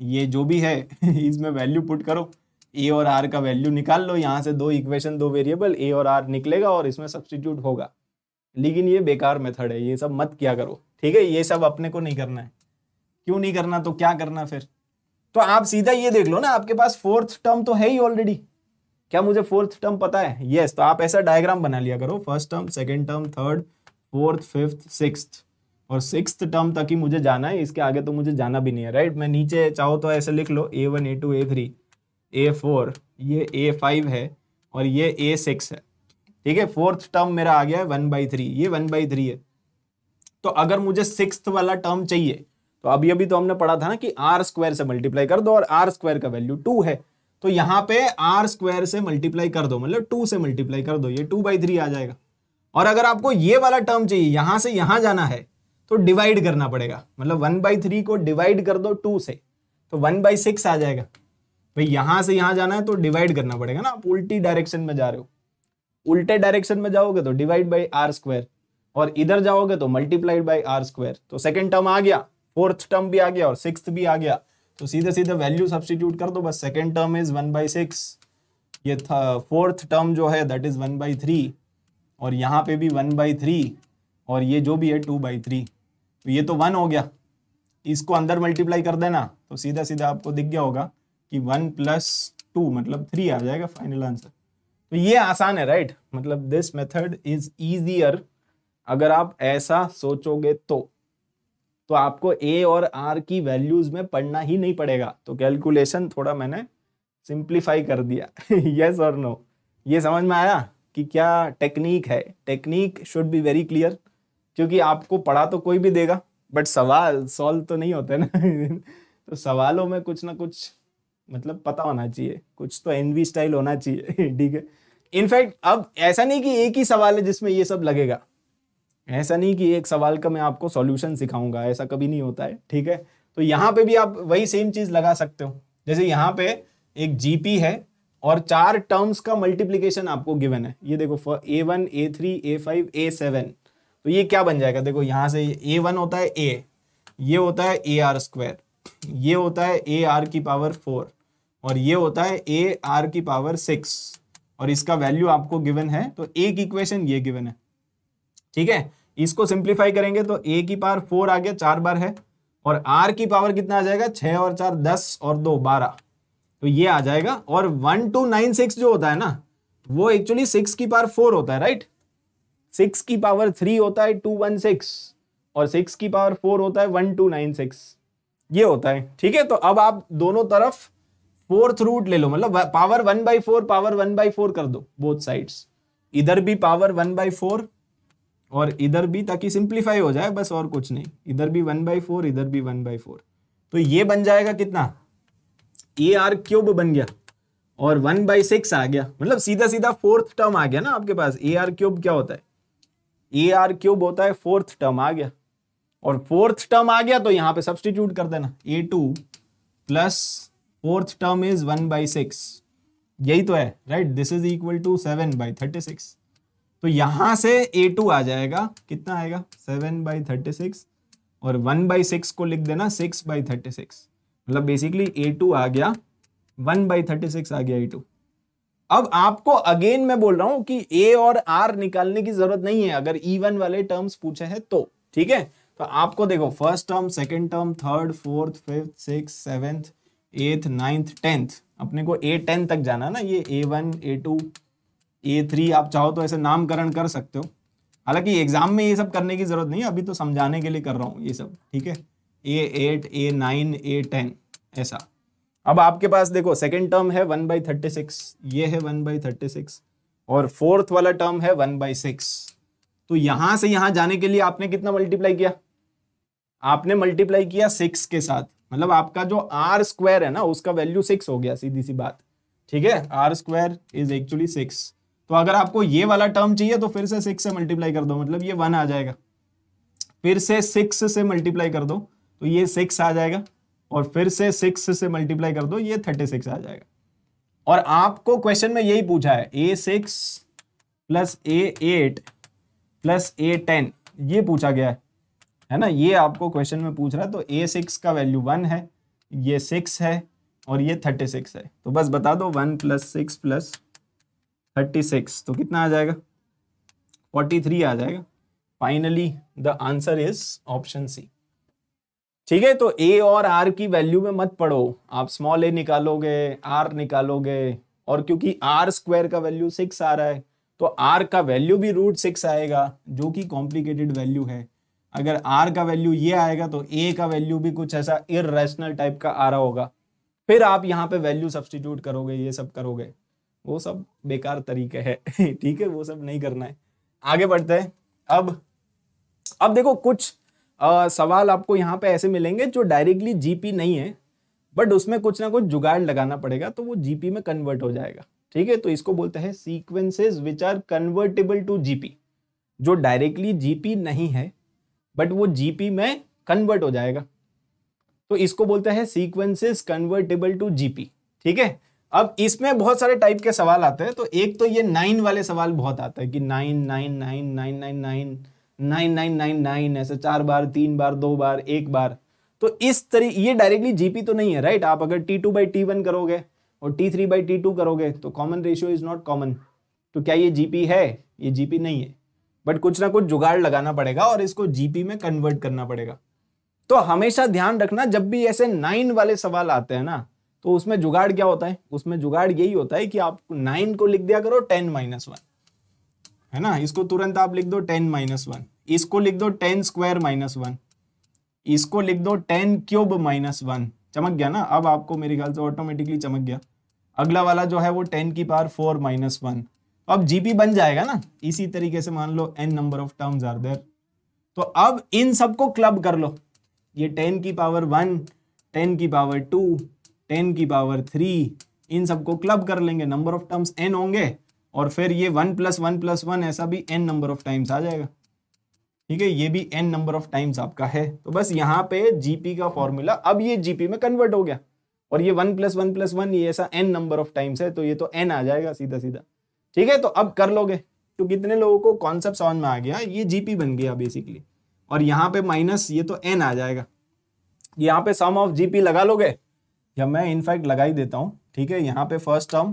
ये जो भी है [laughs] इसमें वैल्यू पुट करो ए और आर का वैल्यू निकाल लो यहाँ से दो इक्वेशन दो वेरिएबल ए और आर निकलेगा और इसमें सब्सटीट्यूट होगा लेकिन ये बेकार मेथड है ये सब मत किया करो ठीक है ये सब अपने को नहीं करना है क्यों नहीं करना तो क्या करना फिर तो आप सीधा ये देख लो ना आपके पास फोर्थ टर्म तो है ही ऑलरेडी क्या मुझे फोर्थ टर्म पता है यस yes, तो आप ऐसा डायग्राम बना लिया करो first term second term third fourth fifth six और सिक्स टर्म तक ही मुझे जाना है इसके आगे तो मुझे जाना भी नहीं है राइट मैं नीचे चाहो तो ऐसे लिख लो A one A two A three A four ये ए फाइव है और ये ए सिक्स है ठीक है फोर्थ टर्म मेरा आ गया है वन बाई थ्री ये वन बाई थ्री है तो अगर मुझे सिक्स वाला टर्म चाहिए तो अभी अभी तो हमने पढ़ा था ना कि आर स्क्वायर से मल्टीप्लाई कर दो और आर स्क्वायर का वैल्यू टू है तो यहाँ पे आर स्क्वायर से मल्टीप्लाई कर दो मतलब टू से मल्टीप्लाई कर दो ये टू बाई थ्री आ जाएगा और अगर आपको ये वाला टर्म चाहिए यहां से यहां जाना है तो डिवाइड करना पड़ेगा मतलब वन बाई थ्री को डिवाइड कर दो टू से तो वन बाई सिक्स आ जाएगा भाई यहां से यहां जाना है तो डिवाइड करना पड़ेगा ना आप उल्टी डायरेक्शन में जा रहे हो उल्टे डायरेक्शन में जाओगे तो डिवाइड बाई आर स्क्वायर और इधर जाओगे तो मल्टीप्लाइड बाई आर स्क्वायर तो सेकेंड टर्म आ गया फोर्थ टर्म भी आ गया और सिक्स भी आ गया तो सीधे सीधे वैल्यू सब्सटीट्यूट कर दो बस second term is one by six ये था फोर्थ टर्म जो है that is one by three और यहाँ पे भी वन बाई थ्री और ये जो भी है टू बाई थ्री तो ये तो वन हो गया इसको अंदर मल्टीप्लाई कर देना तो सीधा सीधा आपको दिख गया होगा कि वन प्लस टू मतलब थ्री आ जाएगा फाइनल आंसर तो ये आसान है राइट मतलब दिस मेथड इज इजियर अगर आप ऐसा सोचोगे तो तो आपको ए और आर की वैल्यूज में पढ़ना ही नहीं पड़ेगा तो कैलकुलेशन थोड़ा मैंने सिंप्लीफाई कर दिया यस और नो ये समझ में आया कि क्या टेक्निक है technique should be very clear क्योंकि आपको पढ़ा तो कोई भी देगा बट सवाल सॉल्व तो नहीं होते ना [laughs] तो सवालों में कुछ ना कुछ मतलब पता होना चाहिए कुछ तो एनवी स्टाइल होना चाहिए [laughs] ठीक है इनफैक्ट अब ऐसा नहीं कि एक ही सवाल है जिसमें ये सब लगेगा ऐसा नहीं कि एक सवाल का मैं आपको सॉल्यूशन सिखाऊंगा ऐसा कभी नहीं होता है ठीक है तो यहाँ पे भी आप वही सेम चीज लगा सकते हो जैसे यहाँ पे एक जीपी है और चार टर्म्स का मल्टीप्लीकेशन आपको गिवन है ये देखो A one A three A five A seven तो ये क्या बन जाएगा देखो यहां से ए वन होता है ए ये होता है ए आर स्क्वायर ये होता है ए आर की पावर फोर और ये होता है ए आर की पावर सिक्स और इसका वैल्यू आपको गिवन है तो एक इक्वेशन ये गिवन है ठीक है इसको सिंप्लीफाई करेंगे तो ए की पावर फोर आ गया चार बार है और आर की पावर कितना आ जाएगा छह और चार दस और दो बारह तो ये आ जाएगा और वन टू नाइन सिक्स जो होता है ना वो एक्चुअली सिक्स की पावर फोर होता है राइट सिक्स की पावर थ्री होता है टू वन सिक्स और सिक्स की पावर फोर होता है वन टू नाइन सिक्स ये होता है ठीक है तो अब आप दोनों तरफ फोर्थ रूट ले लो मतलब power one by four power one by four कर दो बोथ साइड्स इधर भी पावर वन बाई फोर और इधर भी ताकि सिंप्लीफाई हो जाए बस और कुछ नहीं इधर भी वन बाई फोर इधर भी वन बाई फोर तो ये बन जाएगा कितना ए आर क्यूब बन गया और वन बाई सिक्स आ गया मतलब सीधा सीधा फोर्थ टर्म आ गया ना आपके पास ए आर क्यूब क्या होता है ए आर क्यूब होता है फोर्थ टर्म आ गया और फोर्थ टर्म आ गया तो यहां पे सब्सटीट्यूट कर देना A two plus fourth term is one by six यही तो है right this is equal to seven by thirty six तो यहां से ए टू आ जाएगा कितना आएगा सेवन बाई थर्टी सिक्स और वन बाई सिक्स को लिख देना सिक्स बाई थर्टी सिक्स मतलब बेसिकली ए टू आ गया वन बाई थर्टी सिक्स आ गया ए टू अब आपको अगेन मैं बोल रहा हूं कि ए और आर निकालने की जरूरत नहीं है अगर इवन वाले टर्म्स पूछे हैं तो ठीक है तो आपको देखो first term second term third fourth fifth six seventh eighth ninth tenth अपने को ए टेन तक जाना ना ये A one A two A three आप चाहो तो ऐसे नामकरण कर सकते हो हालांकि एग्जाम में ये सब करने की जरूरत नहीं है अभी तो समझाने के लिए कर रहा हूँ ये सब ठीक है A eight A nine A ten ऐसा अब आपके पास देखो सेकेंड टर्म है वन बाई थर्टी सिक्स ये है वन बाई थर्टी सिक्स और फोर्थ वाला टर्म है वन बाई सिक्स तो यहां से यहां जाने के लिए आपने कितना मल्टीप्लाई किया आपने मल्टीप्लाई किया सिक्स के साथ मतलब आपका जो आर स्क्वायर है ना उसका वैल्यू सिक्स हो गया सीधी सी बात ठीक है R square is actually six तो अगर आपको ये वाला टर्म चाहिए तो फिर से सिक्स से मल्टीप्लाई कर दो मतलब ये वन आ जाएगा फिर से सिक्स से मल्टीप्लाई कर दो तो ये सिक्स आ जाएगा और फिर से सिक्स से मल्टीप्लाई कर दो ये थर्टी सिक्स आ जाएगा और आपको क्वेश्चन में यही पूछा है A six plus A eight plus A ten ये पूछा गया है है ना ये आपको क्वेश्चन में पूछ रहा है तो ए सिक्स का वैल्यू वन है ये सिक्स है और ये थर्टी सिक्स है तो बस बता दो one plus six plus thirty six तो कितना आ जाएगा फोर्टी थ्री आ जाएगा finally the answer is option C ठीक है तो ए और आर की वैल्यू में मत पढ़ो आप स्मॉल ए निकालोगे आर निकालोगे और क्योंकि आर स्क्वायर का वैल्यू सिक्स आ रहा है तो आर का वैल्यू भी रूट सिक्स आएगा जो कि कॉम्प्लिकेटेड वैल्यू है अगर आर का वैल्यू ये आएगा तो ए का वैल्यू भी कुछ ऐसा इेशनल टाइप का आ रहा होगा फिर आप यहाँ पे वैल्यू सब्सटीट्यूट करोगे ये सब करोगे वो सब बेकार तरीके है [laughs] ठीक है वो सब नहीं करना है आगे बढ़ते हैं अब अब देखो कुछ आ, सवाल आपको यहाँ पे ऐसे मिलेंगे जो डायरेक्टली जीपी नहीं है बट उसमें कुछ ना कुछ जुगाड़ लगाना पड़ेगा तो वो जीपी में कन्वर्ट हो जाएगा ठीक है तो इसको बोलते हैं sequences which are convertible to GP जो डायरेक्टली जीपी नहीं है बट वो जीपी में कन्वर्ट हो जाएगा तो इसको बोलते हैं सीक्वेंसेज कन्वर्टेबल टू जीपी ठीक है अब इसमें बहुत सारे टाइप के सवाल आते हैं तो एक तो ये नाइन वाले सवाल बहुत आता है कि nine nine nine nine nine nine nine nine nine nine ऐसे चार बार तीन बार दो बार एक बार तो इस तरीके ये डायरेक्टली जीपी तो नहीं है राइट आप अगर T two by T one करोगे और T three by T two करोगे तो common ratio is not common तो क्या ये जीपी है ये जीपी नहीं है बट कुछ ना कुछ जुगाड़ लगाना पड़ेगा और इसको जीपी में कन्वर्ट करना पड़ेगा तो हमेशा ध्यान रखना जब भी ऐसे नाइन वाले सवाल आते हैं ना तो उसमें जुगाड़ क्या होता है उसमें जुगाड़ यही होता है कि आप नाइन को लिख दिया करो टेन माइनस वन है ना इसको तुरंत आप लिख दो टेन माइनस वन इसको लिख दो टेन स्क्वायर माइनस वन इसको लिख दो टेन क्यूब माइनस वन चमक गया ना अब आपको मेरे ख्याल से ऑटोमेटिकली चमक गया अगला वाला जो है वो टेन की पावर फोर माइनस वन तो अब जीपी बन जाएगा ना इसी तरीके से मान लो N number of terms are there तो अब इन सबको क्लब कर लो ये टेन की पावर वन टेन की पावर टू टेन की पावर थ्री इन सबको क्लब कर लेंगे नंबर ऑफ टर्म्स एन होंगे और फिर ये one plus one plus one ऐसा भी एन नंबर ऑफ टाइम्स आ जाएगा ठीक है ये भी एन नंबर ऑफ टाइम्स आपका है तो बस यहाँ पे जीपी का फॉर्मूला अब ये जीपी में कन्वर्ट हो गया और ये one plus one plus one ये ऐसा एन नंबर ऑफ टाइम्स है तो ये तो एन आ जाएगा सीधा सीधा ठीक है तो अब कर लोगे तो कितने लोगों को कॉन्सेप्ट समझ में आ गया ये जीपी बन गया बेसिकली और यहाँ पे माइनस ये तो एन आ जाएगा यहाँ पे सम ऑफ जीपी लगा लोगे या मैं इनफैक्ट लगा ही देता हूँ ठीक है यहाँ पे फर्स्ट टर्म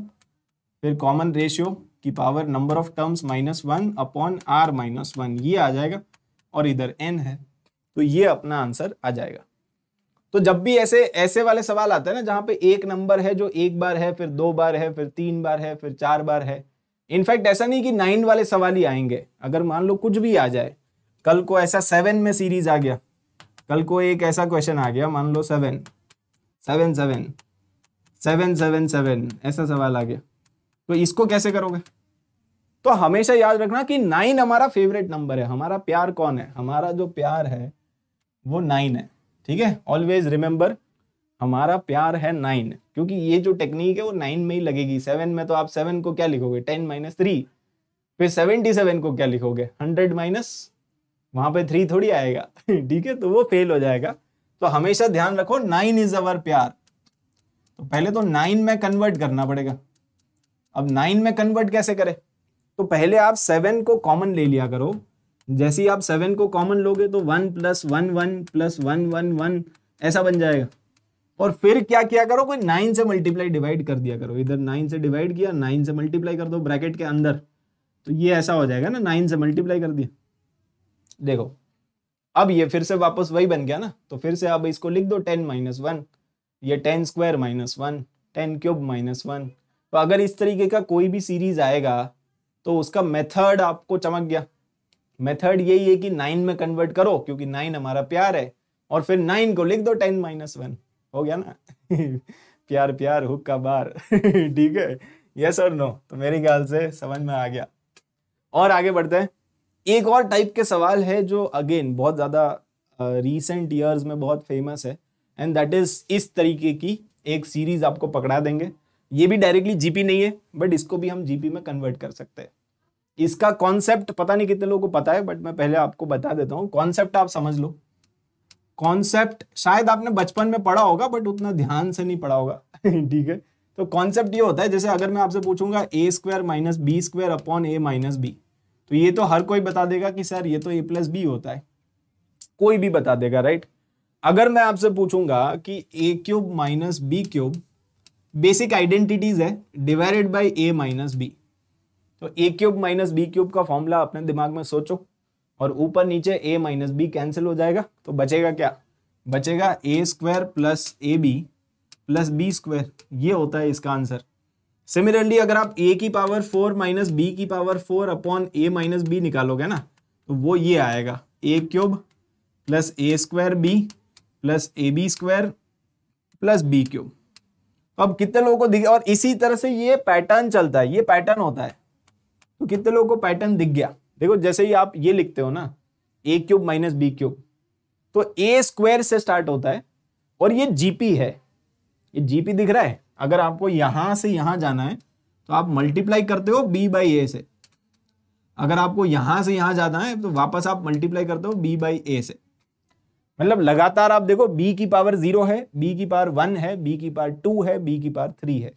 फिर कॉमन रेशियो की power number of terms minus one upon are minus one ये आ जाएगा और इधर एन है तो ये अपना आंसर आ जाएगा तो जब भी ऐसे ऐसे वाले सवाल आते हैं ना जहां पे एक नंबर है जो एक बार है फिर दो बार है फिर तीन बार है फिर चार बार है इनफैक्ट ऐसा नहीं कि नाइन वाले सवाल ही आएंगे अगर मान लो कुछ भी आ जाए कल को ऐसा सेवन में सीरीज आ गया कल को एक ऐसा क्वेश्चन आ गया मान लो seven seven seven seven seven seven ऐसा सवाल आ गया तो इसको कैसे करोगे तो हमेशा याद रखना कि नाइन हमारा फेवरेट नंबर है हमारा प्यार कौन है हमारा जो प्यार है वो नाइन है ठीक है ऑलवेज रिमेंबर हमारा प्यार है नाइन क्योंकि ये जो टेक्निक है वो नाइन में ही लगेगी सेवन में तो आप सेवन को क्या लिखोगे टेन माइनस थ्री फिर सेवेंटी सेवन को क्या लिखोगे हंड्रेड माइनस वहां पे थ्री थोड़ी आएगा [laughs] ठीक है तो वो फेल हो जाएगा तो हमेशा ध्यान रखो नाइन इज अवर प्यार तो पहले तो नाइन में कन्वर्ट करना पड़ेगा अब नाइन में कन्वर्ट कैसे करें तो पहले आप सेवन को कॉमन ले लिया करो जैसे ही आप सेवन को कॉमन लोगे तो one plus one one plus one one one ऐसा बन जाएगा और फिर क्या किया करो कोई नाइन से मल्टीप्लाई डिवाइड कर दिया करो इधर नाइन से डिवाइड किया नाइन से मल्टीप्लाई कर दो ब्रैकेट के अंदर तो ये ऐसा हो जाएगा ना नाइन से मल्टीप्लाई कर दिया देखो अब ये फिर से वापस वही बन गया ना तो फिर से आप इसको लिख दो टेन माइनस वन ये ten square minus one ten cube minus one तो अगर इस तरीके का कोई भी सीरीज आएगा तो उसका मेथड आपको चमक गया मेथड यही है कि नाइन में कन्वर्ट करो क्योंकि नाइन हमारा प्यार है और फिर नाइन को लिख दो टेन माइनस वन हो गया ना [laughs] प्यार प्यार हुक्का का बार [laughs] ठीक है यस और नो तो मेरे ख्याल से समझ में आ गया और आगे बढ़ते हैं एक और टाइप के सवाल है जो अगेन बहुत ज़्यादा रिसेंट ईयर्स में बहुत फेमस है एंड दैट इज इस तरीके की एक सीरीज आपको पकड़ा देंगे ये भी डायरेक्टली जीपी नहीं है बट इसको भी हम जीपी में कन्वर्ट कर सकते हैं इसका कॉन्सेप्ट पता नहीं कितने लोगों को पता है बट मैं पहले आपको बता देता हूँ कॉन्सेप्ट आप समझ लो कॉन्सेप्ट शायद आपने बचपन में पढ़ा होगा बट उतना ध्यान से नहीं पढ़ा होगा [laughs] ठीक है तो कॉन्सेप्ट ये होता है जैसे अगर मैं आपसे पूछूंगा A square minus B square upon A minus B तो ये तो हर कोई बता देगा कि सर ये तो ए प्लस बी होता है कोई भी बता देगा राइट अगर मैं आपसे पूछूंगा कि A cube minus B cube basic identities है divided by A minus B तो A cube minus B cube का फॉर्मूला अपने दिमाग में सोचो और ऊपर नीचे ए माइनस बी कैंसिल हो जाएगा तो बचेगा क्या बचेगा A square plus A B plus B square ये होता है इसका आंसर सिमिलरली अगर आप ए की पावर फोर माइनस बी की power four upon A minus B निकालोगे ना तो वो ये आएगा A cube plus A square B plus A B square plus B cube तो अब कितने लोगों को दिख और इसी तरह से ये पैटर्न चलता है ये पैटर्न होता है तो कितने लोगों को पैटर्न दिख गया देखो जैसे ही आप ये लिखते हो ना A cube minus B cube तो ए स्क्वायर से स्टार्ट होता है और ये जीपी है ये जीपी दिख रहा है अगर आपको यहां से यहां जाना है तो आप मल्टीप्लाई करते हो बी बाई ए से अगर आपको यहां से यहां जाना है तो वापस आप मल्टीप्लाई करते हो बी बाई ए से मतलब लगातार आप देखो b की पावर जीरो है b की पावर वन है b की पावर टू है b की पावर थ्री है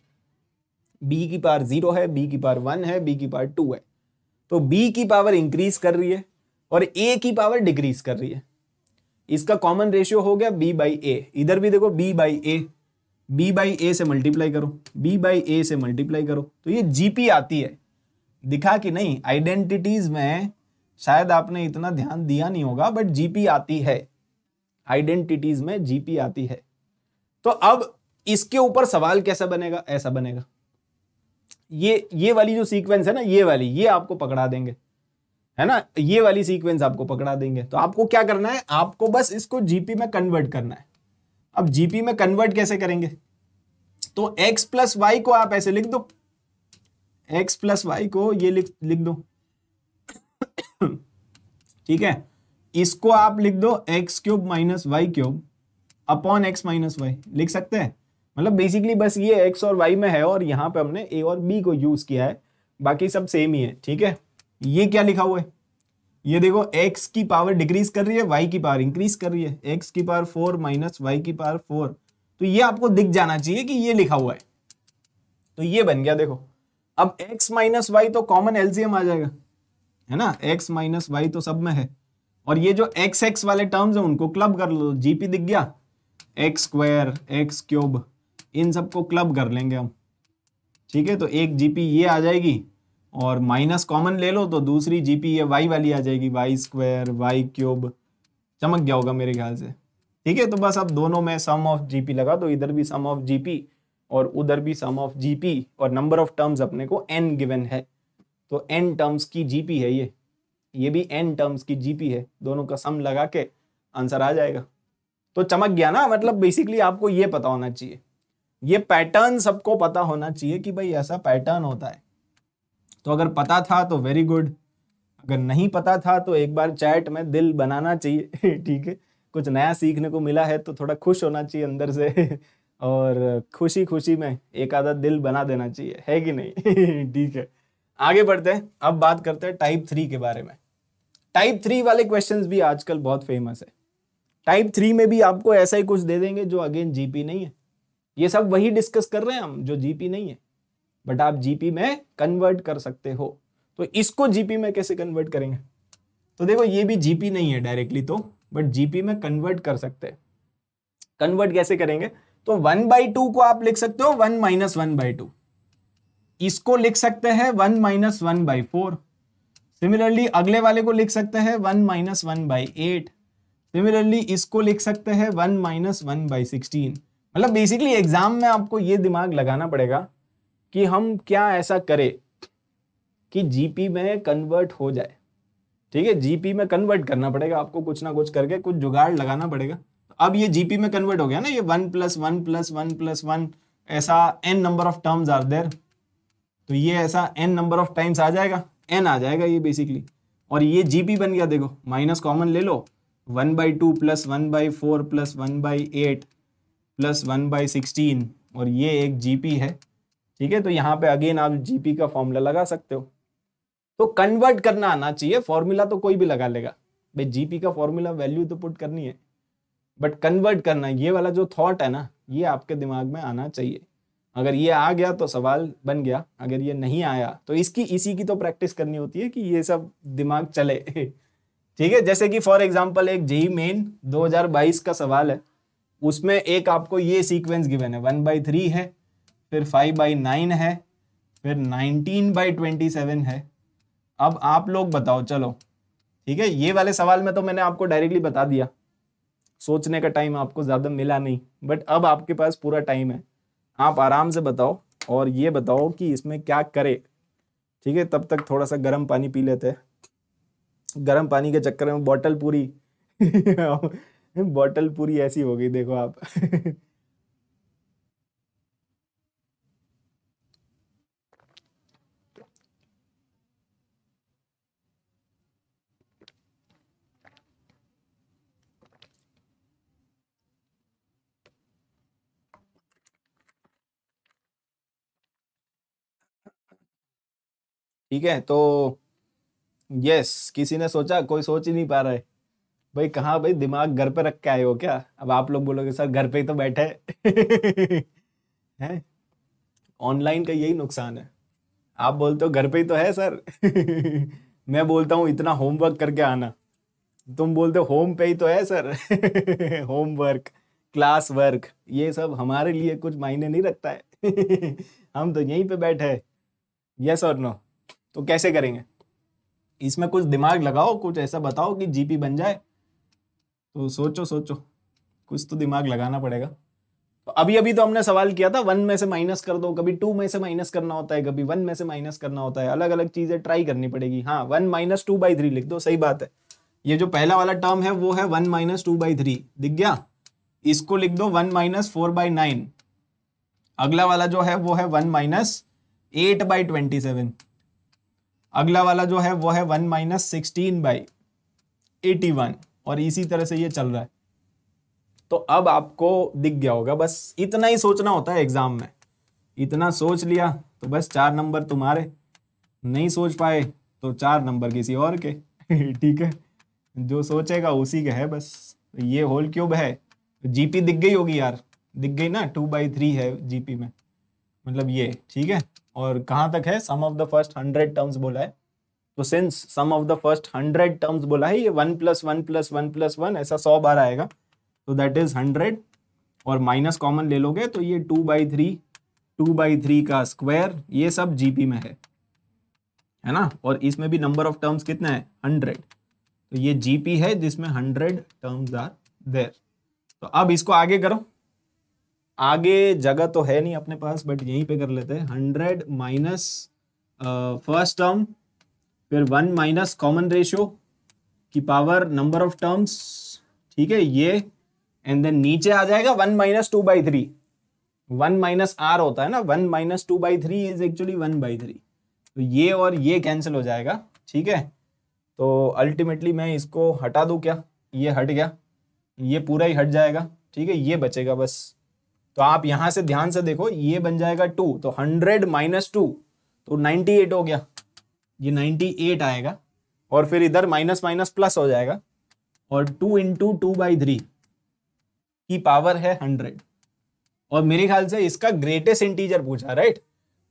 b की पावर जीरो है b की पावर वन है b की पावर टू है तो b की पावर इंक्रीज कर रही है और a की पावर डिक्रीज कर रही है इसका कॉमन रेशियो हो गया b बाई ए इधर भी देखो b by A b by A से मल्टीप्लाई करो b बाई ए से मल्टीप्लाई करो तो ये जीपी आती है दिखा कि नहीं आइडेंटिटीज में शायद आपने इतना ध्यान दिया नहीं होगा बट जीपी आती है आइडेंटिटीज में जीपी आती है तो अब इसके ऊपर सवाल कैसा बनेगा ऐसा बनेगा ये ये वाली जो सीक्वेंस है ना ये वाली ये आपको पकड़ा देंगे है ना ये वाली सीक्वेंस आपको पकड़ा देंगे तो आपको क्या करना है आपको बस इसको जीपी में कन्वर्ट करना है अब जीपी में कन्वर्ट कैसे करेंगे तो एक्स प्लस वाई को आप ऐसे लिख दो एक्स प्लस वाई को ये लिख लिख दो [coughs] ठीक है इसको आप लिख दो X cube minus Y cube upon X minus Y लिख सकते हैं मतलब बेसिकली बस ये एक्स और वाई में है और यहाँ पे हमने ए और बी को यूज किया है बाकी सब सेम ही है ठीक है ये क्या लिखा हुआ है ये देखो एक्स की पावर डिक्रीज कर रही है वाई की पावर इंक्रीज कर रही है एक्स की पावर फोर माइनस वाई की पावर फोर तो ये आपको दिख जाना चाहिए कि ये लिखा हुआ है तो ये बन गया देखो अब एक्स माइनस वाई तो कॉमन एलसीएम आ जाएगा है ना एक्स माइनस वाई तो सब में है और ये जो एक्स एक्स वाले टर्म्स हैं उनको क्लब कर लो जीपी दिख गया एक्स स्क्वायर एक्स क्यूब इन सबको क्लब कर लेंगे हम ठीक है तो एक जीपी ये आ जाएगी और माइनस कॉमन ले लो तो दूसरी जीपी ये वाई वाली आ जाएगी वाई स्क्वायर वाई क्यूब चमक गया होगा मेरे ख्याल से ठीक है तो बस अब दोनों में सम ऑफ जीपी लगा दो इधर भी सम ऑफ जीपी और उधर भी सम ऑफ जीपी और नंबर ऑफ टर्म्स अपने को एन गिवन है तो एन टर्म्स की जीपी है ये ये भी एन टर्म्स की जीपी है दोनों का सम लगा के आंसर आ जाएगा तो चमक गया ना मतलब बेसिकली आपको ये पता होना चाहिए ये पैटर्न सबको पता होना चाहिए कि भाई ऐसा पैटर्न होता है तो अगर पता था तो वेरी गुड अगर नहीं पता था तो एक बार चैट में दिल बनाना चाहिए [laughs] ठीक है कुछ नया सीखने को मिला है तो थोड़ा खुश होना चाहिए अंदर से [laughs] और खुशी खुशी में एक आधा दिल बना देना चाहिए है कि नहीं [laughs] ठीक है आगे बढ़ते हैं अब बात करते हैं टाइप थ्री के बारे में टाइप थ्री वाले क्वेश्चन भी आजकल बहुत फेमस है टाइप थ्री में भी आपको ऐसा ही कुछ दे देंगे जो अगेन जीपी नहीं है ये सब वही डिस्कस कर रहे हैं हम जो जीपी नहीं है बट आप जीपी में कन्वर्ट कर सकते हो तो इसको जीपी में कैसे कन्वर्ट करेंगे तो देखो ये भी जीपी नहीं है डायरेक्टली तो बट जीपी में कन्वर्ट कर सकते हैं कन्वर्ट कैसे करेंगे तो वन बाई टू को आप लिख सकते हो one minus one by two इसको लिख सकते हैं one minus one by four similarly अगले वाले को लिख सकते हैं one minus one by eight similarly इसको लिख सकते हैं one minus one by sixteen मतलब बेसिकली एग्जाम में आपको ये दिमाग लगाना पड़ेगा कि हम क्या ऐसा करें कि जीपी में कन्वर्ट हो जाए ठीक है जीपी में कन्वर्ट करना पड़ेगा आपको कुछ ना कुछ करके कुछ जुगाड़ लगाना पड़ेगा अब ये जीपी में कन्वर्ट हो गया ना ये one plus one plus one plus one ऐसा n number of terms are there तो ये ऐसा एन नंबर ऑफ टाइम्स आ जाएगा एन आ जाएगा ये बेसिकली और ये जी बन गया देखो माइनस कॉमन ले लो one by two plus one by four plus one by eight plus one by sixteen और ये एक जी है ठीक है तो यहाँ पे अगेन आप जीपी का फॉर्मूला लगा सकते हो तो कन्वर्ट करना आना चाहिए फॉर्मूला तो कोई भी लगा लेगा भाई जीपी का फॉर्मूला वैल्यू तो पुट करनी है बट कन्वर्ट करना ये वाला जो थॉट है ना ये आपके दिमाग में आना चाहिए अगर ये आ गया तो सवाल बन गया अगर ये नहीं आया तो इसकी इसी की तो प्रैक्टिस करनी होती है कि ये सब दिमाग चले [laughs] ठीक है जैसे कि फॉर एग्जाम्पल एक जेई मेन 2022 का सवाल है उसमें एक आपको ये सीक्वेंस गिवन है वन बाई थ्री है फिर फाइव बाई नाइन है फिर नाइनटीन बाई ट्वेंटी सेवन है अब आप लोग बताओ चलो ठीक है ये वाले सवाल में तो मैंने आपको डायरेक्टली बता दिया सोचने का टाइम आपको ज़्यादा मिला नहीं बट अब आपके पास पूरा टाइम है आप आराम से बताओ और ये बताओ कि इसमें क्या करे ठीक है तब तक थोड़ा सा गर्म पानी पी लेते हैं गर्म पानी के चक्कर में बॉटल पूरी [laughs] बॉटल पूरी ऐसी हो गई देखो आप [laughs] ठीक है तो यस किसी ने सोचा कोई सोच ही नहीं पा रहा है भाई कहाँ भाई दिमाग घर पे रख के आए हो क्या अब आप लोग बोलोगे सर घर पे ही तो बैठे हैं ऑनलाइन [laughs] का यही नुकसान है आप बोलते हो घर पे ही तो है सर [laughs] मैं बोलता हूँ इतना होमवर्क करके आना तुम बोलते हो होम पे ही तो है सर होमवर्क क्लास वर्क ये सब हमारे लिए कुछ मायने नहीं रखता है [laughs] हम तो यहीं पे बैठे हैं यस और नो तो कैसे करेंगे इसमें कुछ दिमाग लगाओ कुछ ऐसा बताओ कि जीपी बन जाए तो सोचो सोचो कुछ तो दिमाग लगाना पड़ेगा तो अभी अभी तो हमने सवाल किया था वन में से माइनस कर दो कभी टू में से माइनस करना होता है कभी वन में से माइनस करना होता है अलग अलग चीजें ट्राई करनी पड़ेगी हाँ one minus two by three लिख दो सही बात है ये जो पहला वाला टर्म है वो है one minus two by three दिख गया इसको लिख दो one minus four by nine अगला वाला जो है वो है one minus eight by twenty seven अगला वाला जो है वो है one minus sixteen by eighty one और इसी तरह से ये चल रहा है तो अब आपको दिख गया होगा बस इतना ही सोचना होता है एग्जाम में इतना सोच लिया तो बस चार नंबर तुम्हारे नहीं सोच पाए तो चार नंबर किसी और के [laughs] ठीक है जो सोचेगा उसी के है बस ये होल क्यूब है जीपी दिख गई होगी यार दिख गई ना टू बाई थ्री है जीपी में मतलब ये ठीक है और कहाँ तक है sum of the first hundred terms बोला है तो since sum of the first hundred terms बोला है ये one plus one plus one plus one ऐसा सौ बार आएगा तो दैट इज हंड्रेड और माइनस कॉमन ले लोगे तो ये two by three two by three का स्क्वायर ये सब जीपी में है है ना और इसमें भी नंबर ऑफ टर्म्स कितना है हंड्रेड तो ये जीपी है जिसमें हंड्रेड टर्म्स आर देर तो अब इसको आगे करो आगे जगह तो है नहीं अपने पास बट यहीं पे कर लेते हैं हंड्रेड माइनस फर्स्ट टर्म फिर वन माइनस कॉमन रेशियो की पावर नंबर ऑफ टर्म्स ठीक है ये एंड देन नीचे आ जाएगा one minus two by three one minus r होता है ना one minus two by three is actually one by three तो ये और ये कैंसिल हो जाएगा ठीक है तो अल्टीमेटली मैं इसको हटा दू क्या ये हट गया ये पूरा ही हट जाएगा ठीक है ये बचेगा बस तो आप यहां से ध्यान से देखो ये बन जाएगा टू तो हंड्रेड माइनस टू तो नाइनटी एट हो गया ये नाइनटी एट आएगा और फिर इधर माइनस माइनस प्लस हो जाएगा और two into two by three की पावर है हंड्रेड और मेरे ख्याल से इसका ग्रेटेस्ट इंटीजर पूछा right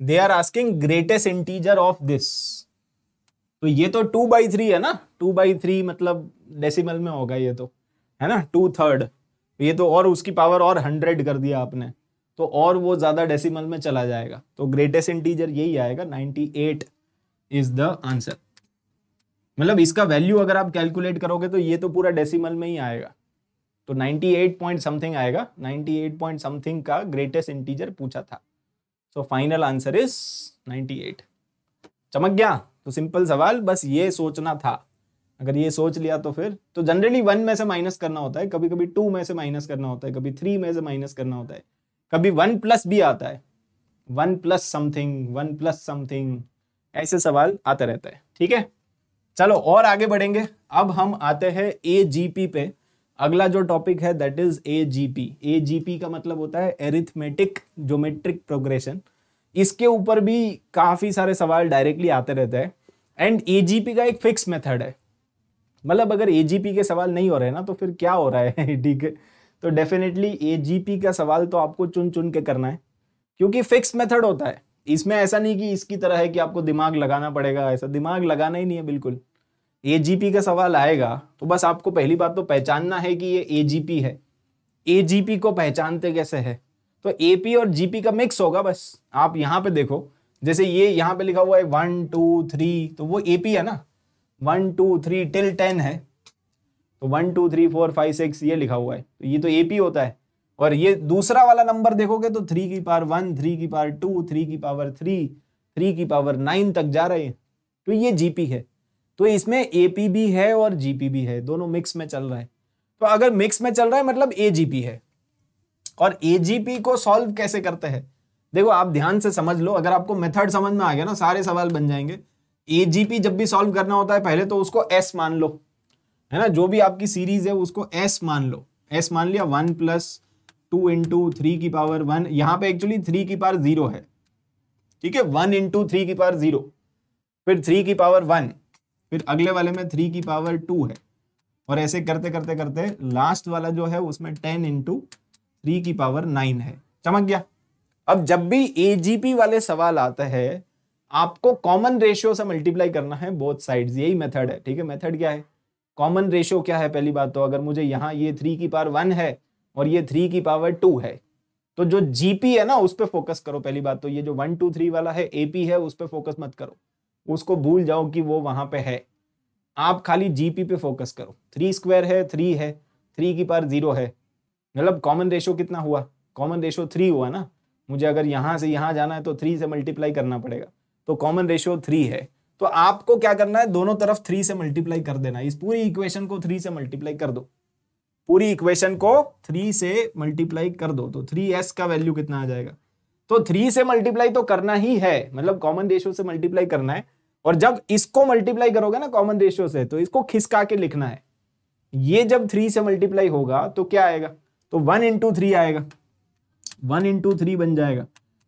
they are asking greatest integer of this तो ये तो टू बाई थ्री है ना टू बाई थ्री मतलब डेसिमल में होगा ये तो है ना टू थर्ड ये तो और उसकी पावर और हंड्रेड कर दिया आपने तो और वो ज़्यादा डेसिमल में चला जाएगा तो ग्रेटेस्ट इंटीजर यही आएगा ninety eight is the answer मतलब इसका वैल्यू अगर आप कैलकुलेट करोगे तो ये तो पूरा डेसिमल में ही आएगा तो नाइनटी एट पॉइंट समथिंग आएगा नाइनटी एट पॉइंट समथिंग का ग्रेटेस्ट इंटीजर पूछा था so final answer is eight चमक गया तो सिंपल सवाल बस ये सोचना था अगर ये सोच लिया तो फिर तो जनरली वन में से माइनस करना होता है कभी कभी टू में से माइनस करना होता है कभी थ्री में से माइनस करना होता है कभी वन प्लस भी आता है one plus something one plus something ऐसे सवाल आते रहता है ठीक है चलो और आगे बढ़ेंगे अब हम आते हैं ए जी पी पे अगला जो टॉपिक है that is A G P A G P का मतलब होता है एरिथमेटिक जोमेट्रिक प्रोग्रेशन इसके ऊपर भी काफ़ी सारे सवाल डायरेक्टली आते रहते हैं एंड ए जी पी का एक फिक्स मेथड है मतलब अगर ए के सवाल नहीं हो रहे ना तो फिर क्या हो रहा है [laughs] ठीक है तो डेफिनेटली ए का सवाल तो आपको चुन चुन के करना है क्योंकि फिक्स मेथड होता है इसमें ऐसा नहीं कि इसकी तरह है कि आपको दिमाग लगाना पड़ेगा ऐसा दिमाग लगाना ही नहीं है बिल्कुल ए का सवाल आएगा तो बस आपको पहली बात तो पहचानना है कि ये ए है ए को पहचानते कैसे है तो ए और जी का मिक्स होगा बस आप यहाँ पे देखो जैसे ये यहाँ पे लिखा हुआ है वन टू थ्री तो वो ए है ना one two three till ten है तो one two three four five six ये लिखा हुआ है तो ये तो एपी होता है और ये दूसरा वाला नंबर देखोगे तो थ्री की पावर वन थ्री की पावर टू थ्री की पावर थ्री थ्री की पावर नाइन तक जा रहे हैं तो ये जीपी है तो इसमें ए भी है और जीपी भी है दोनों मिक्स में चल रहा है तो अगर मिक्स में चल रहा है मतलब ए जी पी है और ए को सॉल्व कैसे करते हैं देखो आप ध्यान से समझ लो अगर आपको मेथड समझ में आ गया ना सारे सवाल बन जाएंगे एजीपी जब भी सॉल्व करना होता है पहले तो उसको एस मान लो है ना जो भी आपकी सीरीज है उसको एस मान लो एस मान लिया one plus two into three की पावर वन यहां पे एक्चुअली थ्री की पावर जीरो है ठीक है वन इंटू थ्री की पावर जीरो फिर थ्री की पावर वन फिर अगले वाले में थ्री की पावर टू है और ऐसे करते करते करते लास्ट वाला जो है उसमें टेन इंटू थ्री की पावर नाइन है चमक गया अब जब भी एजीपी वाले सवाल आता है आपको कॉमन रेशियो से मल्टीप्लाई करना है बोथ साइड्स यही मेथड है ठीक है मेथड क्या है कॉमन रेशियो क्या है पहली बात तो अगर मुझे यहाँ ये थ्री की पावर वन है और ये थ्री की पावर टू है तो जो जीपी है ना उस पर फोकस करो पहली बात तो ये जो वन टू थ्री वाला है एपी है उस पर फोकस मत करो उसको भूल जाओ कि वो वहां पे है आप खाली जीपी पे फोकस करो थ्री स्क्वायर है थ्री है थ्री की पार जीरो है मतलब कॉमन रेशो कितना हुआ कॉमन रेशो थ्री हुआ ना मुझे अगर यहां से यहां जाना है तो थ्री से मल्टीप्लाई करना पड़ेगा तो कॉमन रेशियो थ्री है तो आपको क्या करना है दोनों तरफ थ्री से मल्टीप्लाई कर देना इस पूरी इक्वेशन को थ्री से मल्टीप्लाई कर दो पूरी इक्वेशन को थ्री से मल्टीप्लाई कर दो तो थ्री एस का वैल्यू कितना आ जाएगा तो थ्री से मल्टीप्लाई तो करना ही है मतलब कॉमन रेशियो से मल्टीप्लाई करना है और जब इसको मल्टीप्लाई करोगे ना कॉमन रेशियो से तो इसको खिसका के लिखना है ये जब थ्री से मल्टीप्लाई होगा तो क्या आएगा तो वन इंटू थ्री आएगा वन इंटू थ्री बन जाएगा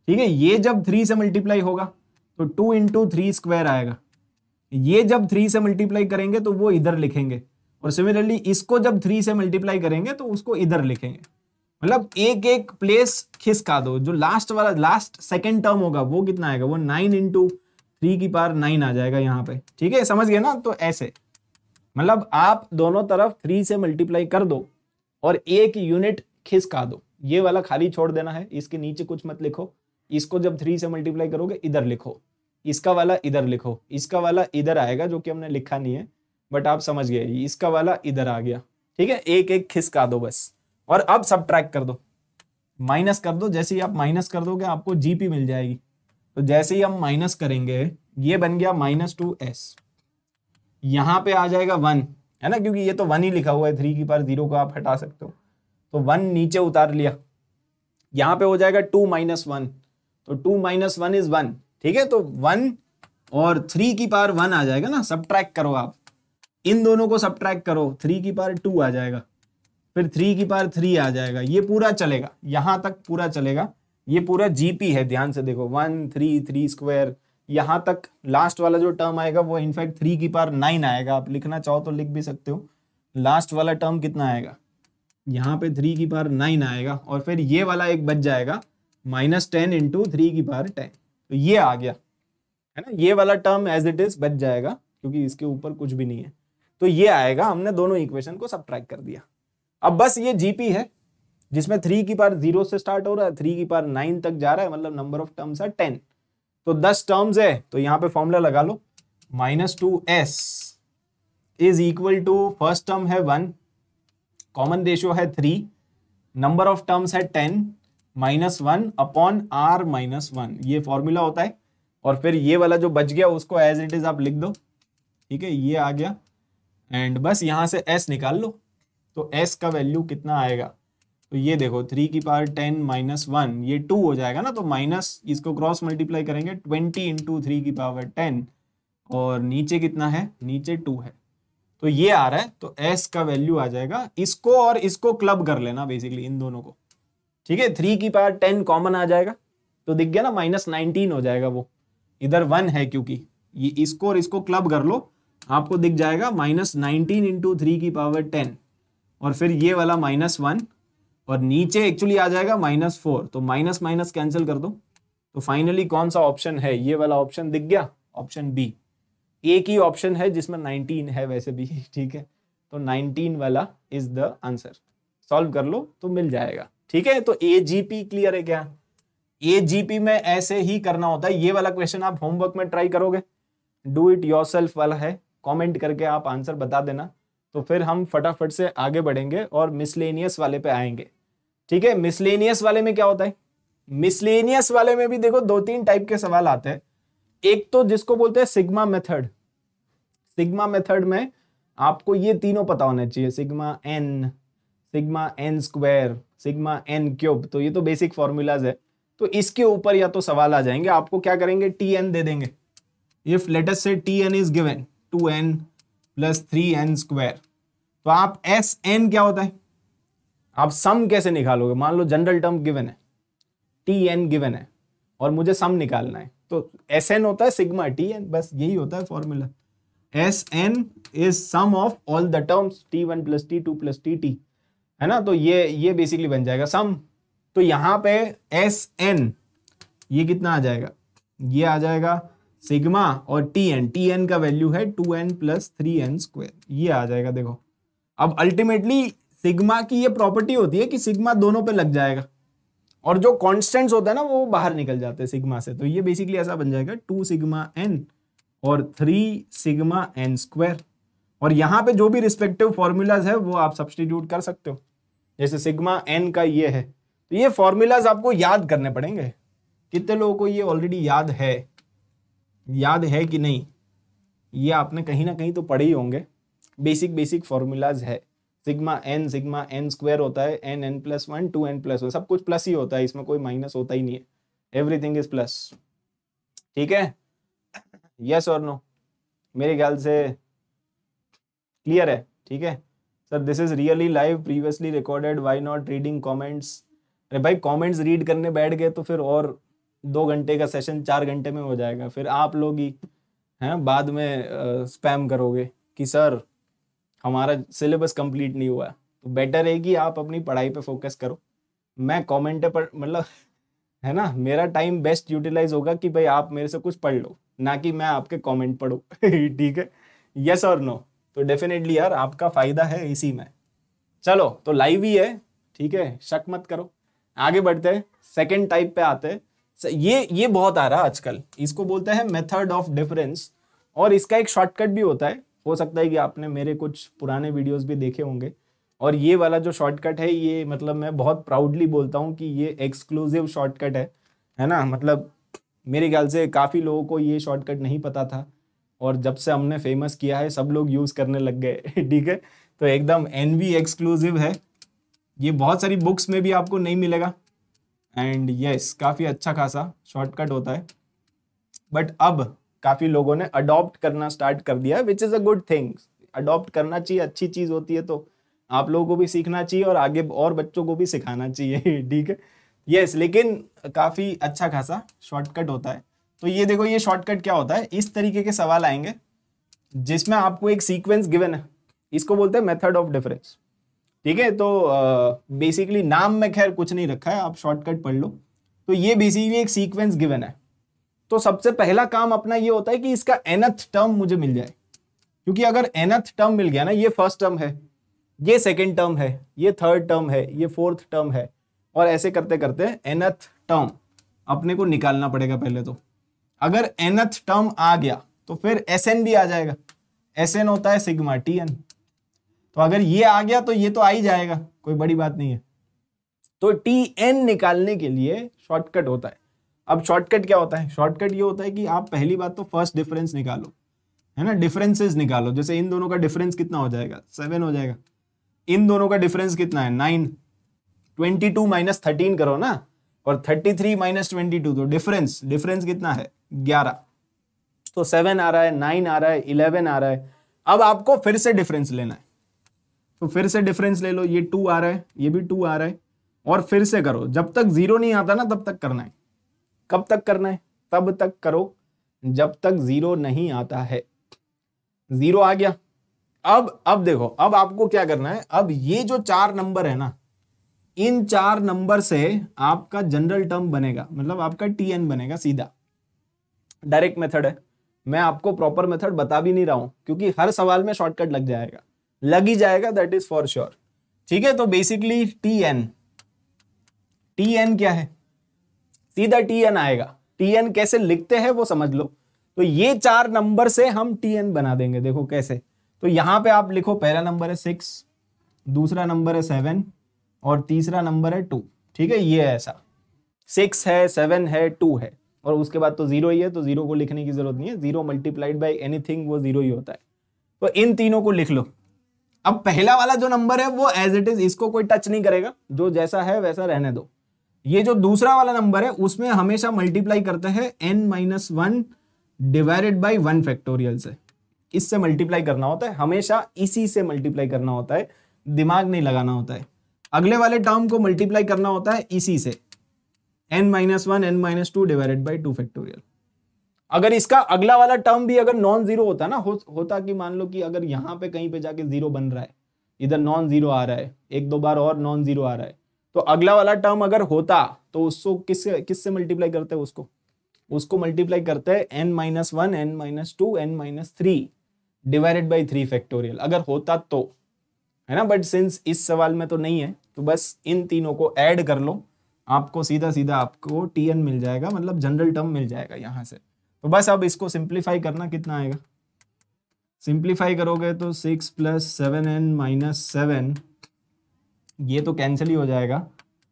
ठीक है ये जब थ्री से मल्टीप्लाई होगा तो टू इंटू थ्री स्क्वायर आएगा ये जब थ्री से मल्टीप्लाई करेंगे तो वो इधर लिखेंगे और सिमिलरली इसको जब थ्री से मल्टीप्लाई करेंगे तो उसको इधर लिखेंगे मतलब एक एक प्लेस खिसका दो जो लास्ट वाला लास्ट सेकेंड टर्म होगा वो कितना आएगा वो नाइन इंटू थ्री की पार नाइन आ जाएगा यहाँ पे ठीक है समझ गए ना तो ऐसे मतलब आप दोनों तरफ थ्री से मल्टीप्लाई कर दो और एक यूनिट खिसका दो ये वाला खाली छोड़ देना है इसके नीचे कुछ मत लिखो इसको जब थ्री से मल्टीप्लाई करोगे इधर लिखो इसका वाला इधर लिखो इसका वाला इधर आएगा जो कि हमने लिखा नहीं है बट आप समझ गए इसका वाला इधर आ गया ठीक है एक एक खिसका दो बस और अब सब कर दो माइनस कर दो जैसे ही आप माइनस कर दोगे आपको जीपी मिल जाएगी तो जैसे ही हम माइनस करेंगे ये बन गया माइनस टू एस यहां पे आ जाएगा वन है ना क्योंकि ये तो वन ही लिखा हुआ है थ्री की पार जीरो को आप हटा सकते हो तो वन नीचे उतार लिया यहां पे हो जाएगा टू माइनस वन तो two minus one is one ठीक है तो वन और थ्री की पावर वन आ जाएगा ना सब करो आप इन दोनों को सब करो थ्री की पावर टू आ जाएगा फिर थ्री की पावर थ्री आ जाएगा ये पूरा चलेगा यहां तक पूरा चलेगा ये पूरा जीपी है ध्यान से देखो वन थ्री थ्री स्क्वायर यहाँ तक लास्ट वाला जो टर्म आएगा वो इनफैक्ट थ्री की पावर नाइन आएगा आप लिखना चाहो तो लिख भी सकते हो लास्ट वाला टर्म कितना आएगा यहाँ पे थ्री की पावर नाइन आएगा और फिर ये वाला एक बच जाएगा माइनस टेन इंटू थ्री की पावर टेन तो ये आ गया है ना ये वाला टर्म एज इट इज बच जाएगा क्योंकि इसके ऊपर कुछ भी नहीं है तो ये आएगा हमने दोनों इक्वेशन को सब कर दिया अब बस ये जीपी है जिसमें थ्री की पार जीरो से स्टार्ट हो रहा है थ्री की पार नाइन तक जा रहा है मतलब नंबर ऑफ टर्म्स है टेन तो दस टर्म्स है तो यहाँ पे फॉर्मूला लगा लो minus two S is equal to first term है वन कॉमन रेशियो है थ्री नंबर ऑफ टर्म्स है ten minus one upon are minus one ये फॉर्मूला होता है और फिर ये वाला जो बच गया उसको एज इट इज आप लिख दो ठीक है ये आ गया एंड बस यहाँ से एस निकाल लो तो एस का वैल्यू कितना आएगा तो ये देखो थ्री की पावर टेन माइनस वन ये टू हो जाएगा ना तो माइनस इसको क्रॉस मल्टीप्लाई करेंगे ट्वेंटी इंटू थ्री की पावर टेन और नीचे कितना है नीचे टू है तो ये आ रहा है तो एस का वैल्यू आ जाएगा इसको और इसको क्लब कर लेना बेसिकली इन दोनों को ठीक है थ्री की पावर टेन कॉमन आ जाएगा तो दिख गया ना माइनस नाइनटीन हो जाएगा वो इधर वन है क्योंकि ये इसको और इसको क्लब कर लो आपको दिख जाएगा माइनस नाइनटीन इंटू थ्री की पावर टेन और फिर ये वाला माइनस वन और नीचे एक्चुअली आ जाएगा माइनस फोर तो माइनस माइनस कैंसिल कर दो तो फाइनली कौन सा ऑप्शन है ये वाला ऑप्शन दिख गया ऑप्शन बी एक ही ऑप्शन है जिसमें नाइनटीन है वैसे भी [laughs] ठीक है तो नाइनटीन वाला इज द आंसर सॉल्व कर लो तो मिल जाएगा ठीक है तो एजीपी क्लियर है क्या जीपी में ऐसे ही करना होता है ये वाला क्वेश्चन आप होमवर्क में ट्राई करोगे डू इट योर वाला है कॉमेंट करके आप आंसर बता देना तो फिर हम फटाफट से आगे बढ़ेंगे और मिसलेनियस वाले पे आएंगे ठीक है मिसलेनियस वाले में क्या होता है मिसलेनियस वाले में भी देखो दो तीन टाइप के सवाल आते हैं एक तो जिसको बोलते हैं सिग्मा मेथड सिग्मा मेथड में आपको ये तीनों पता होना चाहिए sigma n sigma n square sigma n cube तो ये तो बेसिक फॉर्मूलाज है तो इसके ऊपर या तो सवाल आ जाएंगे आपको क्या करेंगे टी एन दे देंगे इफ लेटेस्ट से T n is given two n plus three n square तो आप एस एन क्या होता है आप सम कैसे निकालोगे मान लो जनरल टर्म गिवन है टी एन गिवन है और मुझे सम निकालना है तो एस एन होता है सिग्मा टी एन बस यही होता है formula S n is sum of all the terms T one plus T two plus T T है ना तो ये ये बेसिकली बन जाएगा सम तो यहाँ पे एस एन ये कितना आ जाएगा ये आ जाएगा सिग्मा और टी एन टी एन का वैल्यू है two n plus three n square ये आ जाएगा देखो अब अल्टीमेटली सिग्मा की ये प्रॉपर्टी होती है कि सिग्मा दोनों पे लग जाएगा और जो कॉन्स्टेंट्स होता है ना वो बाहर निकल जाते हैं सिग्मा से तो ये बेसिकली ऐसा बन जाएगा टू सिग्मा एन और थ्री सिग्मा एन स्क्वायर और यहाँ पे जो भी रिस्पेक्टिव फॉर्मूलाज है वो आप सब्सटीट्यूट कर सकते हो जैसे सिग्मा एन का ये है तो ये फॉर्मूलाज आपको याद करने पड़ेंगे कितने लोगों को ये ऑलरेडी याद है याद है कि नहीं ये आपने कहीं ना कहीं तो पढ़े ही होंगे बेसिक बेसिक फॉर्मूलाज है sigma n sigma n square होता है n n plus one two n plus one सब कुछ प्लस ही होता है इसमें कोई माइनस होता ही नहीं है एवरीथिंग इज प्लस ठीक है यस और नो मेरे ख्याल से क्लियर है ठीक है sir this is really live previously recorded why not reading comments अरे भाई कॉमेंट्स रीड करने बैठ गए तो फिर और दो घंटे का सेशन चार घंटे में हो जाएगा फिर आप लोग ही हैं बाद में स्पैम करोगे कि सर हमारा सिलेबस कंप्लीट नहीं हुआ तो बेटर है कि आप अपनी पढ़ाई पे फोकस करो मैं कॉमेंट पर मतलब है ना मेरा टाइम बेस्ट यूटिलाइज होगा कि भाई आप मेरे से कुछ पढ़ लो ना कि मैं आपके कॉमेंट पढ़ू [laughs] ठीक है यस और नो तो डेफिनेटली यार आपका फायदा है इसी में चलो तो लाइव ही है ठीक है शक मत करो आगे बढ़ते हैं सेकेंड टाइप पे आते हैं ये ये बहुत आ रहा है आजकल इसको बोलते हैं मेथड ऑफ डिफरेंस और इसका एक शॉर्टकट भी होता है हो सकता है कि आपने मेरे कुछ पुराने वीडियोस भी देखे होंगे और ये वाला जो शॉर्टकट है ये मतलब मैं बहुत प्राउडली बोलता हूँ कि ये एक्सक्लूसिव शॉर्टकट है है ना मतलब मेरे ख्याल से काफ़ी लोगों को ये शॉर्टकट नहीं पता था और जब से हमने फेमस किया है सब लोग यूज़ करने लग गए [laughs] ठीक है तो एकदम एन एक्सक्लूसिव है ये बहुत सारी बुक्स में भी आपको नहीं मिलेगा एंड यस yes, काफ़ी अच्छा खासा शॉर्टकट होता है बट अब काफ़ी लोगों ने अडॉप्ट करना स्टार्ट कर दिया which is a good thing adopt करना चाहिए अच्छी चीज़ होती है तो आप लोगों को भी सीखना चाहिए और आगे और बच्चों को भी सिखाना चाहिए [laughs] ठीक है यस लेकिन काफ़ी अच्छा खासा शॉर्टकट होता है तो ये देखो ये शॉर्टकट क्या होता है इस तरीके के सवाल आएंगे जिसमें आपको एक सीक्वेंस गिवन है इसको बोलते हैं मेथड ऑफ डिफरेंस ठीक है तो बेसिकली uh, नाम में खैर कुछ नहीं रखा है आप शॉर्टकट पढ़ लो तो ये बेसिकली एक सीक्वेंस गिवन है तो सबसे पहला काम अपना ये होता है कि इसका एनथ टर्म मुझे मिल जाए क्योंकि अगर एनथ टर्म मिल गया ना ये फर्स्ट टर्म है ये सेकेंड टर्म है ये थर्ड टर्म है ये फोर्थ टर्म है और ऐसे करते करते एनथ टर्म अपने को निकालना पड़ेगा पहले तो अगर एनथ टर्म आ गया तो फिर एस भी आ जाएगा एस होता है सिग्मा टी एन तो अगर ये आ गया तो ये तो आ ही जाएगा कोई बड़ी बात नहीं है तो टी एन निकालने के लिए शॉर्टकट होता है अब शॉर्टकट क्या होता है शॉर्टकट ये होता है कि आप पहली बात तो फर्स्ट डिफरेंस निकालो है ना डिफरेंसेस निकालो जैसे इन दोनों का डिफरेंस कितना हो जाएगा सेवन हो जाएगा इन दोनों का डिफरेंस कितना है nine twenty two minus thirteen करो ना और thirty three minus twenty two तो डिफरेंस डिफरेंस कितना है ग्यारह तो सेवन आ रहा है नाइन आ रहा है इलेवन आ रहा है अब आपको फिर से डिफरेंस लेना है तो फिर से डिफरेंस ले लो ये टू आ रहा है ये भी टू आ रहा है और फिर से करो जब तक जीरो नहीं आता ना तब तक करना है कब तक करना है तब तक करो जब तक जीरो नहीं आता है जीरो आ गया अब अब देखो अब आपको क्या करना है अब ये जो चार नंबर है ना इन चार नंबर से आपका जनरल टर्म बनेगा मतलब आपका टी एन बनेगा सीधा डायरेक्ट मेथड है मैं आपको प्रॉपर मेथड बता भी नहीं रहा हूं क्योंकि हर सवाल में शॉर्टकट लग जाएगा लग ही जाएगा दैट इज फॉर श्योर ठीक है तो basically T n T n क्या है सीधा टी एन आएगा टी एन कैसे लिखते हैं वो समझ लो तो ये चार नंबर से हम टी एन बना देंगे देखो कैसे तो यहां पे आप लिखो पहला नंबर है सिक्स दूसरा नंबर है सेवन और तीसरा नंबर है टू ठीक है ये ऐसा सिक्स है सेवन है टू है और उसके बाद तो जीरो ही है तो जीरो को लिखने की जरूरत नहीं है जीरो मल्टीप्लाइड बाई एनी वो जीरो ही होता है तो इन तीनों को लिख लो अब पहला वाला जो नंबर है वो एज इट इज इसको कोई टच नहीं करेगा जो जैसा है वैसा रहने दो ये जो दूसरा वाला नंबर है उसमें हमेशा मल्टीप्लाई करते हैं n minus one divided by one factorial से इससे मल्टीप्लाई करना होता है हमेशा इसी से मल्टीप्लाई करना होता है दिमाग नहीं लगाना होता है अगले वाले टर्म को मल्टीप्लाई करना होता है इसी से n minus one n minus two divided by two factorial अगर इसका अगला वाला टर्म भी अगर नॉन जीरो होता ना हो, होता कि मान लो कि अगर यहाँ पे कहीं पे जाके जीरो बन रहा है इधर नॉन जीरो आ रहा है एक दो बार और नॉन जीरो आ रहा है तो अगला वाला टर्म अगर होता तो उसको किस किस से मल्टीप्लाई करते हैं उसको उसको मल्टीप्लाई करते हैं n minus one n minus two n minus three divided by three factorial अगर होता तो है ना बट सिंस इस सवाल में तो नहीं है तो बस इन तीनों को ऐड कर लो आपको सीधा सीधा आपको टी एन मिल जाएगा मतलब जनरल टर्म मिल जाएगा यहाँ से तो बस अब इसको सिंप्लीफाई करना कितना आएगा सिंप्लीफाई करोगे तो six plus seven n minus seven ये तो कैंसिल ही हो जाएगा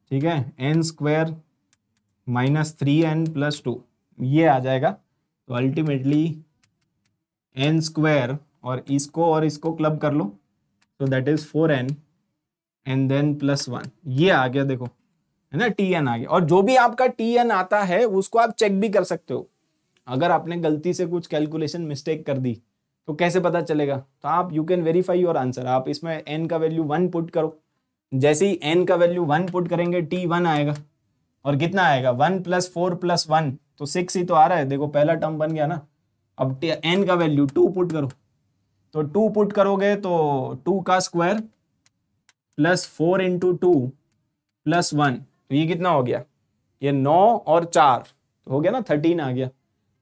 ठीक है n square minus three n plus two ये आ जाएगा तो अल्टीमेटली एन स्क्वायर और इसको और इसको क्लब कर लो तो that is four n and then plus one ये आ गया देखो है ना टी एन आ गया और जो भी आपका टी एन आता है उसको आप चेक भी कर सकते हो अगर आपने गलती से कुछ कैलकुलेशन मिस्टेक कर दी तो कैसे पता चलेगा तो आप you can verify your answer आप इसमें एन का वैल्यू वन पुट करो जैसे ही एन का वैल्यू वन पुट करेंगे टी वन आएगा और कितना आएगा one plus four plus one तो सिक्स ही तो आ रहा है देखो पहला टर्म बन गया ना अब एन का वैल्यू टू पुट करो तो टू पुट करोगे तो टू का square plus four into two plus one तो ये कितना हो गया ये नौ और चार तो हो गया ना थर्टीन आ गया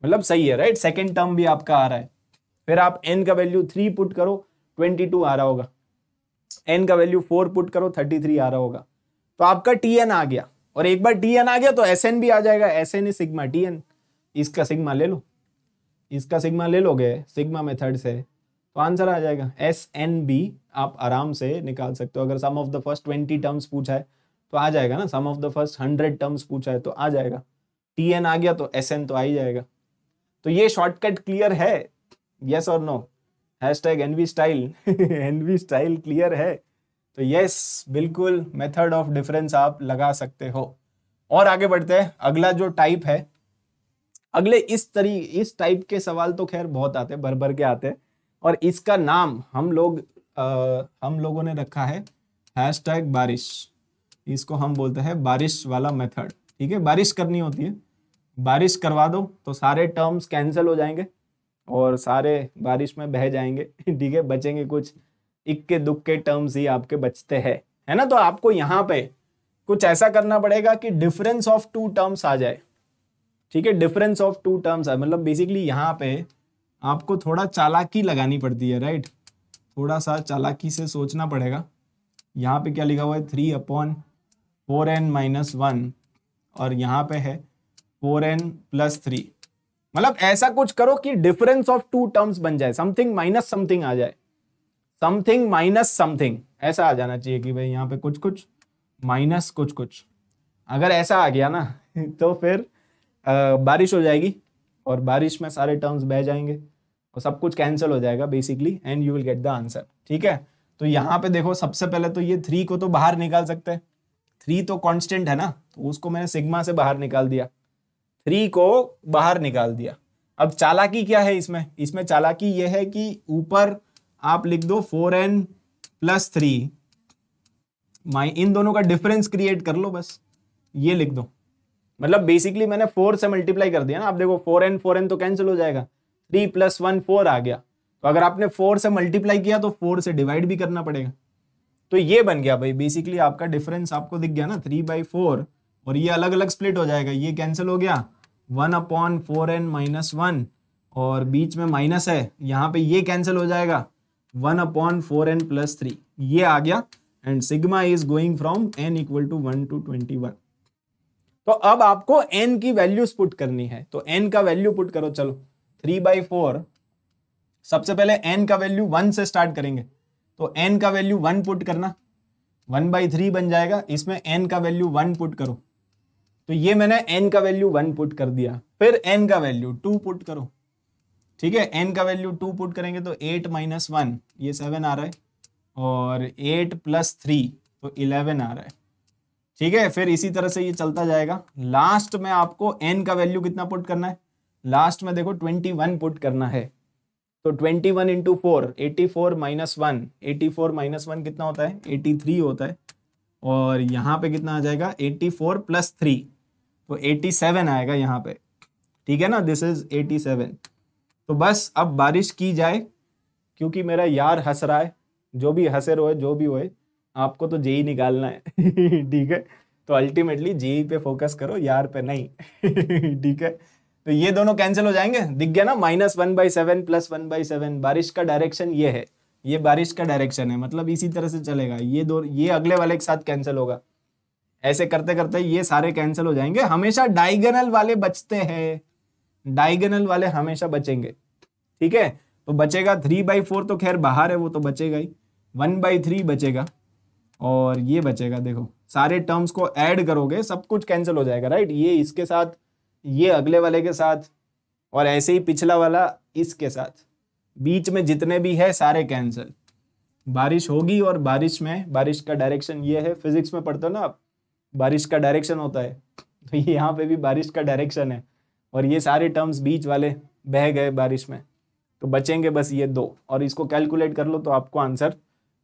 मतलब सही है राइट सेकेंड टर्म भी आपका आ रहा है फिर आप एन का वैल्यू थ्री पुट करो ट्वेंटी टू आ रहा होगा एन का वैल्यू फोर पुट करो थर्टी थ्री आ रहा होगा तो आपका टी एन आ गया और एक बार टी एन आ गया तो एस एन भी आ जाएगा S n sigma T n इसका सिग्मा ले लो इसका सिग्मा ले लोगे सिग्मा मेथड से तो आंसर आ जाएगा एस एन बी आप आराम से निकाल सकते हो अगर sum of the first twenty terms पूछा है तो आ जाएगा ना sum of the first hundred terms पूछा है तो आ जाएगा टी एन आ गया तो एस एन तो आ ही जाएगा तो ये शॉर्टकट क्लियर है यस और no hashtag NV style NV style clear है तो यस बिल्कुल मेथड ऑफ डिफरेंस आप लगा सकते हो और आगे बढ़ते हैं अगला जो टाइप है अगले इस तरी इस टाइप के सवाल तो खैर बहुत आते भर भर के आते हैं और इसका नाम हम लोग आ, हम लोगों ने रखा है हैश टैग बारिश इसको हम बोलते हैं बारिश वाला मेथड ठीक है बारिश करनी होती है बारिश करवा दो तो सारे टर्म्स कैंसिल हो जाएंगे और सारे बारिश में बह जाएंगे [laughs] ठीक है बचेंगे कुछ इक्के दुक्के टर्म्स ही आपके बचते हैं है ना तो आपको यहाँ पे कुछ ऐसा करना पड़ेगा कि डिफरेंस ऑफ टू टर्म्स आ जाए ठीक है डिफरेंस ऑफ टू टर्म्स है मतलब बेसिकली यहाँ पे आपको थोड़ा चालाकी लगानी पड़ती है राइट थोड़ा सा चालाकी से सोचना पड़ेगा यहाँ पे क्या लिखा हुआ है three upon four n minus one और यहाँ पे है फोर एन प्लस थ्री मतलब ऐसा कुछ करो कि डिफरेंस ऑफ टू टर्म्स बन जाए समथिंग माइनस समथिंग आ जाए समथिंग माइनस समथिंग ऐसा आ जाना चाहिए कि भाई यहाँ पे कुछ कुछ माइनस कुछ कुछ अगर ऐसा आ गया ना [laughs] तो फिर आ, बारिश हो जाएगी और बारिश में सारे टर्म्स बह जाएंगे और सब कुछ कैंसिल हो जाएगा basically and you will get the answer ठीक है तो यहाँ पे देखो सबसे पहले तो ये थ्री को तो बाहर निकाल सकते हैं थ्री तो कांस्टेंट है ना तो उसको मैंने सिग्मा से बाहर निकाल दिया थ्री को बाहर निकाल दिया अब चालाकी क्या है इसमें इसमें चालाकी यह है कि ऊपर आप लिख दो फोर एन प्लस थ्री माई इन दोनों का डिफरेंस क्रिएट कर लो बस ये लिख दो मतलब बेसिकली मैंने फोर से मल्टीप्लाई कर दिया ना आप देखो फोर एन फोर एन तो कैंसिल हो जाएगा थ्री प्लस वन फोर आ गया तो अगर आपने फोर से मल्टीप्लाई किया तो फोर से डिवाइड भी करना पड़ेगा तो ये बन गया भाई बेसिकली आपका डिफरेंस आपको दिख गया ना थ्री बाई फोर और ये अलग अलग स्प्लिट हो जाएगा ये कैंसिल हो गया one upon four n minus one और बीच में माइनस है यहाँ पे ये कैंसिल हो जाएगा one upon four n plus three ये आ गया and sigma is going from n equal to one to twenty one तो अब आपको एन की वैल्यूज पुट करनी है तो एन का वैल्यू पुट करो चलो थ्री बाई फोर सबसे पहले एन का वैल्यू वन से स्टार्ट करेंगे तो एन का वैल्यू वन पुट करना वन बाई थ्री बन जाएगा इसमें एन का वैल्यू वन पुट करो तो ये मैंने एन का वैल्यू वन पुट कर दिया फिर एन का वैल्यू टू पुट करो ठीक है एन का वैल्यू टू पुट करेंगे तो एट माइनस वन ये सेवन आ रहा है और एट प्लस थ्री तो इलेवन आ रहा है ठीक है फिर इसी तरह से ये चलता जाएगा लास्ट में आपको एन का वैल्यू कितना पुट करना है लास्ट में देखो ट्वेंटी वन पुट करना है तो 21 one into four eighty four minus one eighty four minus one कितना होता है 83 होता है और यहाँ पे कितना आ जाएगा 84 फोर प्लस थ्री तो 87 आएगा यहाँ पे ठीक है ना दिस इज 87 तो बस अब बारिश की जाए क्योंकि मेरा यार हंस रहा है जो भी हंसे रोए जो भी होए आपको तो जेई निकालना है [laughs] ठीक है तो अल्टीमेटली जेई पे फोकस करो यार पे नहीं [laughs] ठीक है तो ये दोनों कैंसिल हो जाएंगे दिख गया ना minus one by seven plus one by seven बारिश का डायरेक्शन ये है ये बारिश का डायरेक्शन है मतलब इसी तरह से चलेगा ये दो ये अगले वाले के साथ कैंसिल होगा ऐसे करते करते ये सारे कैंसिल हो जाएंगे हमेशा डायगनल वाले बचते हैं डायगनल वाले हमेशा बचेंगे ठीक है तो बचेगा थ्री बाई फोर तो खैर बाहर है वो तो बचेगा ही वन बाई थ्री बचेगा और ये बचेगा देखो सारे टर्म्स को ऐड करोगे सब कुछ कैंसिल हो जाएगा राइट ये इसके साथ ये अगले वाले के साथ और ऐसे ही पिछला वाला इसके साथ बीच में जितने भी है सारे कैंसिल बारिश होगी और बारिश में बारिश का डायरेक्शन ये है फिजिक्स में पढ़ते हो ना आप बारिश का डायरेक्शन होता है तो ये यहाँ पे भी बारिश का डायरेक्शन है और ये सारे टर्म्स बीच वाले बह गए बारिश में तो बचेंगे बस ये दो और इसको कैलकुलेट कर लो तो आपको आंसर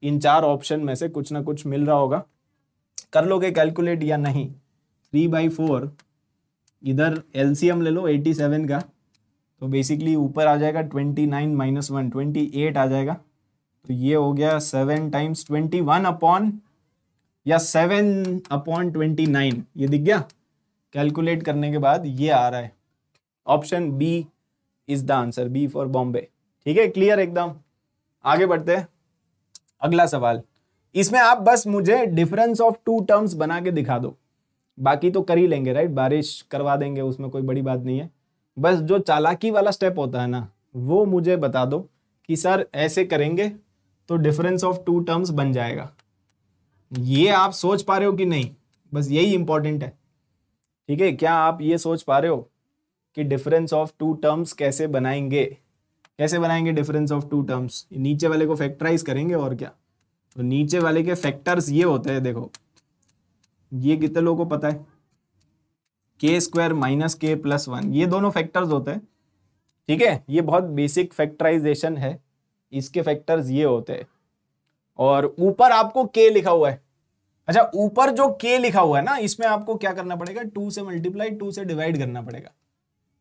इन चार ऑप्शन में से कुछ ना कुछ मिल रहा होगा कर लोगे कैलकुलेट या नहीं थ्री बाई फोर इधर एलसीएम ले लो 87 का तो बेसिकली ऊपर आ जाएगा 29 नाइन माइनस वन ट्वेंटी आ जाएगा तो ये हो गया seven times twenty one upon या सेवन अपॉन ट्वेंटी नाइन ये दिख गया कैलकुलेट करने के बाद ये आ रहा है option B is the answer B for Bombay ठीक है क्लियर एकदम आगे बढ़ते हैं अगला सवाल इसमें आप बस मुझे डिफरेंस ऑफ टू टर्म्स बना के दिखा दो बाकी तो कर ही लेंगे राइट बारिश करवा देंगे उसमें कोई बड़ी बात नहीं है बस जो चालाकी वाला स्टेप होता है ना वो मुझे बता दो कि सर ऐसे करेंगे तो डिफरेंस ऑफ टू टर्म्स बन जाएगा ये आप सोच पा रहे हो कि नहीं बस यही इंपॉर्टेंट है ठीक है क्या आप ये सोच पा रहे हो कि डिफरेंस ऑफ टू टर्म्स कैसे बनाएंगे कैसे बनाएंगे डिफरेंस ऑफ टू टर्म्स नीचे वाले को फैक्टराइज करेंगे और क्या तो नीचे वाले के फैक्टर्स ये होते हैं देखो ये कितने लोगों को पता है k square minus k plus one ये दोनों फैक्टर्स होते हैं ठीक है ये बहुत बेसिक फैक्टराइजेशन है इसके फैक्टर्स ये होते हैं और ऊपर आपको के लिखा हुआ है अच्छा ऊपर जो के लिखा हुआ है ना इसमें आपको क्या करना पड़ेगा टू से मल्टीप्लाई टू से डिवाइड करना पड़ेगा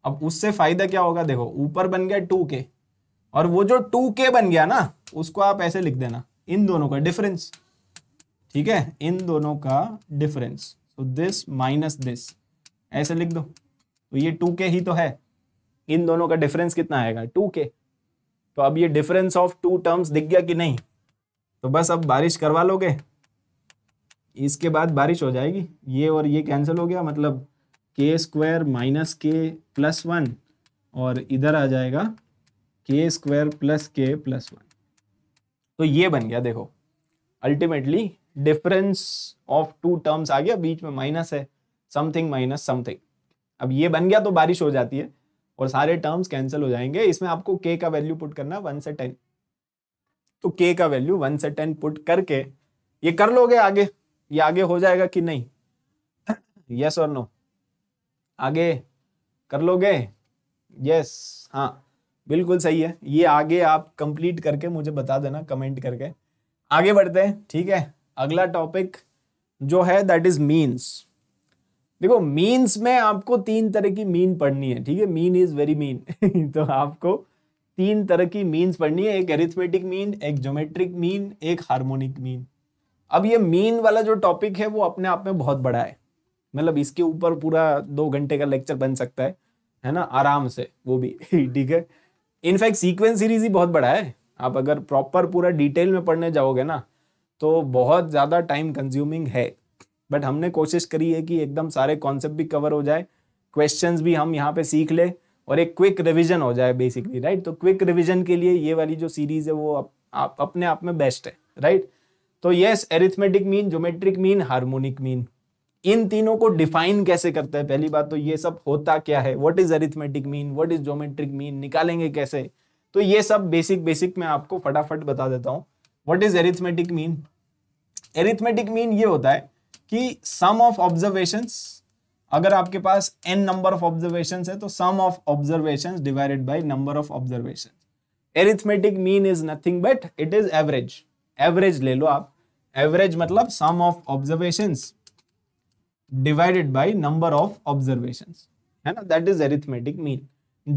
अब उससे फायदा क्या होगा देखो ऊपर बन गया टू के और वो जो टू के बन गया ना उसको आप ऐसे लिख देना इन दोनों का डिफरेंस ठीक है इन दोनों का डिफरेंस तो दिस माइनस दिस ऐसे लिख दो तो ये टू के ही तो है इन दोनों का डिफरेंस कितना आएगा टू के तो अब ये डिफरेंस ऑफ टू टर्म्स दिख गया कि नहीं तो बस अब बारिश करवा लोगे इसके बाद बारिश हो जाएगी ये और ये कैंसिल हो गया मतलब k square minus k plus one और इधर आ जाएगा k square plus k plus one तो ये बन गया देखो ultimately difference of two terms आ गया बीच में माइनस है समथिंग माइनस समथिंग अब ये बन गया तो बारिश हो जाती है और सारे टर्म्स कैंसिल हो जाएंगे इसमें आपको के का वैल्यू पुट करना वन से टेन तो के का वैल्यू वन से टेन पुट करके ये कर लोगे आगे ये आगे हो जाएगा कि नहीं यस और नो आगे कर लोगे यस हाँ बिल्कुल सही है ये आगे आप कंप्लीट करके मुझे बता देना कमेंट करके आगे बढ़ते हैं ठीक है अगला टॉपिक जो है दैट इज मीन्स देखो मीन्स में आपको तीन तरह की मीन पढ़नी है ठीक है मीन इज वेरी मीन तो आपको तीन तरह की मीन्स पढ़नी है एक एरिथमेटिक मीन एक ज्योमेट्रिक मीन एक हार्मोनिक मीन अब ये मीन वाला जो टॉपिक है वो अपने आप में बहुत बड़ा है मतलब इसके ऊपर पूरा दो घंटे का लेक्चर बन सकता है है ना आराम से वो भी [laughs] ठीक है इनफैक्ट सीक्वेंस सीरीज ही बहुत बड़ा है आप अगर प्रॉपर पूरा डिटेल में पढ़ने जाओगे ना तो बहुत ज़्यादा टाइम कंज्यूमिंग है बट हमने कोशिश करी है कि एकदम सारे कॉन्सेप्ट भी कवर हो जाए क्वेश्चन भी हम यहाँ पे सीख ले और एक क्विक रिविजन हो जाए बेसिकली राइट तो क्विक रिविजन के लिए ये वाली जो सीरीज है वो आप, आप अपने आप में बेस्ट है राइट तो yes arithmetic mean geometric mean harmonic mean इन तीनों को डिफाइन कैसे करते हैं पहली बात तो ये सब होता क्या है what is arithmetic mean what is geometric mean निकालेंगे कैसे तो ये सब बेसिक बेसिक मैं आपको फटाफट बता देता हूँ what is arithmetic mean arithmetic mean ये होता है कि सम ऑफ ऑब्जर्वेशन अगर आपके पास एन नंबर ऑफ ऑब्जर्वेशन है तो sum of observation divided by number of observation arithmetic mean is nothing but it is average average ले लो आप एवरेज मतलब sum of observation divided by number of observation है ना that is arithmetic mean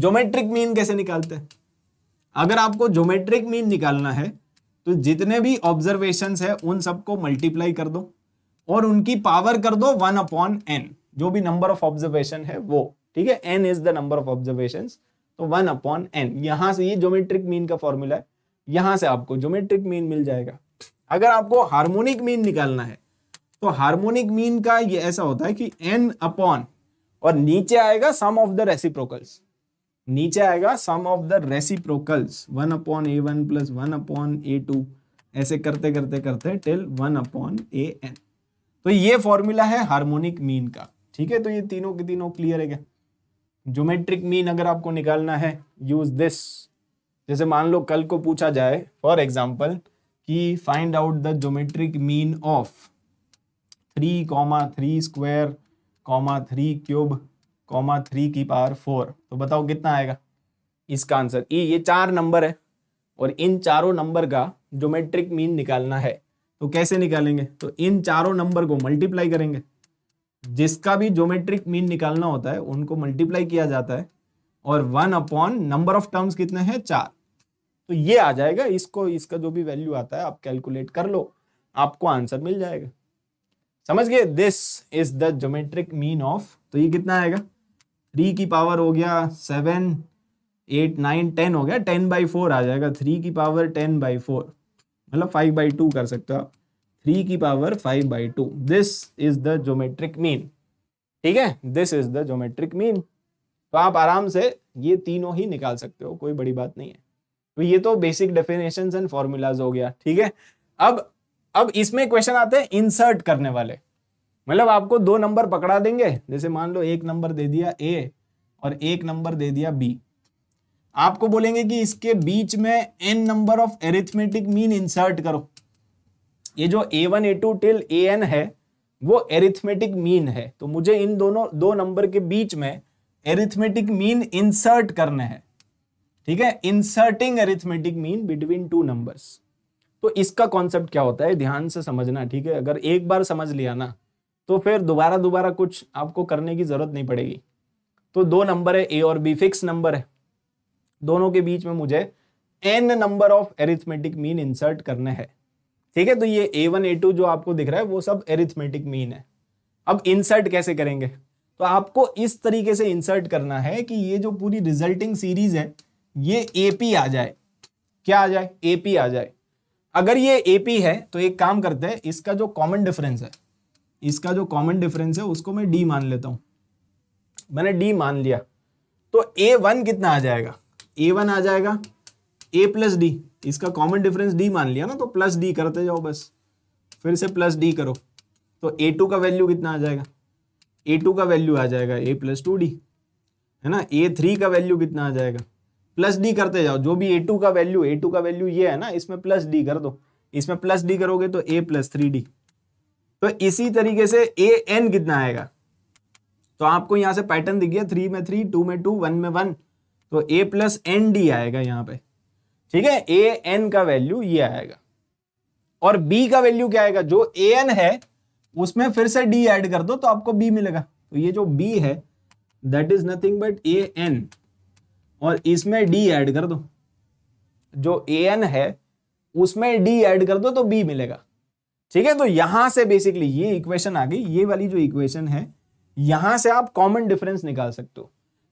geometric mean कैसे निकालते हैं अगर आपको ज्योमेट्रिक मीन निकालना है तो जितने भी ऑब्जर्वेशन है उन सबको मल्टीप्लाई कर दो और उनकी पावर कर दो वन अपॉन एन जो भी नंबर ऑफ ऑब्जर्वेशन है वो ठीक है n is the number of observation तो वन अपॉन एन यहां से ये ज्योमेट्रिक मीन का फॉर्मूला है यहां से आपको ज्योमेट्रिक मीन मिल जाएगा अगर आपको हार्मोनिक मीन निकालना है तो हार्मोनिक मीन का ये ऐसा होता है कि एन अपॉन और नीचे आएगा सम ऑफ द रेसिप्रोकल्स नीचे आएगा sum of the reciprocals one upon a one plus one upon a two ऐसे करते करते करते till one upon a n तो ये फॉर्मूला है हार्मोनिक मीन का ठीक है तो ये तीनों के तीनों क्लियर है क्या ज्योमेट्रिक मीन अगर आपको निकालना है यूज दिस जैसे मान लो कल को पूछा जाए फॉर एग्जाम्पल कि find out the geometric mean of three comma three square comma three cube comma three की पावर फोर तो बताओ कितना आएगा इसका आंसर ई ये चार नंबर है और इन चारों नंबर का जोमेट्रिक मीन निकालना है तो कैसे निकालेंगे तो इन चारों नंबर को मल्टीप्लाई करेंगे जिसका भी जोमेट्रिक मीन निकालना होता है उनको मल्टीप्लाई किया जाता है और one upon number of terms कितने हैं चार तो ये आ जाएगा इसको इसका जो भी वैल्यू आता है आप कैलकुलेट कर लो आपको आंसर मिल जाएगा समझ गए this is the geometric mean of तो ये कितना आएगा थ्री की पावर हो गया सेवन एट नाइन टेन हो गया टेन बाई फोर आ जाएगा थ्री की पावर टेन बाई फोर मतलब फाइव बाई टू कर सकते हो आप थ्री की power five by two this is the geometric mean ठीक है this is the geometric mean तो आप आराम से ये तीनों ही निकाल सकते हो कोई बड़ी बात नहीं है तो ये तो बेसिक डेफिनेशन एंड फॉर्मूलाज हो गया ठीक है अब अब इसमें क्वेश्चन आते हैं इंसर्ट करने वाले मतलब आपको दो नंबर पकड़ा देंगे जैसे मान लो एक नंबर दे दिया ए और एक नंबर दे दिया बी आपको बोलेंगे कि इसके बीच में n number of arithmetic mean insert करो ये जो a one A two till a n है वो एरिथमेटिक मीन है तो मुझे इन दोनों दो नंबर के बीच में एरिथमेटिक मीन इंसर्ट करना है ठीक है inserting arithmetic mean between two numbers तो इसका कॉन्सेप्ट क्या होता है ध्यान से समझना ठीक है अगर एक बार समझ लिया ना तो फिर दोबारा दोबारा कुछ आपको करने की ज़रूरत नहीं पड़ेगी तो दो नंबर है ए और बी फिक्स नंबर है दोनों के बीच में मुझे N number of arithmetic mean insert करने हैं ठीक है तो ये ए वन ए टू जो आपको दिख रहा है वो सब एरिथमेटिक मीन है अब इंसर्ट कैसे करेंगे तो आपको इस तरीके से इंसर्ट करना है कि ये जो पूरी रिजल्टिंग सीरीज है ये ए पी आ जाए क्या आ जाए ए पी आ जाए अगर ये ए पी है तो एक काम करते हैं इसका जो कॉमन डिफरेंस है इसका जो कॉमन डिफरेंस है उसको मैं डी मान लेता हूं मैंने डी मान लिया तो ए वन कितना आ जाएगा ए वन आ जाएगा ए प्लस डी इसका कॉमन डिफरेंस डी मान लिया ना तो प्लस डी करते जाओ बस फिर से प्लस डी करो तो ए टू का वैल्यू कितना आ जाएगा ए टू का वैल्यू आ जाएगा ए प्लस टू डी है ना ए थ्री का वैल्यू कितना आ जाएगा प्लस डी करते जाओ जो भी ए टू का वैल्यू ए टू का वैल्यू ये है ना इसमें प्लस डी कर दो इसमें प्लस डी करोगे तो ए प्लस थ्री डी तो इसी तरीके से ए एन कितना आएगा तो आपको यहां से पैटर्न दिख गया थ्री में थ्री टू में टू वन में वन तो ए प्लस एन डी आएगा यहाँ पे ठीक है ए एन का वैल्यू ये आएगा और बी का वैल्यू क्या आएगा जो ए एन है उसमें फिर से डी ऐड कर दो तो आपको बी मिलेगा तो ये जो बी है that is nothing but a n और इसमें डी ऐड कर दो जो ए एन है उसमें डी ऐड कर दो तो बी मिलेगा ठीक है तो यहां से बेसिकली ये इक्वेशन आ गई ये वाली जो इक्वेशन है यहां से आप कॉमन डिफरेंस निकाल सकते हो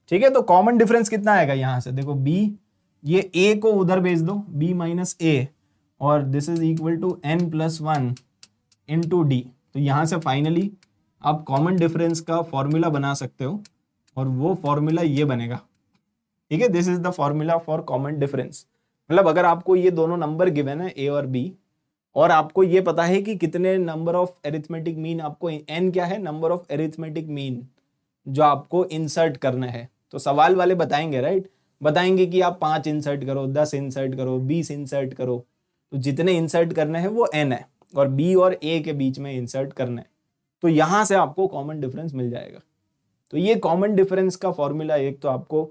ठीक है तो कॉमन डिफरेंस कितना आएगा यहां से देखो बी ये ए को उधर भेज दो बी माइनस ए और this is equal to n plus one into d तो यहां से फाइनली आप कॉमन डिफरेंस का फॉर्मूला बना सकते हो और वो फॉर्मूला ये बनेगा ठीक है this is the formula for common difference मतलब अगर आपको ये दोनों नंबर गिवेन है ए और बी और आपको ये पता है कि कितने नंबर ऑफ एरिथमेटिक मीन आपको एन क्या है नंबर ऑफ एरिथमेटिक मीन जो आपको इंसर्ट करना है तो सवाल वाले बताएंगे राइट बताएंगे कि आप पाँच इंसर्ट करो दस इंसर्ट करो बीस इंसर्ट करो तो जितने इंसर्ट करने हैं वो एन है और बी और ए के बीच में इंसर्ट करना है तो यहाँ से आपको कॉमन डिफरेंस मिल जाएगा तो ये कॉमन डिफरेंस का फॉर्मूला एक तो आपको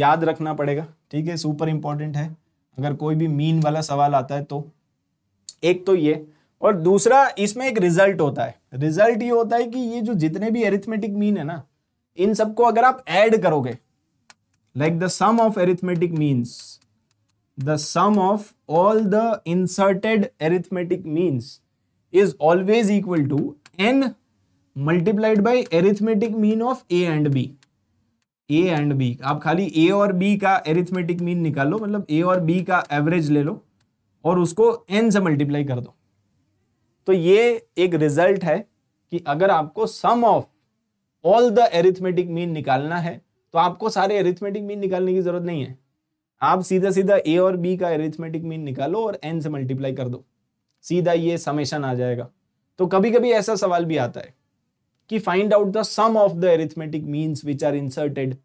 याद रखना पड़ेगा ठीक है सुपर इंपॉर्टेंट है अगर कोई भी मीन वाला सवाल आता है तो एक तो ये और दूसरा इसमें एक रिजल्ट होता है रिजल्ट ये होता है कि ये जो जितने भी एरिथमेटिक मीन है ना इन सबको अगर आप ऐड करोगे like the sum of arithmetic means the sum of all the inserted arithmetic means is always equal to n multiplied by arithmetic mean of a and b a and b आप खाली ए और B का arithmetic mean निकालो मतलब ए और B का average ले लो और उसको एन से मल्टीप्लाई कर दो तो ये एक रिजल्ट है कि अगर आपको sum of all the arithmetic mean निकालना है तो आपको सारे एरिथमेटिक मीन निकालने की जरूरत नहीं है आप सीधा सीधा ए और बी का एरिथमेटिक मीन निकालो और एन से मल्टीप्लाई कर दो सीधा ये समेशन आ जाएगा तो कभी कभी ऐसा सवाल भी आता है कि find out the sum of the arithmetic means which are inserted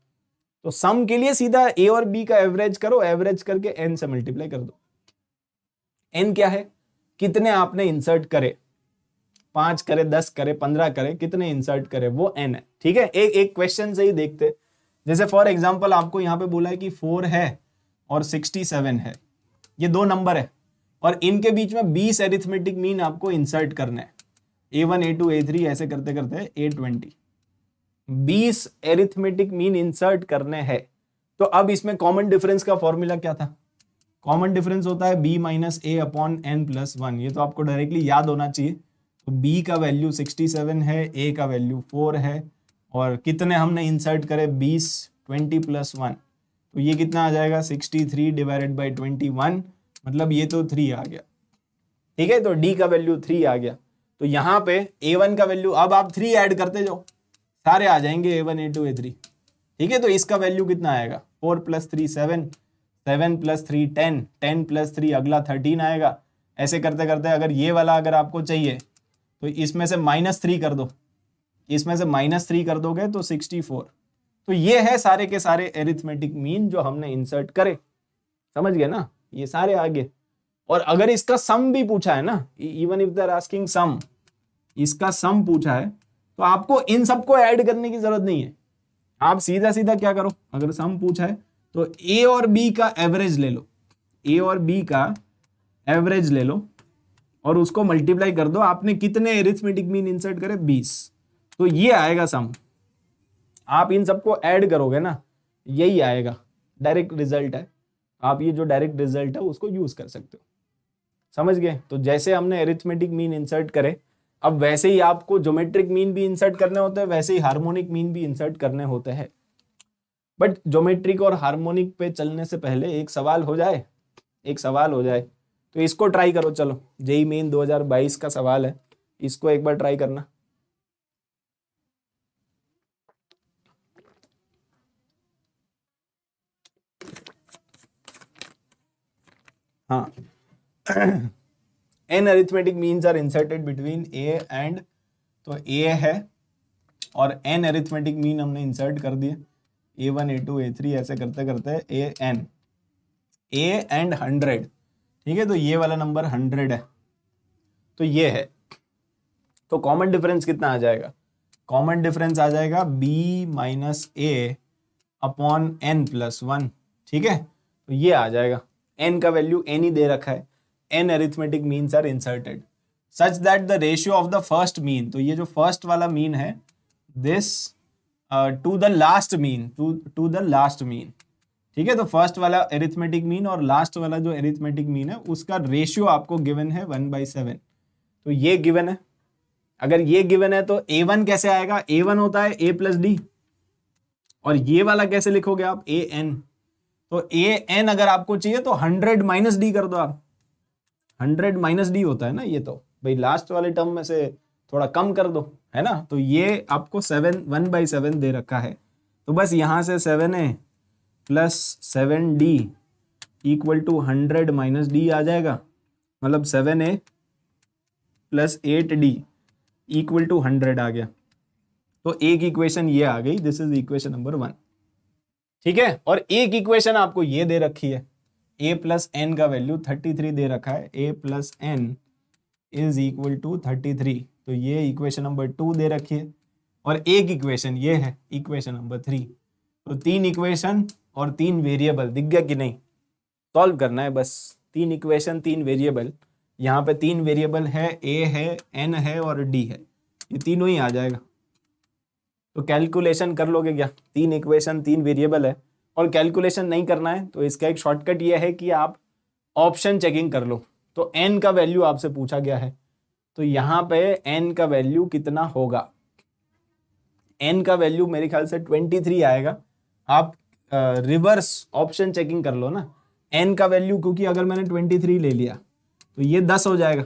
तो सम के लिए सीधा ए और बी का एवरेज करो एवरेज करके एन से मल्टीप्लाई कर दो एन क्या है कितने आपने इंसर्ट करे पांच करे दस करे पंद्रह करे कितने इंसर्ट करे वो एन है ठीक है एक एक क्वेश्चन से ही देखते जैसे फॉर एग्जाम्पल आपको यहाँ पे बोला है कि फोर है और सिक्सटी सेवन है ये दो नंबर है और इनके बीच में बीस एरिथमेटिक मीन आपको इंसर्ट करना है ए वन ए टू ए थ्री ऐसे करते करते ए ट्वेंटी बीस एरिथमेटिक मीन इंसर्ट करने है तो अब इसमें कॉमन डिफरेंस का फॉर्मूला क्या था कॉमन डिफरेंस होता है बी माइनस ए अपॉन एन प्लस वन ये तो आपको डायरेक्टली याद होना चाहिए तो बी का वैल्यू सिक्सटी सेवन है ए का वैल्यू फोर है और कितने हमने इंसर्ट करे बीस ट्वेंटी प्लस वन तो ये कितना आ जाएगा sixty three divided by twenty one मतलब ये तो थ्री आ गया ठीक है तो डी का वैल्यू थ्री आ गया तो यहाँ पे ए वन का वैल्यू अब आप थ्री एड करते जाओ सारे आ जाएंगे a one A two A three ठीक है तो इसका वैल्यू कितना आएगा four plus three seven seven plus three ten ten plus three अगला थर्टीन आएगा ऐसे करते करते अगर ये वाला अगर आपको चाहिए तो इसमें से माइनस थ्री कर दो इसमें से माइनस थ्री कर दोगे तो सिक्सटी फोर तो ये है सारे के सारे एरिथमेटिक मीन जो हमने इंसर्ट करे समझ गए ना ये सारे आगे और अगर इसका सम भी पूछा है ना even if they're asking sum इसका सम पूछा है तो आपको इन सबको ऐड करने की जरूरत नहीं है आप सीधा सीधा क्या करो अगर सम पूछा है तो ए और बी का एवरेज ले लो ए और बी का एवरेज ले लो और उसको मल्टीप्लाई कर दो आपने कितने एरिथमेटिक मीन इंसर्ट करे बीस तो ये आएगा सम आप इन सबको ऐड करोगे ना यही आएगा डायरेक्ट रिजल्ट है आप ये जो डायरेक्ट रिजल्ट है उसको यूज कर सकते हो समझ गए तो जैसे हमने एरिथमेटिक मीन इंसर्ट करे अब वैसे ही आपको ज्योमेट्रिक मीन भी इंसर्ट करने होते हैं वैसे ही हार्मोनिक मीन भी इंसर्ट करने होते हैं बट जोमेट्रिक और हार्मोनिक पे चलने से पहले एक सवाल हो जाए एक सवाल हो जाए तो इसको ट्राई करो चलो जेई मेन 2022 का सवाल है इसको एक बार ट्राई करना हाँ n arithmetic means are inserted between a and तो ए है और एन अरिथमेटिक मीन हमने इंसर्ट कर दिया a one A two A three ऐसे करते करते a n a and hundred ठीक है तो ये वाला नंबर हंड्रेड है तो ये है तो कॉमन डिफरेंस कितना आ जाएगा कॉमन डिफरेंस आ जाएगा बी माइनस ए अपॉन एन प्लस वन ठीक है तो ये आ जाएगा एन का वैल्यू एन ही दे रखा है n arithmetic means are inserted such that the ratio of the first mean तो ये जो फर्स्ट वाला मीन है this to the last mean to to the last mean ठीक है तो फर्स्ट वाला एरिथमेटिक मीन और लास्ट वाला जो एरिथमेटिक मीन है उसका रेशियो आपको गिवन है वन बाई सेवन तो ये गिवन है अगर ये गिवन है तो ए वन कैसे आएगा ए वन होता है ए प्लस डी और ये वाला कैसे लिखोगे आप ए एन तो ए एन अगर आपको चाहिए तो हंड्रेड माइनस डी कर दो आप हंड्रेड माइनस डी होता है ना ये तो भाई लास्ट वाले टर्म में से थोड़ा कम कर दो है ना तो ये आपको सेवन वन बाई सेवन दे रखा है तो बस यहाँ से seven a plus seven d equal to hundred minus d आ जाएगा मतलब seven a plus eight d equal to hundred आ गया तो एक इक्वेशन ये आ गई this is equation number one ठीक है और एक इक्वेशन आपको ये दे रखी है ए प्लस एन का वैल्यू थर्टी थ्री दे रखा है ए plus n is equal to thirty three तो ये इक्वेशन नंबर टू दे रखी है और एक इक्वेशन ये है इक्वेशन नंबर थ्री तो तीन इक्वेशन और तीन वेरिएबल दिख गया कि नहीं सॉल्व करना है बस तीन इक्वेशन तीन वेरिएबल यहाँ पे तीन वेरिएबल है ए है एन है और डी है ये तीनों ही आ जाएगा तो कैलकुलेशन कर लोगे क्या तीन इक्वेशन तीन वेरिएबल है और कैलकुलेशन नहीं करना है तो इसका एक शॉर्टकट ये है कि आप ऑप्शन चेकिंग कर लो तो एन का वैल्यू आपसे पूछा गया है तो यहाँ पे एन का वैल्यू कितना होगा एन का वैल्यू मेरे ख्याल से ट्वेंटी थ्री आएगा आप रिवर्स ऑप्शन चेकिंग कर लो ना एन का वैल्यू क्योंकि अगर मैंने ट्वेंटी थ्री ले लिया तो ये दस हो जाएगा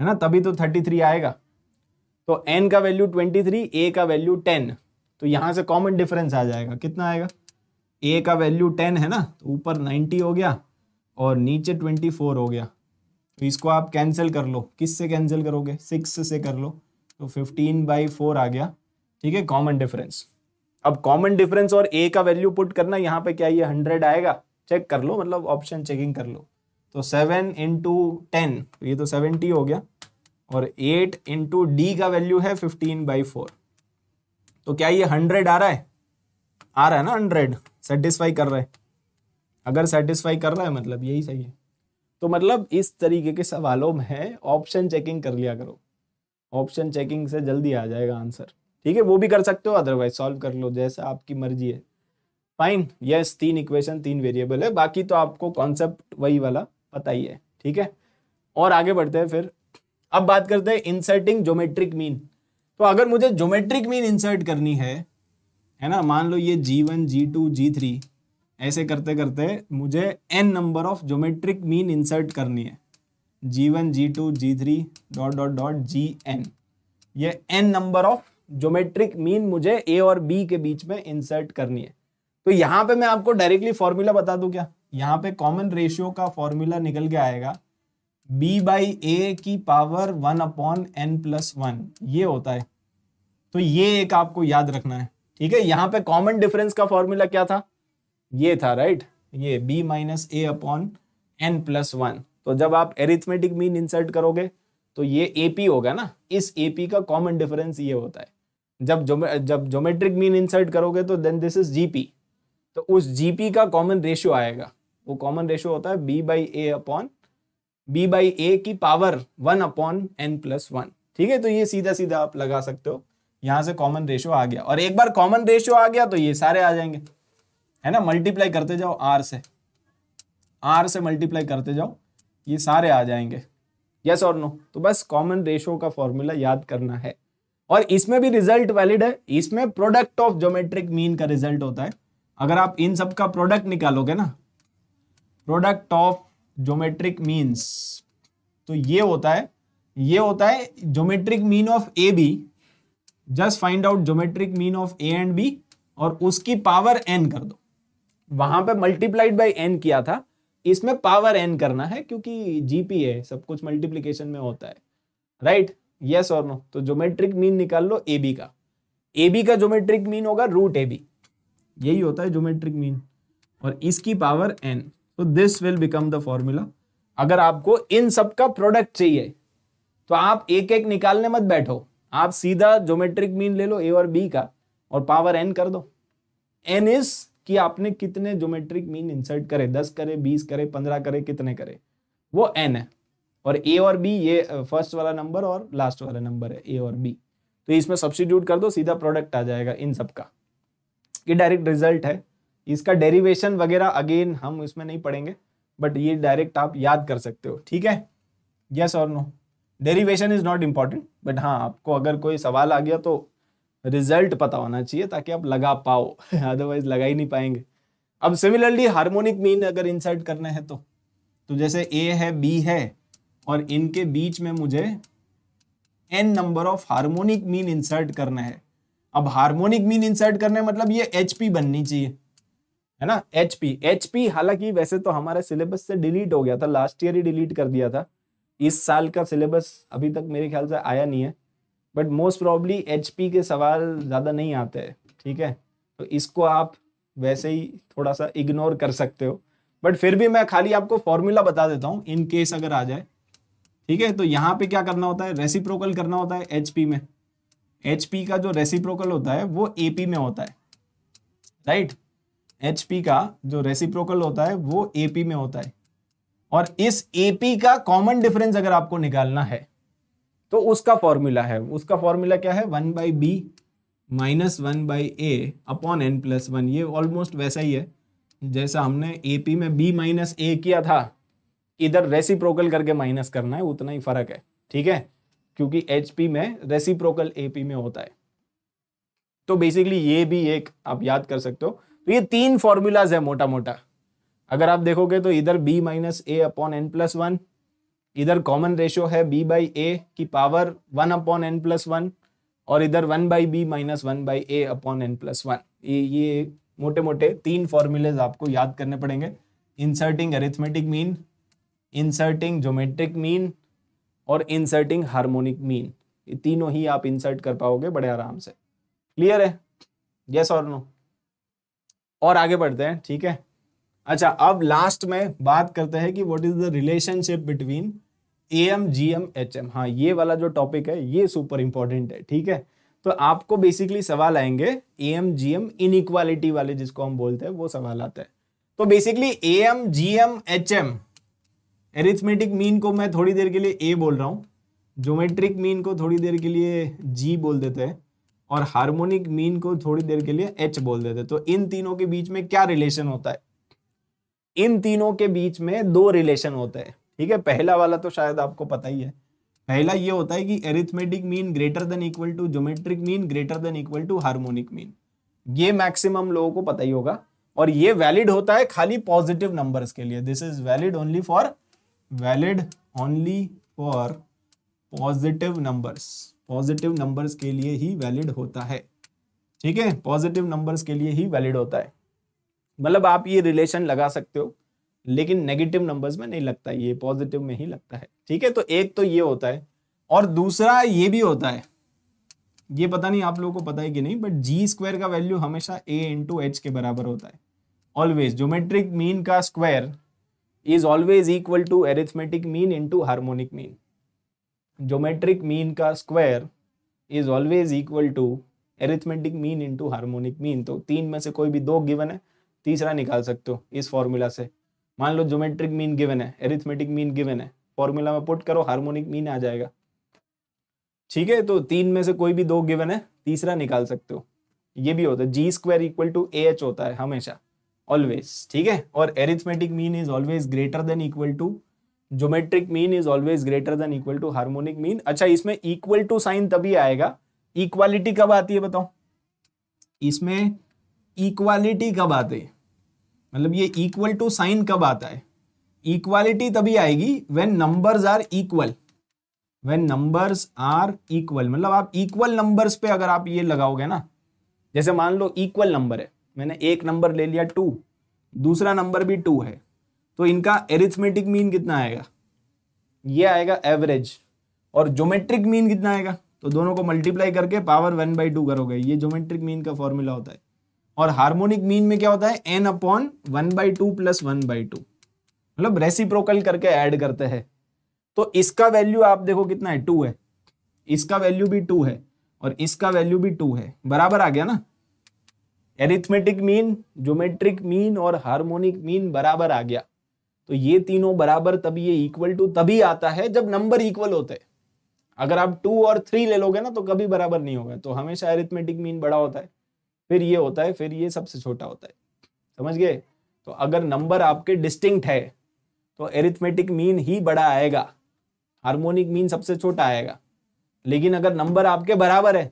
है ना तभी तो थर्टी थ्री आएगा तो एन का वैल्यू ट्वेंटी थ्री ए का वैल्यू टेन तो यहाँ से कॉमन डिफरेंस आ जाएगा कितना आएगा ए का वैल्यू टेन है ना तो ऊपर नाइन्टी हो गया और नीचे ट्वेंटी फोर हो गया तो इसको आप कैंसिल कर लो किस से कैंसिल करोगे सिक्स से कर लो तो फिफ्टीन बाई फोर आ गया ठीक है कॉमन डिफरेंस अब कॉमन डिफरेंस और ए का वैल्यू पुट करना यहाँ पे क्या ये हंड्रेड आएगा चेक कर लो मतलब ऑप्शन चेकिंग कर लो तो सेवन इंटू टेन ये तो सेवेंटी हो गया और एट इंटू डी का वैल्यू है फिफ्टीन बाई फोर तो क्या ये हंड्रेड आ रहा है आ रहा है ना हंड्रेड सेटिस्फाई कर रहा है अगर सेटिस्फाई कर रहा है मतलब यही सही है तो मतलब इस तरीके के सवालों में ऑप्शन चेकिंग कर लिया करो ऑप्शन चेकिंग से जल्दी आ जाएगा आंसर ठीक है वो भी कर सकते हो अदरवाइज सॉल्व कर लो जैसा आपकी मर्जी है फाइन यस तीन इक्वेशन तीन वेरिएबल है बाकी तो आपको कॉन्सेप्ट वही वाला पता ही है ठीक है और आगे बढ़ते हैं फिर अब बात करते हैं इंसर्टिंग ज्योमेट्रिक मीन तो अगर मुझे ज्योमेट्रिक मीन इंसर्ट करनी है है ना मान लो ये g one g two g three ऐसे करते करते मुझे N number of geometric mean insert करनी है g one g two g three dot dot dot g n ये n number of geometric mean मुझे ए और बी के बीच में इंसर्ट करनी है तो यहाँ पे मैं आपको डायरेक्टली फॉर्मूला बता दू क्या यहाँ पे कॉमन रेशियो का फॉर्मूला निकल के आएगा बी बाई ए की power one upon N plus one ये होता है तो ये एक आपको याद रखना है ठीक है यहाँ पे कॉमन डिफरेंस का फॉर्मूला क्या था ये था राइट ये बी माइनस ए अपॉन एन प्लस वन तो जब आप एरिथमेटिक मीन इंसर्ट करोगे तो ये ए होगा ना इस ए का कॉमन डिफरेंस ये होता है जब जो, जब जोमेट्रिक मीन इंसर्ट करोगे तो देन दिस इज पी तो उस जीपी का कॉमन रेशियो आएगा वो कॉमन रेशियो होता है B by A upon b by ए की power one upon N plus one ठीक है तो ये सीधा सीधा आप लगा सकते हो यहाँ से कॉमन रेशियो आ गया और एक बार कॉमन रेशियो आ गया तो ये सारे आ जाएंगे है ना मल्टीप्लाई करते जाओ आर से आर से मल्टीप्लाई करते जाओ ये सारे आ जाएंगे यस और नो तो बस कॉमन रेशो का फॉर्मूला याद करना है और इसमें भी रिजल्ट वैलिड है इसमें प्रोडक्ट ऑफ ज्योमेट्रिक मीन का रिजल्ट होता है अगर आप इन सब का प्रोडक्ट निकालोगे ना प्रोडक्ट ऑफ ज्योमेट्रिक मीन्स तो ये होता है ये होता है geometric mean of a b just find out geometric mean of a and b और उसकी पावर एन कर दो वहां पे मल्टीप्लाइड बाय एन किया था इसमें पावर एन करना है क्योंकि जीपी है सब कुछ मल्टीप्लीकेशन में होता है राइट यस और नो तो जोमेट्रिक मीन निकाल लो ए बी का ए बी का जोमेट्रिक मीन होगा रूट ए बी यही होता है जोमेट्रिक मीन और इसकी पावर एन तो this will become the formula अगर आपको इन सब का प्रोडक्ट चाहिए तो आप एक एक निकालने मत बैठो आप सीधा जोमेट्रिक मीन ले लो ए और बी का और पावर एन कर दो एन इज कि आपने कितने ज्योमेट्रिक मीन इंसर्ट करे दस करे बीस करे पंद्रह करे कितने करे वो एन है और ए और बी ये फर्स्ट वाला नंबर और लास्ट वाला नंबर है ए और बी तो इसमें सब्सिट्यूट कर दो सीधा प्रोडक्ट आ जाएगा इन सब का ये डायरेक्ट रिजल्ट है इसका डेरिवेशन वगैरह अगेन हम इसमें नहीं पढ़ेंगे बट ये डायरेक्ट आप याद कर सकते हो ठीक है यस और no derivation is not important but हाँ आपको अगर कोई सवाल आ गया तो रिजल्ट पता होना चाहिए ताकि आप लगा पाओ अदरवाइज [laughs] लगा ही नहीं पाएंगे अब सिमिलरली हार्मोनिक मीन अगर इंसर्ट करना है तो तो जैसे ए है बी है और इनके बीच में मुझे N number of harmonic mean insert करना है अब हार्मोनिक मीन इंसर्ट करने मतलब ये एच बननी चाहिए है ना एच पी एच पी हालांकि वैसे तो हमारे सिलेबस से डिलीट हो गया था लास्ट ईयर ही डिलीट कर दिया था इस साल का सिलेबस अभी तक मेरे ख्याल से आया नहीं है बट मोस्ट प्रॉब्ली एच के सवाल ज़्यादा नहीं आते हैं ठीक है तो इसको आप वैसे ही थोड़ा सा इग्नोर कर सकते हो बट फिर भी मैं खाली आपको फॉर्मूला बता देता हूँ इन केस अगर आ जाए ठीक है तो यहाँ पे क्या करना होता है रेसिप्रोकल करना होता है एच में एच का जो रेसिप्रोकल होता है वो ए में होता है राइट एच का जो रेसिप्रोकल होता है वो ए में होता है और इस ए का कॉमन डिफरेंस अगर आपको निकालना है तो उसका फॉर्मूला है उसका फॉर्मूला क्या है one by B minus one by A upon N plus one ये ऑलमोस्ट वैसा ही है जैसा हमने ए पी में बी माइनस ए किया था इधर रेसिप्रोकल करके माइनस करना है उतना ही फर्क है ठीक है क्योंकि एच पी में रेसिप्रोकल ए पी में होता है तो बेसिकली ये भी एक आप याद कर सकते हो तो ये तीन फॉर्मूलाज है मोटा मोटा अगर आप देखोगे तो इधर बी माइनस ए अपॉन एन प्लस वन इधर कॉमन रेशियो है बी बाई ए की power one upon N plus one और इधर one by B minus one by A upon N plus one ये ये मोटे मोटे तीन फॉर्मूलेज आपको याद करने पड़ेंगे inserting arithmetic mean inserting geometric mean और इंसर्टिंग हार्मोनिक मीन ये तीनों ही आप इंसर्ट कर पाओगे बड़े आराम से क्लियर है यस और नो और आगे बढ़ते हैं ठीक है अच्छा अब लास्ट में बात करते हैं कि what is the relationship between A M G M H M हाँ ये वाला जो टॉपिक है ये सुपर इंपॉर्टेंट है ठीक है तो आपको बेसिकली सवाल आएंगे A M G M inequality वाले जिसको हम बोलते हैं वो सवाल आता है तो basically A M G M H M arithmetic mean को मैं थोड़ी देर के लिए ए बोल रहा हूँ जोमेट्रिक मीन को थोड़ी देर के लिए जी बोल देते हैं और हार्मोनिक मीन को थोड़ी देर के लिए एच बोल देते हैं तो इन तीनों के बीच में क्या रिलेशन होता है इन तीनों के बीच में दो रिलेशन होते हैं ठीक है पहला वाला तो शायद आपको पता ही है पहला ये होता है कि arithmetic mean greater than equal to geometric mean greater than equal to harmonic mean ये मैक्सिमम लोगों को पता ही होगा और ये वैलिड होता है खाली पॉजिटिव नंबर्स के लिए this is valid only for valid only for positive numbers positive numbers के लिए ही वैलिड होता है ठीक है पॉजिटिव नंबर्स के लिए ही वैलिड होता है मतलब आप ये रिलेशन लगा सकते हो लेकिन नेगेटिव नंबर्स में नहीं लगता ये पॉजिटिव में ही लगता है ठीक है तो एक तो ये होता है और दूसरा ये भी होता है ये पता नहीं आप लोगों को पता है कि नहीं बट जी स्क्वायर का वैल्यू हमेशा ए इंटू एच के बराबर होता है ऑलवेज ज्योमेट्रिक मीन का square is always equal to arithmetic mean into harmonic mean geometric mean का square is always equal to arithmetic mean into harmonic mean तो तीन में से कोई भी दो गिवन है तीसरा निकाल सकते हो इस फॉर्मूला से मान लो ज्योमेट्रिक मीन गिवन है एरिथमेटिक मीन गिवन है फॉर्मूला में पुट करो हार्मोनिक मीन आ जाएगा ठीक है तो तीन में से कोई भी दो गिवन है तीसरा निकाल सकते हो ये भी होता है G square equal to A H होता है हमेशा ऑलवेज ठीक है और arithmetic mean is always greater than equal to geometric mean is always greater than equal to harmonic mean अच्छा इसमें इक्वल टू साइन तभी आएगा इक्वालिटी कब आती है बताओ इसमें इक्वालिटी कब आती है मतलब ये इक्वल टू साइन कब आता है इक्वालिटी तभी आएगी when numbers are equal when numbers are equal मतलब आप इक्वल नंबर्स पे अगर आप ये लगाओगे ना जैसे मान लो इक्वल नंबर है मैंने एक नंबर ले लिया टू दूसरा नंबर भी टू है तो इनका एरिथमेटिक मीन कितना आएगा ये आएगा एवरेज और जोमेट्रिक मीन कितना आएगा तो दोनों को मल्टीप्लाई करके पावर वन बाई टू करोगे ये जोमेट्रिक मीन का फॉर्मूला होता है और हार्मोनिक मीन में क्या होता है N upon one by two plus one by two मतलब रेसिप्रोकल करके ऐड करते हैं तो इसका वैल्यू आप देखो कितना है टू है इसका वैल्यू भी टू है और इसका वैल्यू भी टू है बराबर आ गया ना एरिथमेटिक मीन ज्योमेट्रिक मीन और हार्मोनिक मीन बराबर आ गया तो ये तीनों बराबर तभी ये इक्वल टू तभी आता है जब नंबर इक्वल होते हैं अगर आप टू और थ्री ले लोगे ना तो कभी बराबर नहीं होगा तो हमेशा एरिथमेटिक मीन बड़ा होता है फिर ये होता है फिर ये सबसे छोटा होता है समझ गए तो अगर नंबर आपके डिस्टिंक्ट है तो एरिथमेटिक मीन ही बड़ा आएगा हार्मोनिक मीन सबसे छोटा आएगा लेकिन अगर नंबर आपके बराबर है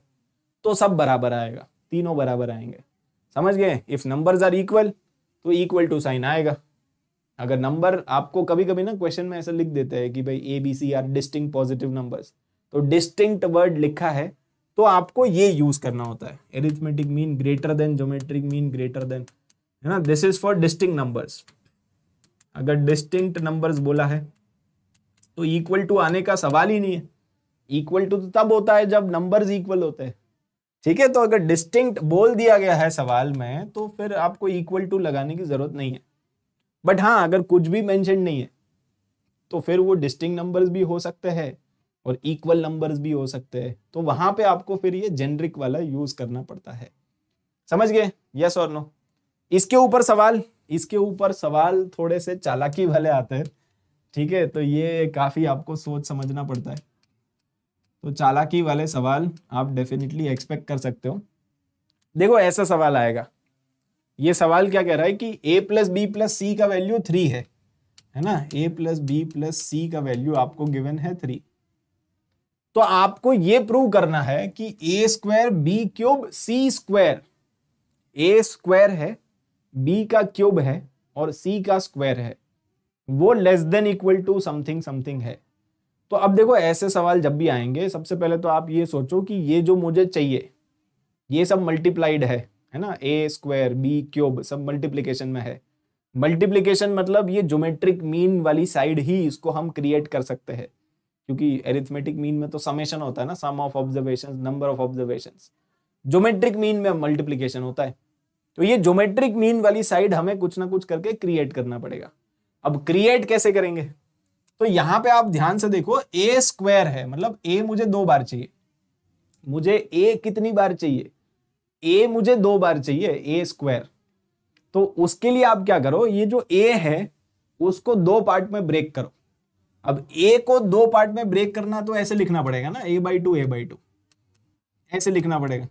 तो सब बराबर आएगा तीनों बराबर आएंगे समझ गए इफ नंबर्स आर इक्वल तो इक्वल टू साइन आएगा अगर नंबर आपको कभी कभी ना क्वेश्चन में ऐसा लिख देते हैं कि भाई A B C are distinct positive numbers तो डिस्टिंक्ट वर्ड लिखा है तो आपको ये यूज करना होता है arithmetic mean greater than geometric mean greater than है ना this is for distinct numbers अगर डिस्टिंक्ट नंबर्स बोला है तो इक्वल टू आने का सवाल ही नहीं है इक्वल टू तो तब होता है जब नंबर्स इक्वल होते हैं ठीक है तो अगर डिस्टिंक्ट बोल दिया गया है सवाल में तो फिर आपको इक्वल टू लगाने की जरूरत नहीं है बट हाँ अगर कुछ भी मैंशन नहीं है तो फिर वो डिस्टिंग नंबर्स भी हो सकते हैं और इक्वल नंबर्स भी हो सकते हैं तो वहां पे आपको फिर ये जेनरिक वाला यूज करना पड़ता है समझ गए यस और नो इसके ऊपर सवाल इसके ऊपर सवाल थोड़े से चालाकी वाले आते हैं ठीक है तो ये काफी आपको सोच समझना पड़ता है तो चालाकी वाले सवाल आप डेफिनेटली एक्सपेक्ट कर सकते हो देखो ऐसा सवाल आएगा ये सवाल क्या कह रहा है कि A plus B plus C का वैल्यू थ्री है है ना A plus B plus C का वैल्यू आपको गिवन है थ्री तो आपको यह प्रूव करना है कि A square B cube C square A square है बी का क्यूब है और सी का स्क्वायर है वो less than equal to something something है तो अब देखो ऐसे सवाल जब भी आएंगे सबसे पहले तो आप ये सोचो कि ये जो मुझे चाहिए ये सब मल्टीप्लाइड है है ना ए स्क्वायर बी क्यूब सब मल्टीप्लीकेशन में है मल्टीप्लीकेशन मतलब ये ज्योमेट्रिक मीन वाली साइड ही इसको हम क्रिएट कर सकते हैं क्योंकि एरिथमेटिक मीन में तो समेशन होता है ना sum of observation number of observation geometric mean में मल्टीप्लीकेशन होता है तो ये ज्योमेट्रिक मीन वाली साइड हमें कुछ ना कुछ करके क्रिएट करना पड़ेगा अब क्रिएट कैसे करेंगे तो यहां पे आप ध्यान से देखो ए स्क्वायर है मतलब ए मुझे दो बार चाहिए मुझे ए कितनी बार चाहिए ए मुझे दो बार चाहिए ए स्क्वायर तो उसके लिए आप क्या करो ये जो ए है उसको दो पार्ट में ब्रेक करो अब ए को दो पार्ट में ब्रेक करना तो ऐसे लिखना पड़ेगा ना A by two A by two ऐसे लिखना पड़ेगा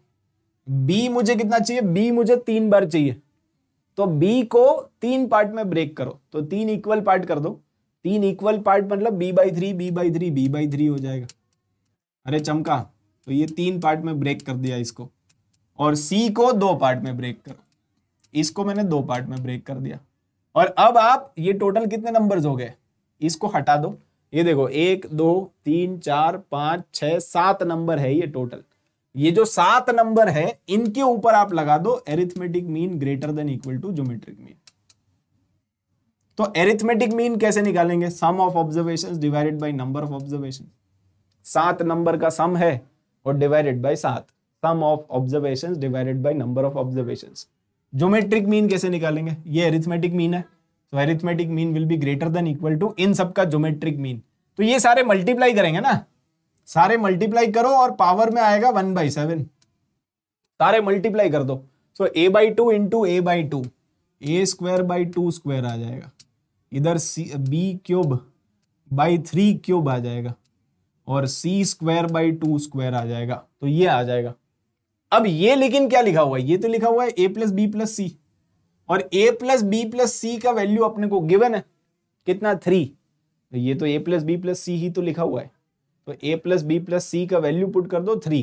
बी मुझे कितना चाहिए बी मुझे तीन बार चाहिए तो बी को तीन पार्ट में ब्रेक करो तो तीन इक्वल पार्ट कर दो तीन इक्वल पार्ट मतलब B by three B by three B by three हो जाएगा अरे चमका तो ये तीन पार्ट में ब्रेक कर दिया इसको और सी को दो पार्ट में ब्रेक करो इसको मैंने दो पार्ट में ब्रेक कर दिया और अब आप ये टोटल कितने नंबर्स हो गए इसको हटा दो ये देखो एक दो तीन चार पांच छ सात नंबर है ये टोटल ये जो सात नंबर है इनके ऊपर आप लगा दो arithmetic mean greater than equal to geometric mean तो एरिथमेटिक मीन कैसे निकालेंगे sum of observation divided by number of observation सात नंबर का सम है और डिवाइडेड बाई सात sum of observation divided by number of observation geometric mean कैसे निकालेंगे ये एरिथमेटिक मीन है तो arithmetic mean will be greater than equal to इन सब का जोमेट्रिक मीन तो ये सारे मल्टीप्लाई करेंगे ना सारे मल्टीप्लाई करो और पावर में आएगा वन बाई सेवन सारे मल्टीप्लाई कर दो so A by two into A by two A square by two square आ जाएगा इधर see B cube by three cube आ जाएगा और C square by two square आ जाएगा तो ये आ जाएगा अब ये लेकिन क्या लिखा हुआ है ये तो लिखा हुआ है ए प्लस बी प्लस सी और ए प्लस बी प्लस सी का वैल्यू अपने को गिवन है कितना थ्री तो ये तो ए प्लस बी प्लस सी ही तो लिखा हुआ है तो ए प्लस बी प्लस सी का वैल्यू पुट कर दो थ्री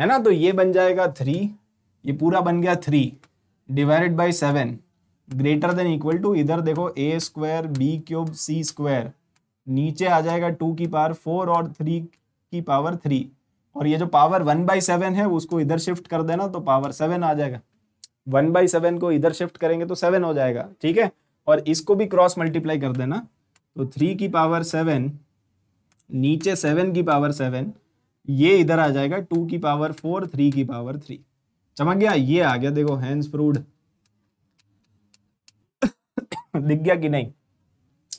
है ना तो ये बन जाएगा थ्री ये पूरा बन गया three divided by seven greater than equal to इधर देखो A square B cube C square नीचे आ जाएगा टू की पावर फोर और थ्री की पावर थ्री और ये जो पावर वन बाई सेवन है उसको इधर शिफ्ट कर देना तो पावर सेवन आ जाएगा वन बाई सेवन को इधर शिफ्ट करेंगे तो सेवन हो जाएगा ठीक है और इसको भी क्रॉस मल्टीप्लाई कर देना तो थ्री की पावर सेवन नीचे सेवन की पावर सेवन ये इधर आ जाएगा टू की पावर फोर थ्री की पावर थ्री चमक गया ये आ गया देखो हैंड्स प्रूड दिख गया कि नहीं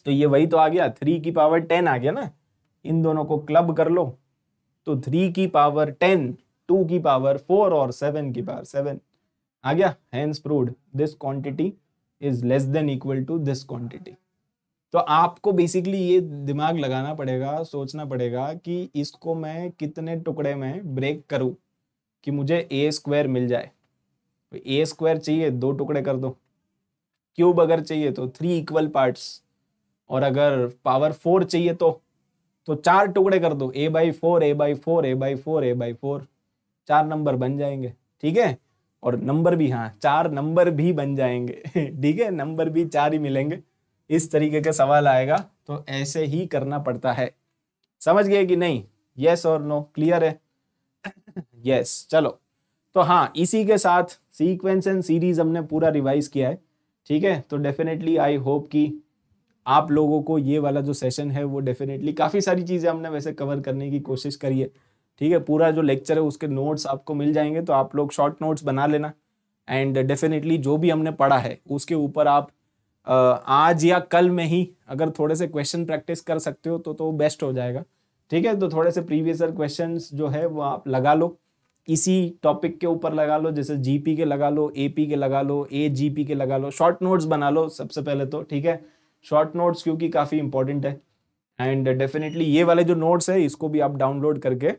तो ये वही तो आ गया थ्री की पावर टेन आ गया ना इन दोनों को क्लब कर लो तो थ्री की पावर टेन टू की पावर फोर और सेवन की पावर सेवन आ गया hence proved this quantity is less than equal to this quantity तो आपको बेसिकली ये दिमाग लगाना पड़ेगा सोचना पड़ेगा कि इसको मैं कितने टुकड़े में ब्रेक करूं कि मुझे ए स्क्वायर मिल जाए तो ए स्क्वायर चाहिए दो टुकड़े कर दो क्यूब अगर चाहिए तो थ्री इक्वल पार्ट्स और अगर पावर फोर चाहिए तो तो चार टुकड़े कर दो A by four A by four A by four A by four चार नंबर बन जाएंगे ठीक है और नंबर भी हाँ चार नंबर भी बन जाएंगे [laughs] ठीक है नंबर भी चार ही मिलेंगे इस तरीके का सवाल आएगा तो ऐसे ही करना पड़ता है समझ गए कि नहीं यस और नो क्लियर है यस [coughs] चलो तो हाँ इसी के साथ सीक्वेंस एंड सीरीज हमने पूरा रिवाइज किया है ठीक है तो डेफिनेटली आई होप कि आप लोगों को ये वाला जो सेशन है वो डेफिनेटली काफ़ी सारी चीज़ें हमने वैसे कवर करने की कोशिश करी है ठीक है पूरा जो लेक्चर है उसके नोट्स आपको मिल जाएंगे तो आप लोग शॉर्ट नोट्स बना लेना एंड डेफिनेटली जो भी हमने पढ़ा है उसके ऊपर आप आज या कल में ही अगर थोड़े से क्वेश्चन प्रैक्टिस कर सकते हो तो तो बेस्ट हो जाएगा ठीक है तो थोड़े से प्रीवियस क्वेश्चन जो है वो आप लगा लो इसी टॉपिक के ऊपर लगा लो जैसे जीपी के लगा लो एपी के लगा लो ए के लगा लो शॉर्ट नोट्स बना लो सबसे पहले तो ठीक है शॉर्ट नोट्स क्योंकि काफ़ी इंपॉर्टेंट है एंड डेफिनेटली ये वाले जो नोट्स है इसको भी आप डाउनलोड करके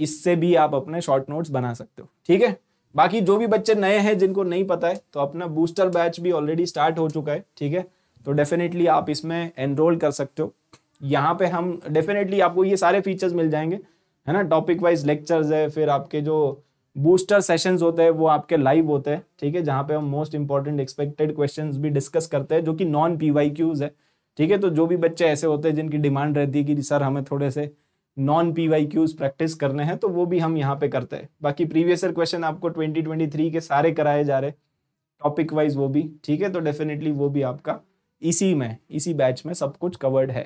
इससे भी आप अपने शॉर्ट नोट्स बना सकते हो ठीक है बाकी जो भी बच्चे नए हैं जिनको नहीं पता है तो अपना बूस्टर बैच भी ऑलरेडी स्टार्ट हो चुका है ठीक है तो डेफिनेटली आप इसमें एनरोल कर सकते हो यहाँ पे हम डेफिनेटली आपको ये सारे फीचर्स मिल जाएंगे है ना टॉपिक वाइज लेक्चर्स है फिर आपके जो बूस्टर सेशंस होते हैं वो आपके लाइव होते हैं ठीक है जहाँ पे हम मोस्ट इंपॉर्टेंट एक्सपेक्टेड क्वेश्चंस भी डिस्कस करते हैं जो कि नॉन पी है ठीक है तो जो भी बच्चे ऐसे होते हैं जिनकी डिमांड रहती है कि सर हमें थोड़े से non P Y Qs practice करने हैं तो वो भी हम यहाँ पे करते हैं बाकी प्रीवियस ईयर क्वेश्चन आपको 2023 के सारे कराए जा रहे टॉपिक वाइज वो भी ठीक है तो डेफिनेटली वो भी आपका इसी में इसी बैच में सब कुछ कवर्ड है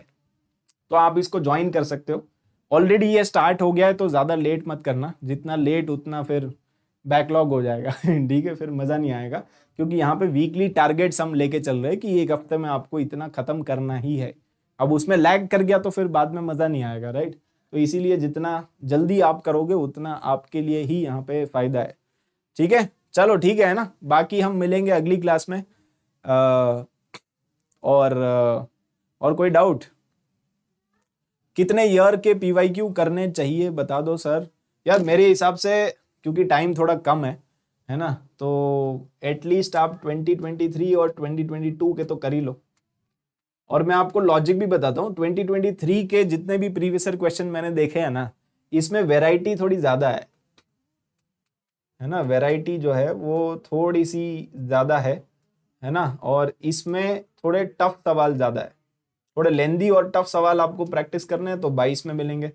तो आप इसको ज्वाइन कर सकते हो ऑलरेडी ये स्टार्ट हो गया है तो ज़्यादा लेट मत करना जितना लेट उतना फिर बैकलॉग हो जाएगा [laughs] ठीक है फिर मज़ा नहीं आएगा क्योंकि यहाँ पे वीकली टारगेट्स हम लेके चल रहे हैं कि एक हफ्ते में आपको इतना ख़त्म करना ही है अब उसमें लैग कर गया तो फिर बाद में मज़ा नहीं आएगा राइट तो इसीलिए जितना जल्दी आप करोगे उतना आपके लिए ही यहाँ पे फायदा है ठीक है चलो ठीक है ना बाकी हम मिलेंगे अगली क्लास में आ, और और कोई डाउट कितने ईयर के पी करने चाहिए बता दो सर यार मेरे हिसाब से क्योंकि टाइम थोड़ा कम है है ना तो एटलीस्ट आप 2023 और 2022 के तो कर ही लो और मैं आपको लॉजिक भी बताता हूँ 2023 के जितने भी प्रीवियसर क्वेश्चन मैंने देखे हैं ना इसमें वेराइटी थोड़ी ज़्यादा है है ना वेराइटी जो है वो थोड़ी सी ज़्यादा है है ना और इसमें थोड़े टफ सवाल ज़्यादा है थोड़े लेंदी और टफ सवाल आपको प्रैक्टिस करने हैं तो बाईस में मिलेंगे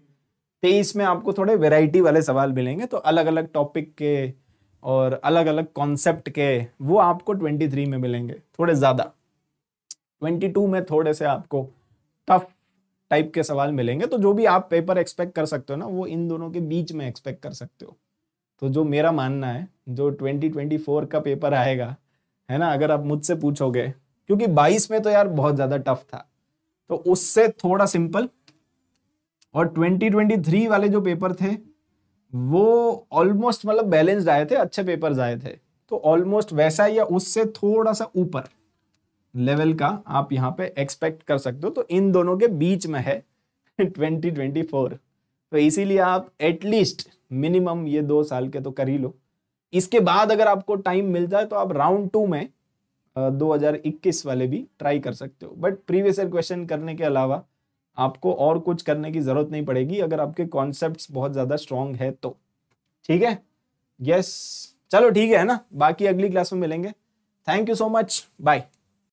तेईस में आपको थोड़े वेराइटी वाले सवाल मिलेंगे तो अलग अलग टॉपिक के और अलग अलग कॉन्सेप्ट के वो आपको ट्वेंटी थ्री में मिलेंगे थोड़े ज़्यादा 22 में थोड़े से आपको टफ टाइप के सवाल मिलेंगे तो जो भी आप पेपर एक्सपेक्ट कर सकते हो ना वो इन दोनों के बीच में एक्सपेक्ट कर सकते हो तो जो मेरा मानना है जो 2024 का पेपर आएगा है ना अगर आप मुझसे पूछोगे क्योंकि 22 में तो यार बहुत ज़्यादा टफ था तो उससे थोड़ा सिंपल और 2023 वाले जो पेपर थे वो ऑलमोस्ट मतलब बैलेंस्ड आए थे अच्छे पेपर आए थे तो ऑलमोस्ट वैसा या उससे थोड़ा सा ऊपर लेवल का आप यहाँ पे एक्सपेक्ट कर सकते हो तो इन दोनों के बीच में है 2024 तो इसीलिए आप एटलीस्ट मिनिमम ये दो साल के तो कर ही लो इसके बाद अगर आपको टाइम मिल जाए तो आप राउंड टू में हजार 2021 वाले भी ट्राई कर सकते हो बट प्रीवियस ईयर क्वेश्चन करने के अलावा आपको और कुछ करने की ज़रूरत नहीं पड़ेगी अगर आपके कॉन्सेप्ट बहुत ज़्यादा स्ट्रांग है तो ठीक है यस yes. चलो ठीक है ना बाकी अगली क्लास में मिलेंगे thank you so much bye